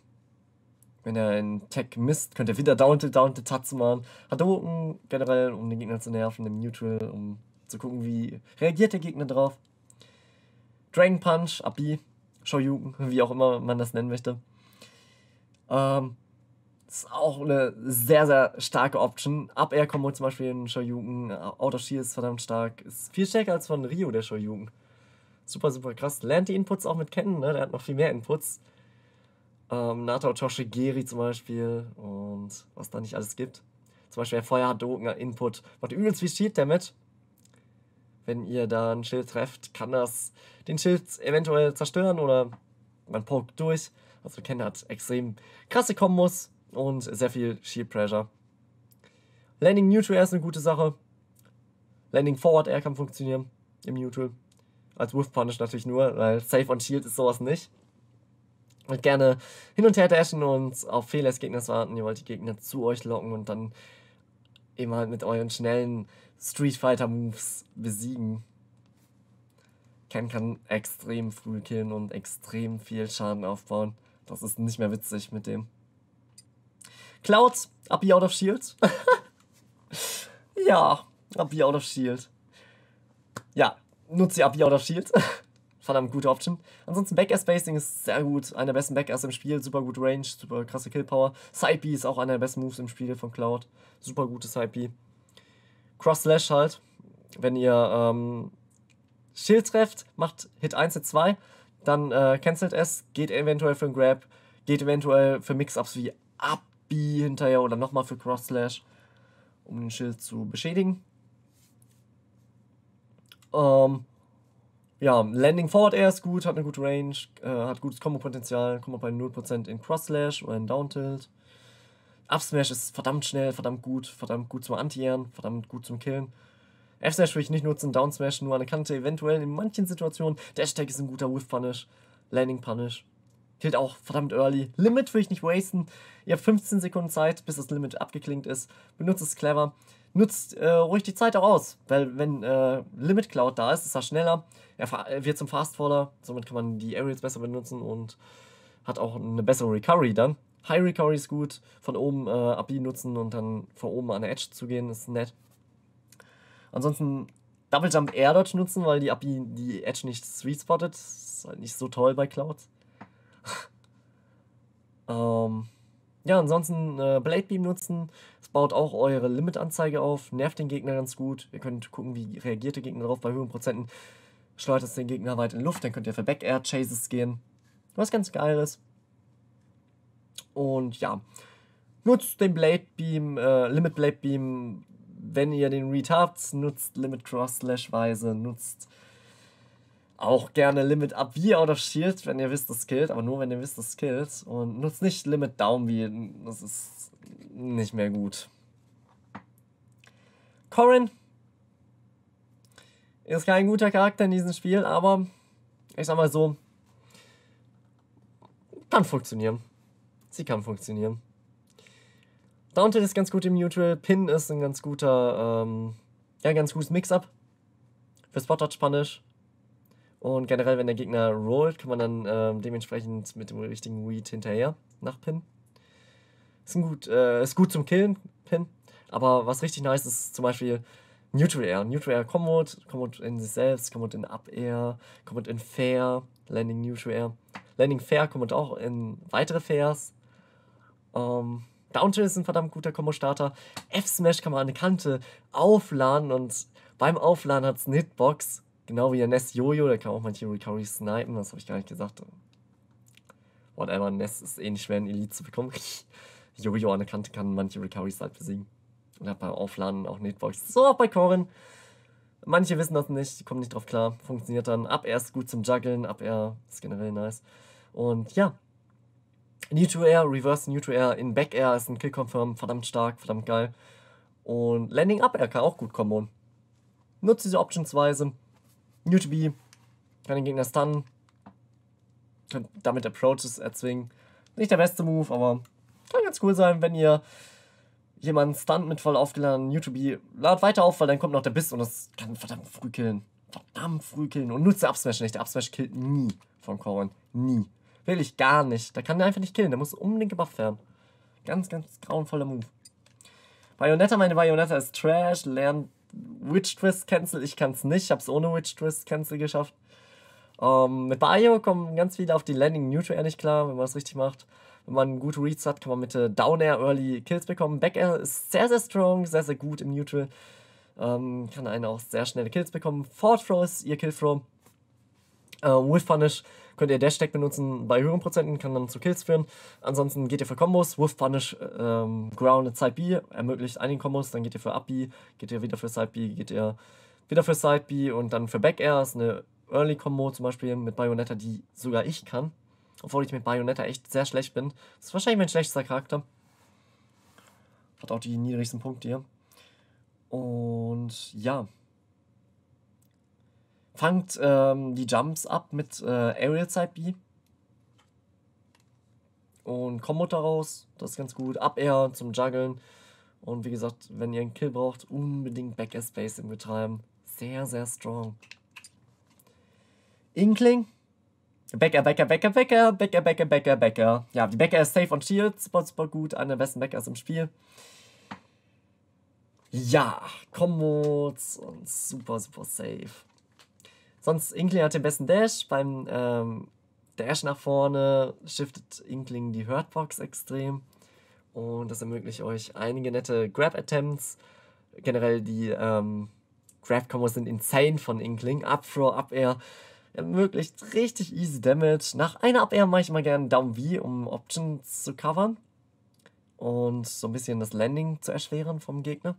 wenn er einen Tech misst, könnt ihr wieder Downtilt, Downtilt Tatsu machen. Hadoken generell, um den Gegner zu nerven, im Neutral, um zu gucken, wie reagiert der Gegner drauf. Dragon Punch, Abi, Shoryuken, wie auch immer man das nennen möchte. Ähm, ist auch eine sehr, sehr starke Option. Ab Air Combo zum Beispiel in Shoyuken. Äh, Out Shield ist verdammt stark. Ist viel stärker als von Rio, der Shoyuken. Super, super krass. Lernt die Inputs auch mit kennen, ne? Der hat noch viel mehr Inputs. Ähm, Nato Toshigeri zum Beispiel und was da nicht alles gibt. Zum Beispiel der Feuer hat Input. Macht übelst viel Shield damit. Wenn ihr da ein Schild trefft, kann das den Schild eventuell zerstören oder man pokt durch. Was also wir kennen, hat extrem krasse Kombos und sehr viel Shield Pressure. Landing Neutral Air ist eine gute Sache. Landing Forward Air kann funktionieren im Neutral. Als Wolf Punish natürlich nur, weil Safe on Shield ist sowas nicht. Und gerne hin und her dashen und auf Fehler des Gegners warten. Ihr wollt die Gegner zu euch locken und dann eben halt mit euren schnellen Street Fighter Moves besiegen. Ken kann extrem früh killen und extrem viel Schaden aufbauen. Das ist nicht mehr witzig mit dem. Clouds, I'll be out of shield. [LAUGHS] ja, I'll be out of shield. Ja, nutze die I'll out of shield. [LAUGHS] Verdammt gute Option. Ansonsten Back-Air-Spacing ist sehr gut. Einer der besten back im Spiel. Super gut Range, super krasse Killpower. Side-B ist auch einer der besten Moves im Spiel von Cloud. Super gute Side-B. Cross-Slash halt. Wenn ihr ähm, Schild trefft, macht Hit 1, Hit 2, dann äh, cancelt es, geht eventuell für einen Grab, geht eventuell für Mix-Ups wie ab B hinterher oder nochmal für Cross Slash, um den Schild zu beschädigen. Ähm, ja, Landing Forward Air ist gut, hat eine gute Range, äh, hat gutes combo potenzial kommt bei 0% in Cross Slash oder in Down Tilt. Up Smash ist verdammt schnell, verdammt gut, verdammt gut zum Anti-Ehren, verdammt gut zum Killen. F-Smash will ich nicht nutzen, Down Smash nur an der Kante, eventuell in manchen Situationen. Dash Tag ist ein guter Whiff-Punish, Landing-Punish. Gilt auch verdammt early. Limit will ich nicht wasten. Ihr habt 15 Sekunden Zeit, bis das Limit abgeklingt ist. Benutzt es clever. Nutzt äh, ruhig die Zeit auch aus, weil wenn äh, Limit Cloud da ist, ist er schneller. Er wird zum Fastfaller, somit kann man die Aerials besser benutzen und hat auch eine bessere Recovery dann. High Recovery ist gut, von oben äh, API nutzen und dann von oben an der Edge zu gehen, ist nett. Ansonsten Double Jump Air Dodge nutzen, weil die API die Edge nicht sweet spottet. Ist halt nicht so toll bei Clouds. Ähm, ja, ansonsten äh, Blade Beam nutzen. Es baut auch eure Limit-Anzeige auf, nervt den Gegner ganz gut. Ihr könnt gucken, wie reagiert der Gegner darauf bei höheren Prozenten. Schleudert es den Gegner weit in Luft, dann könnt ihr für Back-Air-Chases gehen. Was ganz geil ist. Und ja, nutzt den Blade Beam, äh, Limit Blade Beam, wenn ihr den Read habt, nutzt Limit Cross Slash Weise, nutzt auch gerne Limit Up wie Out of Shield, wenn ihr wisst, das killt, aber nur wenn ihr wisst, das killt. Und nutzt nicht Limit Down wie, das ist nicht mehr gut. Corin ist kein guter Charakter in diesem Spiel, aber ich sag mal so, kann funktionieren. Sie kann funktionieren. Downtilt ist ganz gut im Neutral, Pin ist ein ganz guter, ähm, ja, ganz gutes Mix-Up für Spot-Touch-Punish. Und generell, wenn der Gegner rollt, kann man dann ähm, dementsprechend mit dem richtigen Weed hinterher nachpinnen. Ist, gut, äh, ist gut zum Killen, Pin. Aber was richtig nice ist, zum Beispiel Neutral Air. Neutral Air Commode, Commod in sich selbst, Commod in Up Air, Commod in Fair, Landing Neutral Air. Landing Fair kommt auch in weitere Fairs. Ähm, Downtail ist ein verdammt guter Combo-Starter. F-Smash kann man an der Kante aufladen und beim Aufladen hat es eine Hitbox Genau wie der Ness Jojo, der kann auch manche Recovery snipen, das habe ich gar nicht gesagt. Whatever, Ness ist eh nicht schwer ein Elite zu bekommen. [LAUGHS] Jojo an der Kante kann manche Recoveries halt besiegen. Und hat beim Aufladen auch Netbox. So auch bei Corin. Manche wissen das nicht, die kommen nicht drauf klar. Funktioniert dann. Ab Air ist gut zum Juggeln, Ab Air ist generell nice. Und ja. New to Air, Reverse New to Air in Back Air ist ein Kill Confirm, verdammt stark, verdammt geil. Und Landing Up Air kann auch gut kommen. Nutze diese Optionsweise. New to be, kann den Gegner stunnen, kann damit Approaches erzwingen. Nicht der beste Move, aber kann ganz cool sein, wenn ihr jemanden stunt mit voll aufgeladenen New to be, lad weiter auf, weil dann kommt noch der Biss und das kann verdammt früh killen. Verdammt früh killen und nutze der Upsmash nicht. Der Upsmash killt nie von Corwin. Nie. Wirklich gar nicht. Da kann er einfach nicht killen. Der muss unbedingt gebufft werden. Ganz, ganz grauenvoller Move. Bayonetta, meine Bayonetta ist Trash, lernt Witch Twist Cancel. Ich kann es nicht. Ich habe es ohne Witch Twist Cancel geschafft. Ähm, mit Bayo kommen ganz viele auf die Landing Neutral nicht klar, wenn man es richtig macht. Wenn man gute Reads hat, kann man mit äh, Down Air Early Kills bekommen. Back Air ist sehr, sehr strong, sehr, sehr gut im Neutral. Ähm, kann einen auch sehr schnelle Kills bekommen. Forward Throw ist ihr Kill Throw. Äh, Wolf Punish könnt ihr Dash-Tag benutzen bei höheren Prozenten, kann dann zu Kills führen. Ansonsten geht ihr für Kombos, Wolf Punish, ähm, Ground und Side B, ermöglicht einige Kombos, dann geht ihr für Up B, geht ihr wieder für Side B, geht ihr wieder für Side B und dann für Back Air ist eine Early-Combo zum Beispiel mit Bayonetta, die sogar ich kann. Obwohl ich mit Bayonetta echt sehr schlecht bin. Das ist wahrscheinlich mein schlechtester Charakter. Hat auch die niedrigsten Punkte hier. Und ja, fangt ähm, die Jumps ab mit äh, Aerial Side B. Und Combo daraus, das ist ganz gut. Up Air zum Juggeln. Und wie gesagt, wenn ihr einen Kill braucht, unbedingt Back Air im betreiben. Sehr, sehr strong. Inkling. Backer, Backer, Backer, Backer, Backer, Backer, Backer, Backer. Ja, die Backer ist safe und shield. Super, super gut. Einer der besten Backers im Spiel. Ja, Combos und super, super safe. Sonst Inkling hat den besten Dash. Beim ähm, Dash nach vorne shiftet Inkling die Hurtbox extrem. Und das ermöglicht euch einige nette Grab-Attempts. Generell die ähm, Grab-Combos sind insane von Inkling. Up-Throw, Up-Air ermöglicht richtig easy Damage. Nach einer Up-Air mache ich mal gerne Down-V, um Options zu covern. Und so ein bisschen das Landing zu erschweren vom Gegner.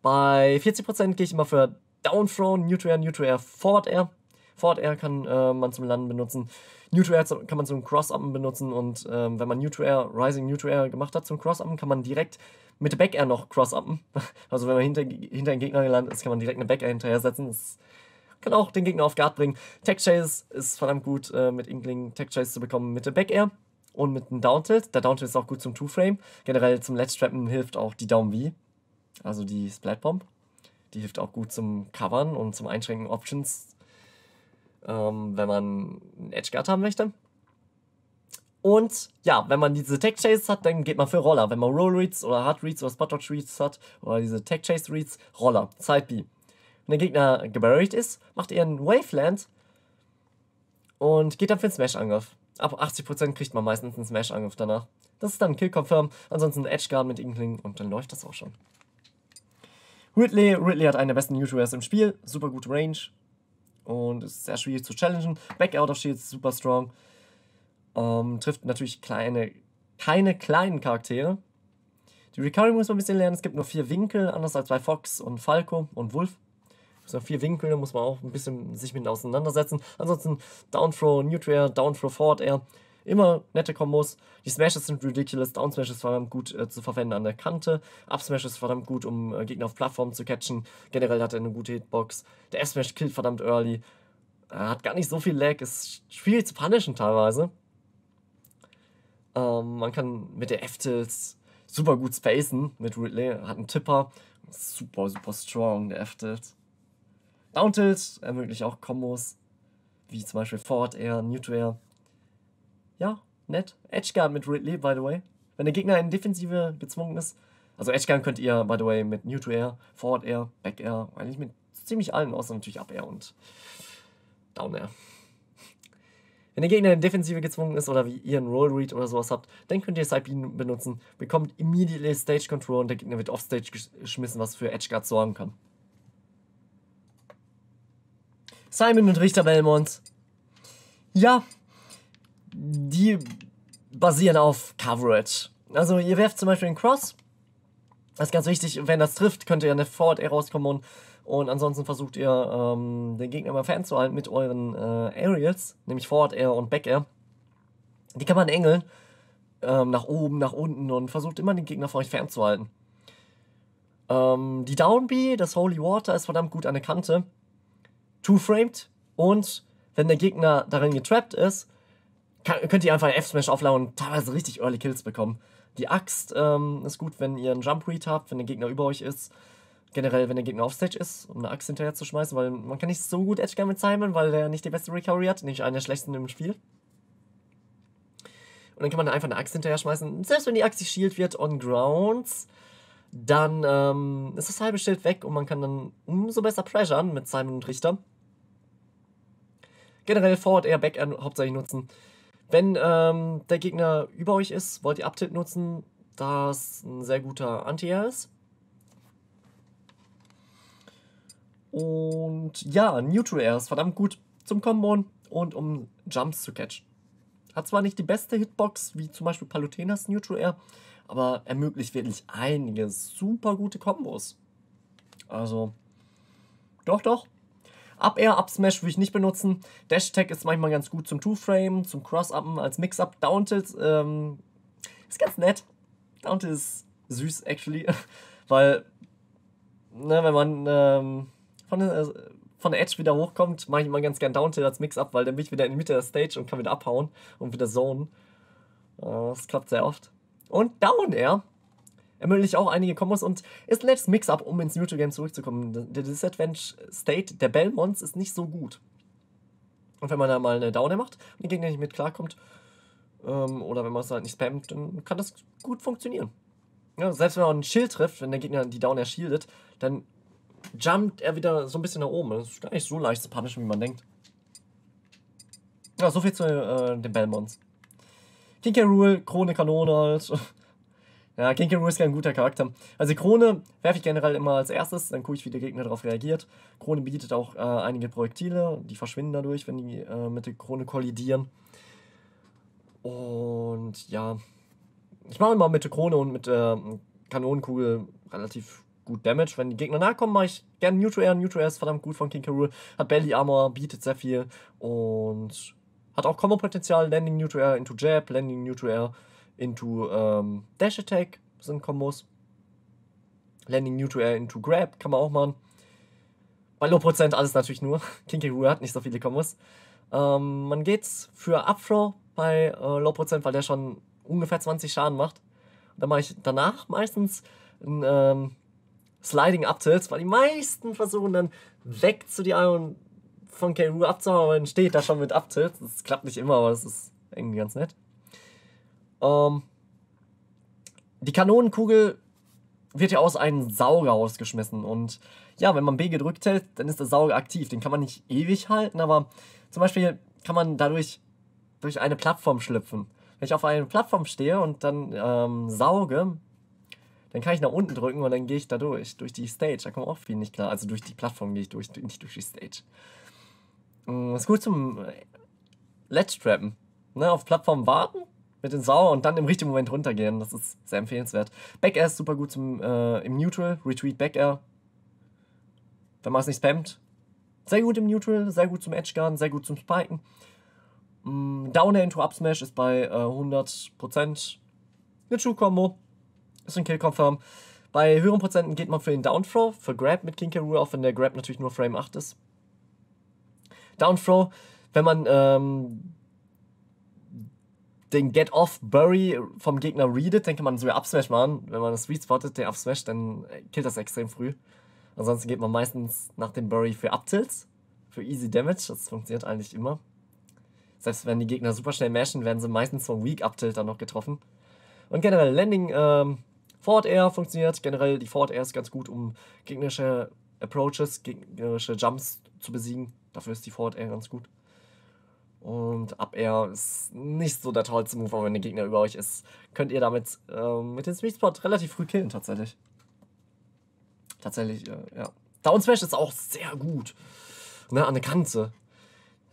Bei 40% gehe ich immer für Downthrow, New to Air, New to Air, Forward Air. Forward Air kann äh, man zum Landen benutzen. New to Air kann man zum cross uppen benutzen und ähm, wenn man New to Air, Rising New to Air gemacht hat zum cross uppen kann man direkt mit Back Air noch cross uppen [LAUGHS] Also wenn man hinter, hinter den Gegner gelandet ist, kann man direkt eine Back Air hinterher setzen. Das kann auch den Gegner auf Guard bringen. Tech Chase ist verdammt gut äh, mit Inkling Tech Chase zu bekommen mit der Back Air und mit einem Downtilt. Der Downtilt ist auch gut zum Two-Frame. Generell zum Ledge-Trappen hilft auch die Down-V, also die Splat-Bomb. Die hilft auch gut zum Covern und zum Einschränken Options, ähm, wenn man einen Edge Guard haben möchte. Und ja, wenn man diese Tech Chase hat, dann geht man für Roller. Wenn man Roll Reads oder Hard Reads oder Spot Dodge Reads hat oder diese Tech Chase Reads, Roller, Side B. Wenn der Gegner geburied ist, macht er einen Waveland und geht dann für einen Smash-Angriff. Ab 80% kriegt man meistens einen Smash-Angriff danach. Das ist dann Kill Confirm, ansonsten Edge Guard mit Inkling und dann läuft das auch schon. Ridley, Ridley hat einen der besten YouTubers im Spiel, super gute Range und ist sehr schwierig zu challengen. Back out of Shield ist super strong. Ähm, trifft natürlich kleine, keine kleinen Charaktere. Die Recovery muss man ein bisschen lernen. Es gibt nur vier Winkel, anders als bei Fox und Falco und Wolf. Es gibt vier Winkel, da muss man auch ein bisschen sich mit auseinandersetzen. Ansonsten Downthrow Neutral, Downthrow Forward Air immer nette Kombos. Die Smashes sind ridiculous, Down Smash ist verdammt gut äh, zu verwenden an der Kante, Up Smash ist verdammt gut, um äh, Gegner auf Plattformen zu catchen. Generell hat er eine gute Hitbox. Der F Smash killt verdammt early. Er hat gar nicht so viel Lag, ist schwierig zu punishen teilweise. Ähm, man kann mit der F-Tills super gut spacen mit Ridley, hat einen Tipper. Super, super strong, der F-Tilt. Down-Tilt ermöglicht auch Kombos, wie zum Beispiel Forward Air, Neutral Air ja, nett. Edgeguard mit Ridley, by the way. Wenn der Gegner in Defensive gezwungen ist, also Edgeguard könnt ihr, by the way, mit New to Air, Forward Air, Back Air, eigentlich mit ziemlich allen, außer natürlich Up Air und Down Air. Wenn der Gegner in Defensive gezwungen ist oder wie ihr einen Roll Read oder sowas habt, dann könnt ihr Sidebeam benutzen, bekommt immediately Stage Control und der Gegner wird Offstage geschmissen, was für Edgeguard sorgen kann. Simon und Richter Belmont. Ja, die basieren auf Coverage. Also ihr werft zum Beispiel einen Cross. Das ist ganz wichtig, wenn das trifft, könnt ihr eine Forward Air rauskommen und, und ansonsten versucht ihr ähm, den Gegner immer fernzuhalten mit euren äh, Aerials, nämlich Forward Air und Back Air. Die kann man engeln, ähm, nach oben, nach unten und versucht immer den Gegner von euch fernzuhalten. Ähm, die B, das Holy Water ist verdammt gut an der Kante. Two-framed und wenn der Gegner darin getrappt ist, kann, könnt ihr einfach F-Smash auflauen und teilweise richtig Early Kills bekommen. Die Axt ähm, ist gut, wenn ihr einen Jump Read habt, wenn der Gegner über euch ist. Generell, wenn der Gegner Offstage ist, um eine Axt hinterher zu schmeißen, weil man kann nicht so gut Edgegun mit Simon, weil der nicht die beste Recovery hat, nicht einer der schlechtesten im Spiel. Und dann kann man einfach eine Axt hinterher schmeißen. Selbst wenn die Axt die Shield wird on Grounds, dann ähm, ist das halbe Schild weg und man kann dann umso besser pressuren mit Simon und Richter. Generell Forward eher Back Air hauptsächlich nutzen. Wenn ähm, der Gegner über euch ist, wollt ihr Uptilt nutzen, da es ein sehr guter Anti-Air ist. Und ja, Neutral Air ist verdammt gut zum Kombon und um Jumps zu catchen. Hat zwar nicht die beste Hitbox, wie zum Beispiel Palutenas Neutral Air, aber ermöglicht wirklich einige super gute Kombos. Also, doch, doch, Up Air, Up Smash würde ich nicht benutzen. Dash Tag ist manchmal ganz gut zum Two-Frame, zum cross uppen als Mix-Up. Down Tilt ähm, ist ganz nett. Down Tilt ist süß, actually. [LAUGHS] Weil, ne, wenn man ähm, von, äh, von der Edge wieder hochkommt, mache ich immer ganz gern Down Tilt als Mix-Up, weil dann bin ich wieder in die Mitte der Stage und kann wieder abhauen und wieder zonen. Äh, das klappt sehr oft. Und Down Air ermöglicht auch einige Kombos und ist ein letztes Mix-Up, um ins Neutral Game zurückzukommen. Der Disadvantage State der Belmonts ist nicht so gut. Und wenn man da mal eine Downer macht und die Gegner nicht mit klarkommt, ähm, oder wenn man es halt nicht spammt, dann kann das gut funktionieren. Ja, selbst wenn man einen Schild trifft, wenn der Gegner die Downer shieldet, dann jumpt er wieder so ein bisschen nach oben. Das ist gar nicht so leicht zu punishen, wie man denkt. Ja, soviel zu äh, den Belmonts. King K. Rule, Krone, Kanone halt. Ja, King Kinkeru ist kein guter Charakter. Also Krone werfe ich generell immer als erstes, dann gucke ich, wie der Gegner darauf reagiert. Krone bietet auch äh, einige Projektile, die verschwinden dadurch, wenn die äh, mit der Krone kollidieren. Und ja, ich mache immer mit der Krone und mit der äh, Kanonenkugel relativ gut Damage. Wenn die Gegner nahe kommen, mache ich gerne Neutral Air. Neutral Air ist verdammt gut von King Kinkeru. Hat Belly Armor, bietet sehr viel und hat auch combo potenzial Landing Neutral Air into Jab, Landing Neutral Air into ähm, Dash Attack sind Kombos. Landing New to Air into Grab kann man auch machen. Bei Low Prozent alles natürlich nur. [LAUGHS] Kinkiguru hat nicht so viele Kombos. Ähm, man geht's für Upthrow bei äh, Low Prozent, weil der schon ungefähr 20 Schaden macht. Und dann mache ich danach meistens ein ähm, Sliding Up Tilt, weil die meisten versuchen dann weg zu die Iron von Kangaroo abzuhauen, aber dann steht da schon mit Up Tilt. Das klappt nicht immer, aber das ist irgendwie ganz nett. Ähm, die Kanonenkugel wird ja aus einem Sauger ausgeschmissen. und ja, wenn man B gedrückt hält, dann ist der Sauger aktiv. Den kann man nicht ewig halten, aber zum Beispiel kann man dadurch durch eine Plattform schlüpfen. Wenn ich auf eine Plattform stehe und dann ähm, sauge, dann kann ich nach unten drücken und dann gehe ich da durch, durch die Stage. Da kommt auch viel nicht klar. Also durch die Plattform gehe ich durch, nicht durch die Stage. Das mm, ist gut zum äh, Ledge-Trappen. Ne, auf Plattform warten mit den Sauer und dann im richtigen Moment runtergehen. Das ist sehr empfehlenswert. Back Air ist super gut zum, äh, im Neutral. Retweet Back Air. Wenn man es nicht spammt. Sehr gut im Neutral, sehr gut zum Edge Guard, sehr gut zum Spiken. Mm, Down Air into Up Smash ist bei äh, 100%. Eine True Combo. Ist ein Kill Confirm. Bei höheren Prozenten geht man für den Down Throw, für Grab mit King Karoo, auch wenn der Grab natürlich nur Frame 8 ist. Down Throw, wenn man ähm, den Get Off Bury vom Gegner readet, denke man sogar Up Smash machen. Wenn man das Sweet spottet, den Up dann killt das extrem früh. Ansonsten geht man meistens nach dem Bury für Up für Easy Damage. Das funktioniert eigentlich immer. Selbst wenn die Gegner super schnell mashen, werden sie meistens vom Weak Up dann noch getroffen. Und generell Landing, ähm, Forward Air funktioniert. Generell die Forward Air ist ganz gut, um gegnerische Approaches, gegnerische Jumps zu besiegen. Dafür ist die Forward Air ganz gut. Und ab Air ist nicht so der tollste Move, aber wenn der Gegner über euch ist, könnt ihr damit äh, mit dem Sweet Spot relativ früh killen, tatsächlich. Tatsächlich, äh, ja. Down Smash ist auch sehr gut. Ne, an der Kante.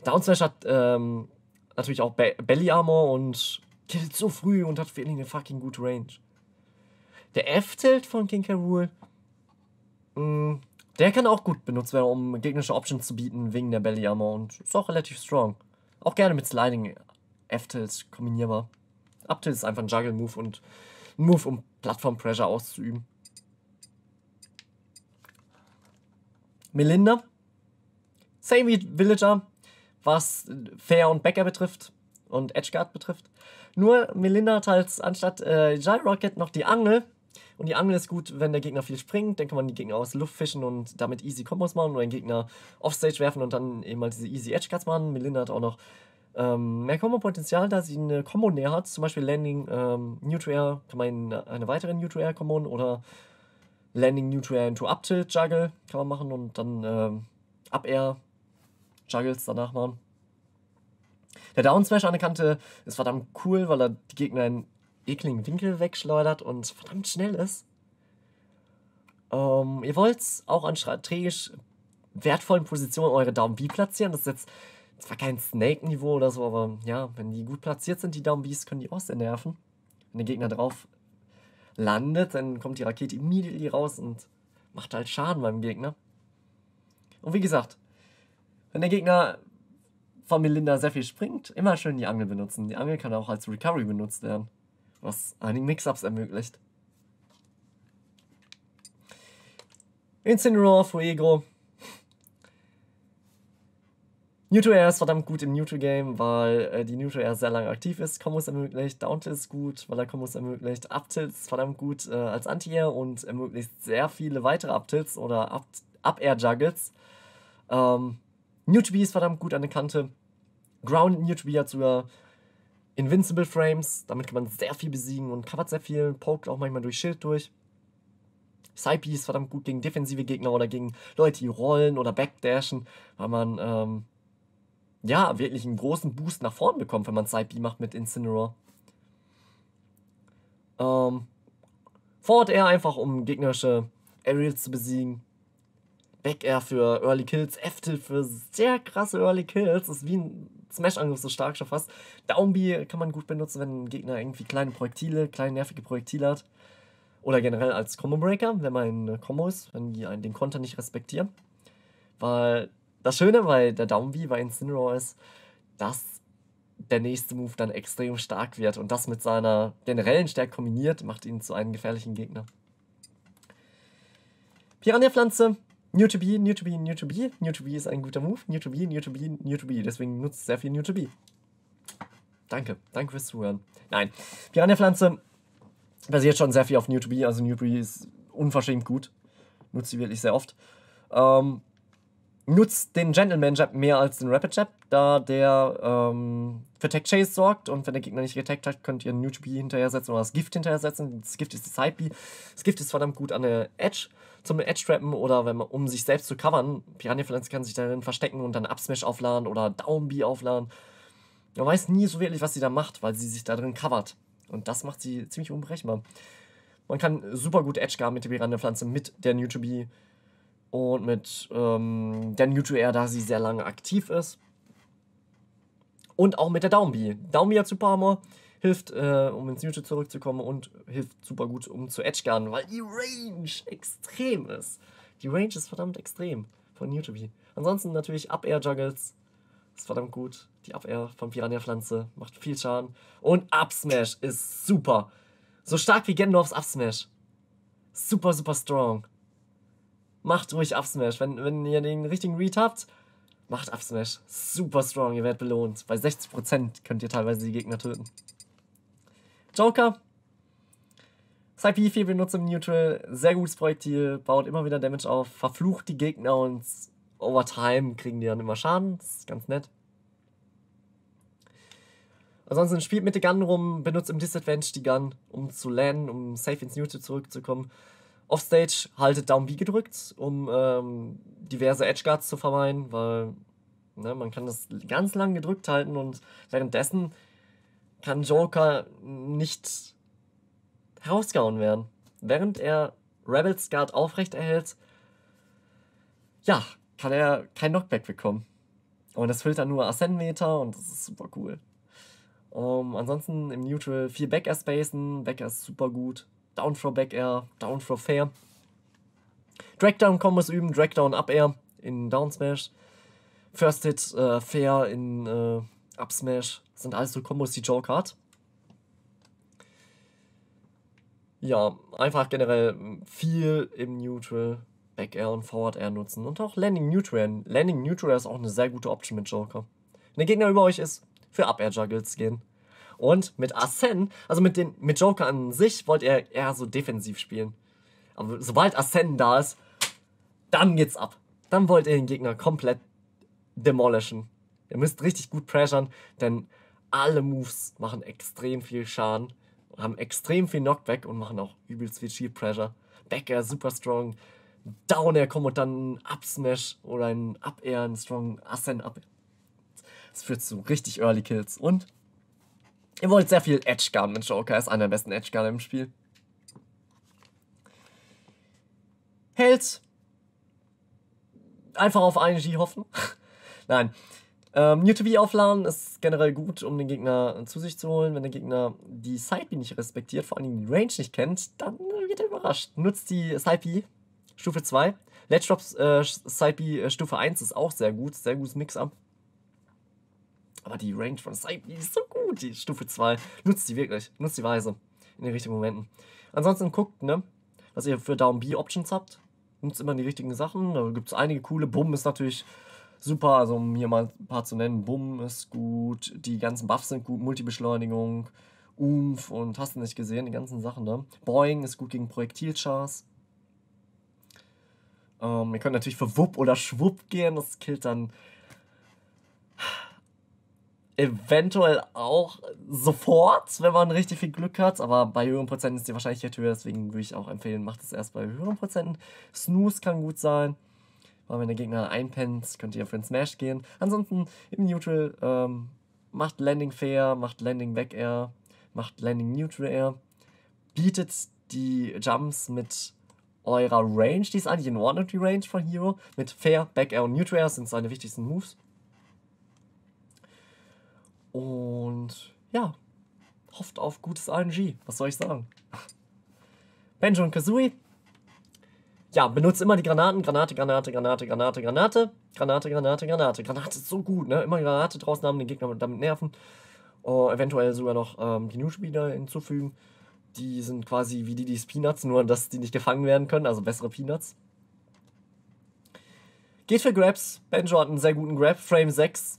Down Smash hat ähm, natürlich auch Be Belly Armor und killt so früh und hat für eine fucking gute Range. Der F-Tilt von King K. Rool, mm, der kann auch gut benutzt werden, um gegnerische Options zu bieten wegen der Belly Armor und ist auch relativ strong. Auch gerne mit Sliding F-Tilt kombinierbar. Up-Tilt ist einfach ein Juggle-Move und ein Move, um Plattform-Pressure auszuüben. Melinda, same wie Villager, was Fair und Becker betrifft und Edgeguard betrifft. Nur Melinda hat halt anstatt äh, Gyrocket noch die Angel und die Angel ist gut, wenn der Gegner viel springt, dann kann man die Gegner aus Luft fischen und damit easy Combos machen oder den Gegner offstage werfen und dann eben mal halt diese easy Edge Cuts machen. Melinda hat auch noch ähm, mehr combo potenzial da sie eine Combo näher hat, zum Beispiel Landing ähm, New Air, kann man eine weitere New Air Combo oder Landing New Air into Up Tilt Juggle kann man machen und dann ähm, Up Air Juggles danach machen. Der Down Smash an der Kante ist verdammt cool, weil er die Gegner in ekligen Winkel wegschleudert und verdammt schnell ist. Ähm, ihr wollt auch an strategisch wertvollen Positionen eure Daumen B platzieren. Das ist jetzt zwar kein Snake-Niveau oder so, aber ja, wenn die gut platziert sind, die Daumen Bs, können die auch sehr nerven. Wenn der Gegner drauf landet, dann kommt die Rakete immediately raus und macht halt Schaden beim Gegner. Und wie gesagt, wenn der Gegner von Melinda sehr viel springt, immer schön die Angel benutzen. Die Angel kann auch als Recovery benutzt werden was einigen Mix-Ups ermöglicht. Incineroar, Fuego. Newto-Air ist verdammt gut im Newto-Game, weil äh, die Newto-Air sehr lange aktiv ist, Kombos ermöglicht, Downtilt ist gut, weil er Kombos ermöglicht, Uptilt ist verdammt gut äh, als Anti-Air und ermöglicht sehr viele weitere Uptilts oder Up air juggles Ähm, B ist verdammt gut an der Kante. Ground B hat sogar Invincible Frames, damit kann man sehr viel besiegen und covert sehr viel, poked auch manchmal durch Schild durch. Psype ist verdammt gut gegen defensive Gegner oder gegen Leute, die rollen oder backdashen, weil man ähm, ja wirklich einen großen Boost nach vorn bekommt, wenn man Psype macht mit Incineroar. Ähm, Forward Air einfach, um gegnerische Aerials zu besiegen. Back Air für Early Kills, F-Tilt für sehr krasse Early Kills. Das ist wie ein Smash-Angriff so stark schon fast. Down kann man gut benutzen, wenn ein Gegner irgendwie kleine Projektile, kleine nervige Projektile hat. Oder generell als Combo-Breaker, wenn man in Combo ist, wenn die einen den Konter nicht respektieren. Weil das Schöne bei der Down bei Incineroar ist, dass der nächste Move dann extrem stark wird und das mit seiner generellen Stärke kombiniert, macht ihn zu einem gefährlichen Gegner. Piranha-Pflanze New to be, new to be, new to be. New to be ist ein guter Move. New to be, new to be, new to be. Deswegen nutzt sehr viel new to be. Danke, danke fürs Zuhören. Nein, Piranha-Pflanze basiert schon sehr viel auf new to be. Also new to be ist unverschämt gut. Nutzt sie wirklich sehr oft. Ähm, nutzt den Gentleman Jab mehr als den Rapid Jab, da der ähm, für Tech Chase sorgt und wenn der Gegner nicht getaggt hat, könnt ihr New B hinterher setzen oder das Gift hinterher setzen. Das Gift ist die Side B. Das Gift ist verdammt gut an der Edge zum Edge Trappen oder wenn man, um sich selbst zu covern. Piranha Pflanze kann sich darin verstecken und dann Upsmash aufladen oder Down B aufladen. Man weiß nie so wirklich, was sie da macht, weil sie sich da drin covert. Und das macht sie ziemlich unberechenbar. Man kann super gut Edge guarden mit der Piranha Pflanze, mit der New B und mit ähm, der New Air, da sie sehr lange aktiv ist. Und auch mit der Downbee. Downbee hat super Armor, hilft, äh, um ins Neutral zurückzukommen und hilft super gut, um zu Edge Garden, weil die Range extrem ist. Die Range ist verdammt extrem von Newtobee. Ansonsten natürlich Up-Air-Juggles, ist verdammt gut. Die Up-Air von Piranha-Pflanze macht viel Schaden. Und Up-Smash ist super. So stark wie Gendorfs Up-Smash. Super, super strong macht ruhig Up Wenn, wenn ihr den richtigen Read habt, macht Up Super strong, ihr werdet belohnt. Bei 60% könnt ihr teilweise die Gegner töten. Joker. Saipi viel benutzt im Neutral. Sehr gutes Projektil, baut immer wieder Damage auf, verflucht die Gegner und over time kriegen die dann immer Schaden. Das ist ganz nett. Ansonsten spielt mit der Gun rum, benutzt im Disadvantage die Gun, um zu landen, um safe ins Neutral zurückzukommen. Offstage haltet Daumen B gedrückt, um ähm, diverse Edge Guards zu vermeiden, weil ne, man kann das ganz lang gedrückt halten und währenddessen kann Joker nicht herausgehauen werden. Während er Rebels Guard aufrecht erhält, ja, kann er kein Knockback bekommen. Und das füllt dann nur Ascent-Meter und das ist super cool. Um, ähm, ansonsten im Neutral viel Backer spacen, Backer ist super gut. Down Throw Back Air, Down Throw Fair. Dragdown Combos üben, Dragdown Up Air in Down Smash. First Hit äh, Fair in äh, Up Smash. Das sind alles so Combos, die Joker hat. Ja, einfach generell viel im Neutral Back Air und Forward Air nutzen und auch Landing Neutral. Landing Neutral ist auch eine sehr gute Option mit Joker. Wenn der Gegner über euch ist, für Up Air Juggles gehen. Und mit Arsene, also mit, den, mit Joker an sich, wollte er eher so defensiv spielen. Aber sobald Arsene da ist, dann geht's ab. Dann wollt ihr den Gegner komplett demolishen. Ihr müsst richtig gut pressern, denn alle Moves machen extrem viel Schaden, haben extrem viel Knockback und machen auch übelst viel Shield Pressure. Backer super strong, Down Air kommt und dann ein Up Smash oder ein Up Air, ein strong Ascend Up. Das führt zu richtig Early Kills und Ihr wollt sehr viel Edge Guard mit Joker. ist einer der besten Edge Guard im Spiel. Hält. Einfach auf ING hoffen. [LAUGHS] Nein. Ähm, New to be aufladen ist generell gut, um den Gegner zu sich zu holen. Wenn der Gegner die Side B nicht respektiert, vor allem die Range nicht kennt, dann wird er überrascht. Nutzt die Side B Stufe 2. Let's Drops äh, Side B äh, Stufe 1 ist auch sehr gut, sehr gutes Mix-Up. Aber die Range von Sight die ist so gut, die Stufe 2. Nutzt die wirklich, nutzt die weise in den richtigen Momenten. Ansonsten guckt, ne, was ihr für Down B Options habt. Nutzt immer die richtigen Sachen. Da gibt es einige coole. Bumm ist natürlich super, also um hier mal ein paar zu nennen. Bumm ist gut, die ganzen Buffs sind gut, Multibeschleunigung, Umf und hast du nicht gesehen, die ganzen Sachen Ne? Boing ist gut gegen Projektilchars. Ähm, ihr könnt natürlich für Wupp oder Schwupp gehen, das killt dann eventuell auch sofort, wenn man richtig viel Glück hat. Aber bei höheren Prozenten ist die Wahrscheinlichkeit höher, deswegen würde ich auch empfehlen, macht es erst bei höheren Prozenten. Snooze kann gut sein. Weil wenn der Gegner einpennt, könnt ihr für den Smash gehen. Ansonsten im Neutral ähm, macht Landing Fair, macht Landing Back Air, macht Landing Neutral Air. Bietet die Jumps mit eurer Range, die ist eigentlich in Ordinary Range von Hero. Mit Fair, Back Air und Neutral Air sind seine wichtigsten Moves. Und ja, hofft auf gutes RNG. Was soll ich sagen? Benjo und Kazooie. Ja, benutzt immer die Granaten. Granate, Granate, Granate, Granate, Granate. Granate, Granate, Granate. Granate ist so gut, ne? Immer Granate draußen haben, den Gegner damit nerven. Oh, eventuell sogar noch ähm, die new hinzufügen. Die sind quasi wie die, die Peanuts, nur dass die nicht gefangen werden können, also bessere Peanuts. Geht für Grabs. Benjo hat einen sehr guten Grab. Frame 6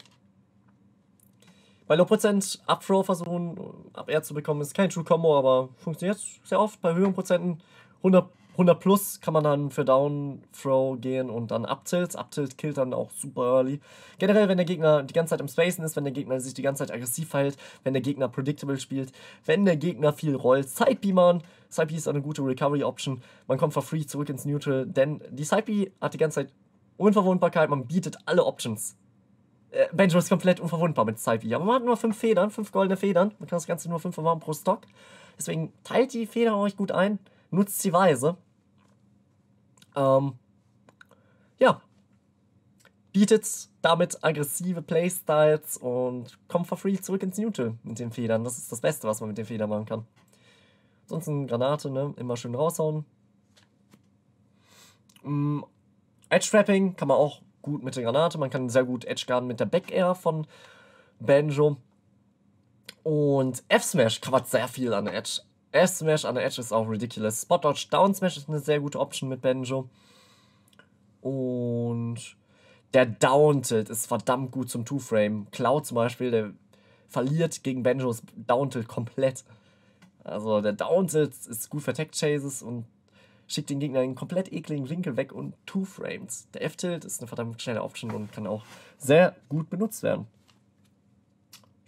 bei low Prozent Up-Throw versuchen, Up-Air zu bekommen, ist kein True-Combo, aber funktioniert sehr oft. Bei höheren Prozenten 100, 100 plus kann man dann für Down-Throw gehen und dann Up-Tilt. Up-Tilt killt dann auch super early. Generell, wenn der Gegner die ganze Zeit im Spacen ist, wenn der Gegner sich die ganze Zeit aggressiv verhält, wenn der Gegner predictable spielt, wenn der Gegner viel rollt, Side Sidebeamern. Sidebee ist eine gute Recovery-Option. Man kommt for free zurück ins Neutral, denn die Sidebee hat die ganze Zeit Unverwundbarkeit, man bietet alle Options äh, Benjo ist komplett unverwundbar mit side Aber man hat nur fünf Federn, fünf goldene Federn. Man kann das Ganze nur fünfmal machen pro Stock. Deswegen teilt die Federn euch gut ein, nutzt sie weise. Ähm, ja. Bietet damit aggressive Playstyles und kommt for free zurück ins Neutral mit den Federn. Das ist das Beste, was man mit den Federn machen kann. Ansonsten Granate, ne? Immer schön raushauen. Mm, Edge-Trapping kann man auch gut mit der Granate, man kann sehr gut Edge Garden mit der Back Air von Banjo. Und F-Smash covert sehr viel an Edge. F-Smash an Edge ist auch ridiculous. Spot Dodge Down Smash ist eine sehr gute Option mit Banjo. Und der Down Tilt ist verdammt gut zum Two-Frame. Cloud zum Beispiel, der verliert gegen Banjos Down Tilt komplett. Also der Down Tilt ist gut für Tech Chases und schickt den Gegner einen komplett ekligen Winkel weg und Two Frames. Der F-Tilt ist eine verdammt schnelle Option und kann auch sehr gut benutzt werden.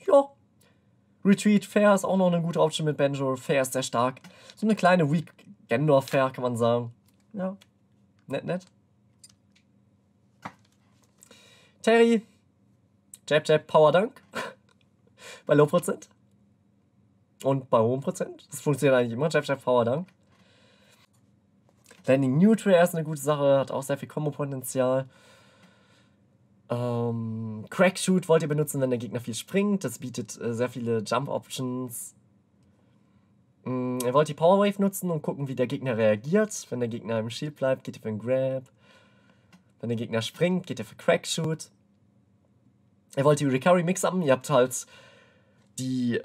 Ja. Retreat Fair ist auch noch eine gute Option mit Banjo. Fair ist sehr stark. So eine kleine Weak Gendor Fair kann man sagen. Ja. Nett, nett. Terry. Jab, Jab, Power Dunk. [LAUGHS] bei Low Prozent. Und bei hohem Prozent. Das funktioniert eigentlich immer. Jab, Jab, Power Dunk. Landing Neutral ist eine gute Sache, hat auch sehr viel Kombo-Potenzial. Ähm, Crack Shoot wollt ihr benutzen, wenn der Gegner viel springt. Das bietet äh, sehr viele Jump-Options. ihr mm, wollt die Power Wave nutzen und gucken, wie der Gegner reagiert. Wenn der Gegner im Shield bleibt, geht ihr für einen Grab. Wenn der Gegner springt, geht ihr für Crack Shoot. Ihr wollt die Recovery mix haben. Ihr habt halt die.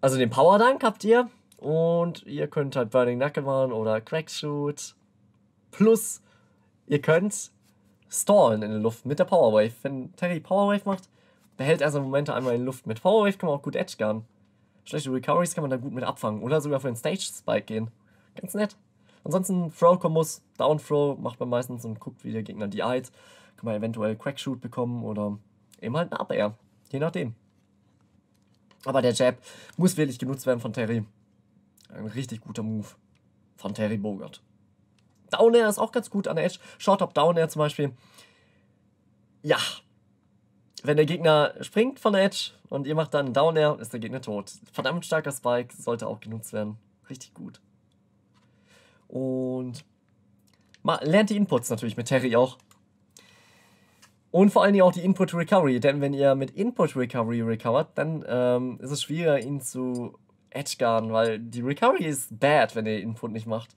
Also den Power Dunk habt ihr. Und ihr könnt halt Burning Nakaman oder Crackshoots. Plus, ihr könnt stallen in der Luft mit der Power Wave. Wenn Terry Power Wave macht, behält er seine Momente einmal in der Luft. Mit Power Wave kann man auch gut Edge gunnen. Schlechte Recoveries kann man dann gut mit abfangen. Oder sogar für den Stage Spike gehen. Ganz nett. Ansonsten Throw muss Down Throw macht man meistens und guckt, wie der Gegner die Eid. Kann man eventuell Crackshoot bekommen oder eben halt ein Up Air. Je nachdem. Aber der Jab muss wirklich genutzt werden von Terry. Ein richtig guter Move von Terry Bogart. Down Air ist auch ganz gut an der Edge. Short Top Down Air zum Beispiel. Ja. Wenn der Gegner springt von der Edge und ihr macht dann Down Air, ist der Gegner tot. Verdammt starker Spike, sollte auch genutzt werden. Richtig gut. Und lernt die Inputs natürlich mit Terry auch. Und vor allen Dingen auch die Input Recovery, denn wenn ihr mit Input Recovery recovert, dann ähm, ist es schwieriger, ihn zu Edgeguarden, weil die Recovery ist bad, wenn ihr Input nicht macht.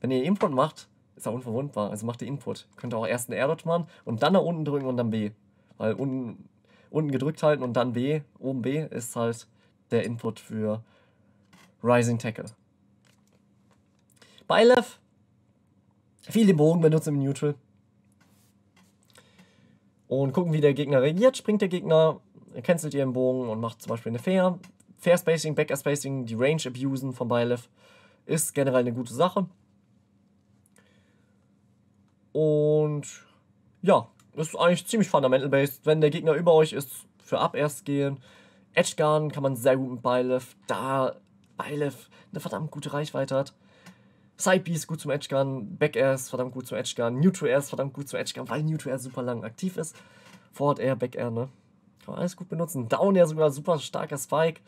Wenn ihr Input macht, ist er unverwundbar. Also macht ihr Input. Könnt ihr auch erst einen air machen und dann nach unten drücken und dann B. Weil unten, unten gedrückt halten und dann B, oben B, ist halt der Input für Rising Tackle. Bei Left viel den Bogen benutzen im Neutral. Und gucken, wie der Gegner reagiert. Springt der Gegner, cancelt ihren Bogen und macht zum Beispiel eine Fair. Fair Spacing, Back Air Spacing, die Range abusen von Bylef ist generell eine gute Sache. Und ja, ist eigentlich ziemlich fundamental-based. Wenn der Gegner über euch ist, für Up erst gehen. Edge Gun kann man sehr gut mit Bylef, da Bylef eine verdammt gute Reichweite hat. Side B ist gut zum Edge Gun, Back Air ist verdammt gut zum Edge Gun, Neutral Air ist verdammt gut zum Edge Gun, weil Neutral Air super lang aktiv ist. Forward Air, Back Air, ne? Kann man alles gut benutzen. Down Air sogar super starker Spike.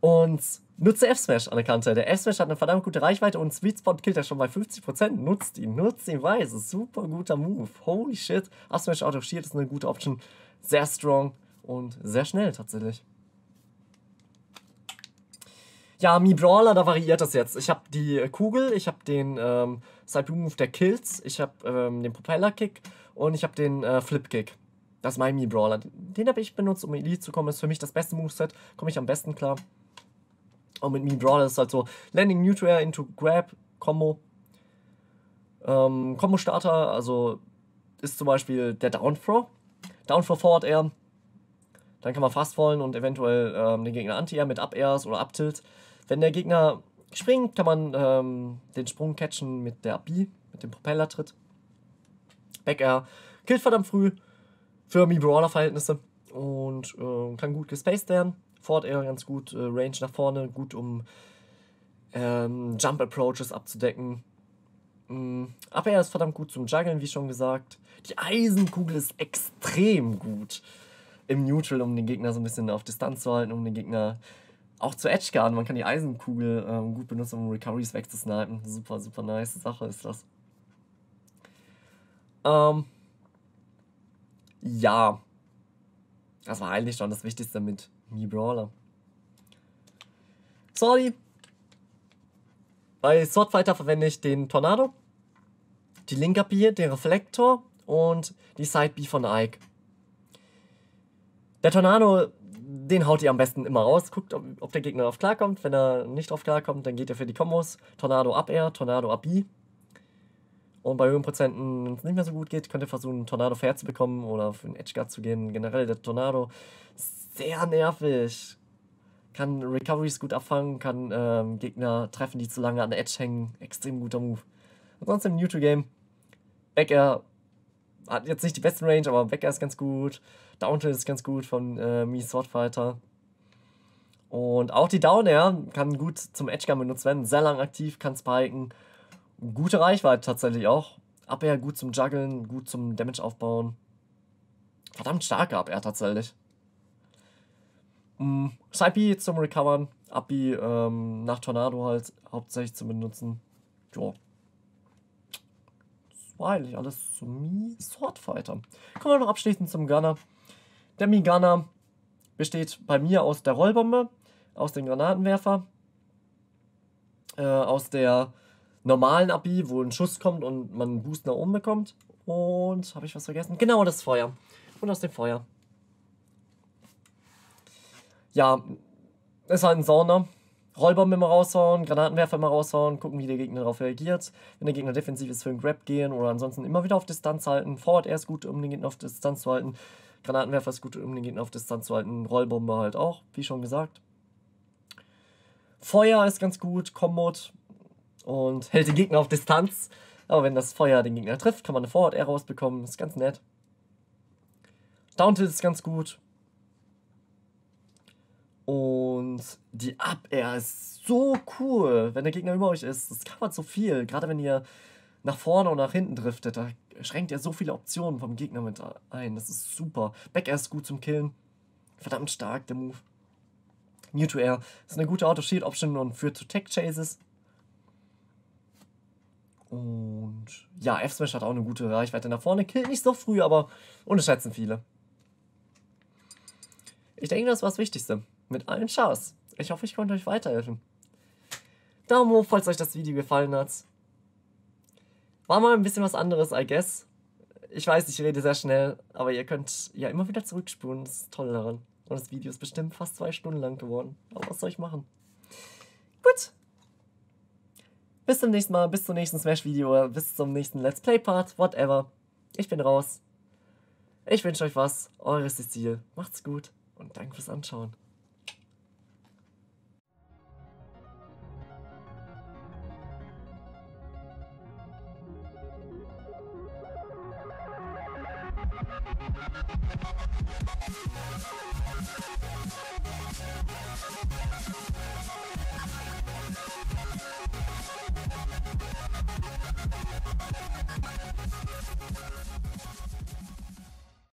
Und nutze F-Smash an der Kante. Der F-Smash hat eine verdammt gute Reichweite und Sweet Spot killt er schon bei 50%. Nutzt ihn, nutzt ihn weiß. Super guter Move. Holy shit. F-Smash Out of Shield ist eine gute Option. Sehr strong und sehr schnell tatsächlich. Ja, Mi Brawler, da variiert das jetzt. Ich habe die Kugel, ich habe den ähm, Side Move der Kills, ich habe ähm, den Propeller Kick und ich habe den äh, Flip Kick. Das ist mein Mi Brawler. Den habe ich benutzt, um Elite zu kommen. ist für mich das beste Moveset. Komme ich am besten klar. Und mit Mean Brawler ist es halt so Landing Neutral Air into Grab Combo. Ähm, Combo Starter, also ist zum Beispiel der Down Throw. Down Throw Forward Air. Dann kann man fast fallen und eventuell ähm, den Gegner Anti-Air mit Up Airs oder Up Tilt. Wenn der Gegner springt, kann man ähm, den Sprung catchen mit der B, mit dem Propeller Tritt. Back Air killt verdammt früh für Mi Brawler Verhältnisse und äh, kann gut gespaced werden. Ford Air ganz gut, äh, Range nach vorne, gut um ähm, Jump Approaches abzudecken. Mhm. Aber er ist verdammt gut zum Juggeln, wie schon gesagt. Die Eisenkugel ist extrem gut im Neutral, um den Gegner so ein bisschen auf Distanz zu halten, um den Gegner auch zu Edgeguarden. Man kann die Eisenkugel ähm, gut benutzen, um Recoveries wegzusnipen. Super, super nice Sache ist das. Ähm, ja, das war eigentlich schon das Wichtigste mit nie Brawler. Sorry. Bei Swordfighter verwende ich den Tornado, die Linker B, den Reflektor und die Side B von Ike. Der Tornado, den haut ihr am besten immer raus. Guckt, ob, der Gegner drauf klarkommt. Wenn er nicht drauf klarkommt, dann geht er für die Kombos. Tornado ab R, Tornado ab B. Und bei höheren Prozenten, wenn es nicht mehr so gut geht, könnt ihr versuchen, einen Tornado fair zu bekommen oder für einen Edgeguard zu gehen. Generell, der Tornado ist sehr nervig. Kann Recoveries gut abfangen, kann ähm, Gegner treffen, die zu lange an der Edge hängen. Extrem guter Move. Ansonsten im New-to-Game, Becker hat jetzt nicht die besten Range, aber Becker ist ganz gut. Downhill ist ganz gut von äh, Mi Swordfighter. Und auch die Down Air kann gut zum Edgeguard benutzt werden. Sehr lang aktiv, kann spiken gute Reichweite tatsächlich auch. Abwehr gut zum Juggeln, gut zum Damage aufbauen. Verdammt starke Abwehr tatsächlich. Mhm. Side zum Recovern, Up ähm, nach Tornado halt hauptsächlich zu benutzen. Jo. Das war eigentlich alles zu mir. Swordfighter. Kommen wir noch abschließend zum Gunner. Der Mi Gunner besteht bei mir aus der Rollbombe, aus dem Granatenwerfer, äh, aus der normalen Abi, wo ein Schuss kommt und man einen Boost nach oben bekommt. Und habe ich was vergessen? Genau, das Feuer. Und aus dem Feuer. Ja, ist halt ein Sauna. Rollbomben immer raushauen, Granatenwerfer immer raushauen, gucken, wie der Gegner darauf reagiert. Wenn der Gegner defensiv ist, für einen Grab gehen oder ansonsten immer wieder auf Distanz halten. Forward Air ist gut, um den Gegner auf Distanz zu halten. Granatenwerfer ist gut, um den Gegner auf Distanz zu halten. Rollbombe halt auch, wie schon gesagt. Feuer ist ganz gut, Kommod und hält den Gegner auf Distanz. Aber wenn das Feuer den Gegner trifft, kann man eine Forward-Air rausbekommen. Ist ganz nett. Downtilt ist ganz gut. Und die Up-Air ist so cool, wenn der Gegner über euch ist. Das covert so viel. Gerade wenn ihr nach vorne und nach hinten driftet, da schränkt ihr so viele Optionen vom Gegner mit ein. Das ist super. Back-Air ist gut zum Killen. Verdammt stark, der Move. New to Air ist eine gute Auto-Shield-Option und führt zu Tech-Chases. Und ja, F-Smash hat auch eine gute Reichweite nach vorne. Killt nicht so früh, aber unterschätzen viele. Ich denke, das war das Wichtigste. Mit allen Chars. Ich hoffe, ich konnte euch weiterhelfen. Daumen hoch, falls euch das Video gefallen hat. War mal ein bisschen was anderes, I guess. Ich weiß, ich rede sehr schnell, aber ihr könnt ja immer wieder zurückspulen. Das ist toll daran. Und das Video ist bestimmt fast zwei Stunden lang geworden. Aber was soll ich machen? Gut. Bis zum nächsten Mal, bis zum nächsten Smash-Video, bis zum nächsten Let's Play-Part, whatever. Ich bin raus. Ich wünsche euch was. Eure Cecile. Macht's gut und danke fürs Anschauen.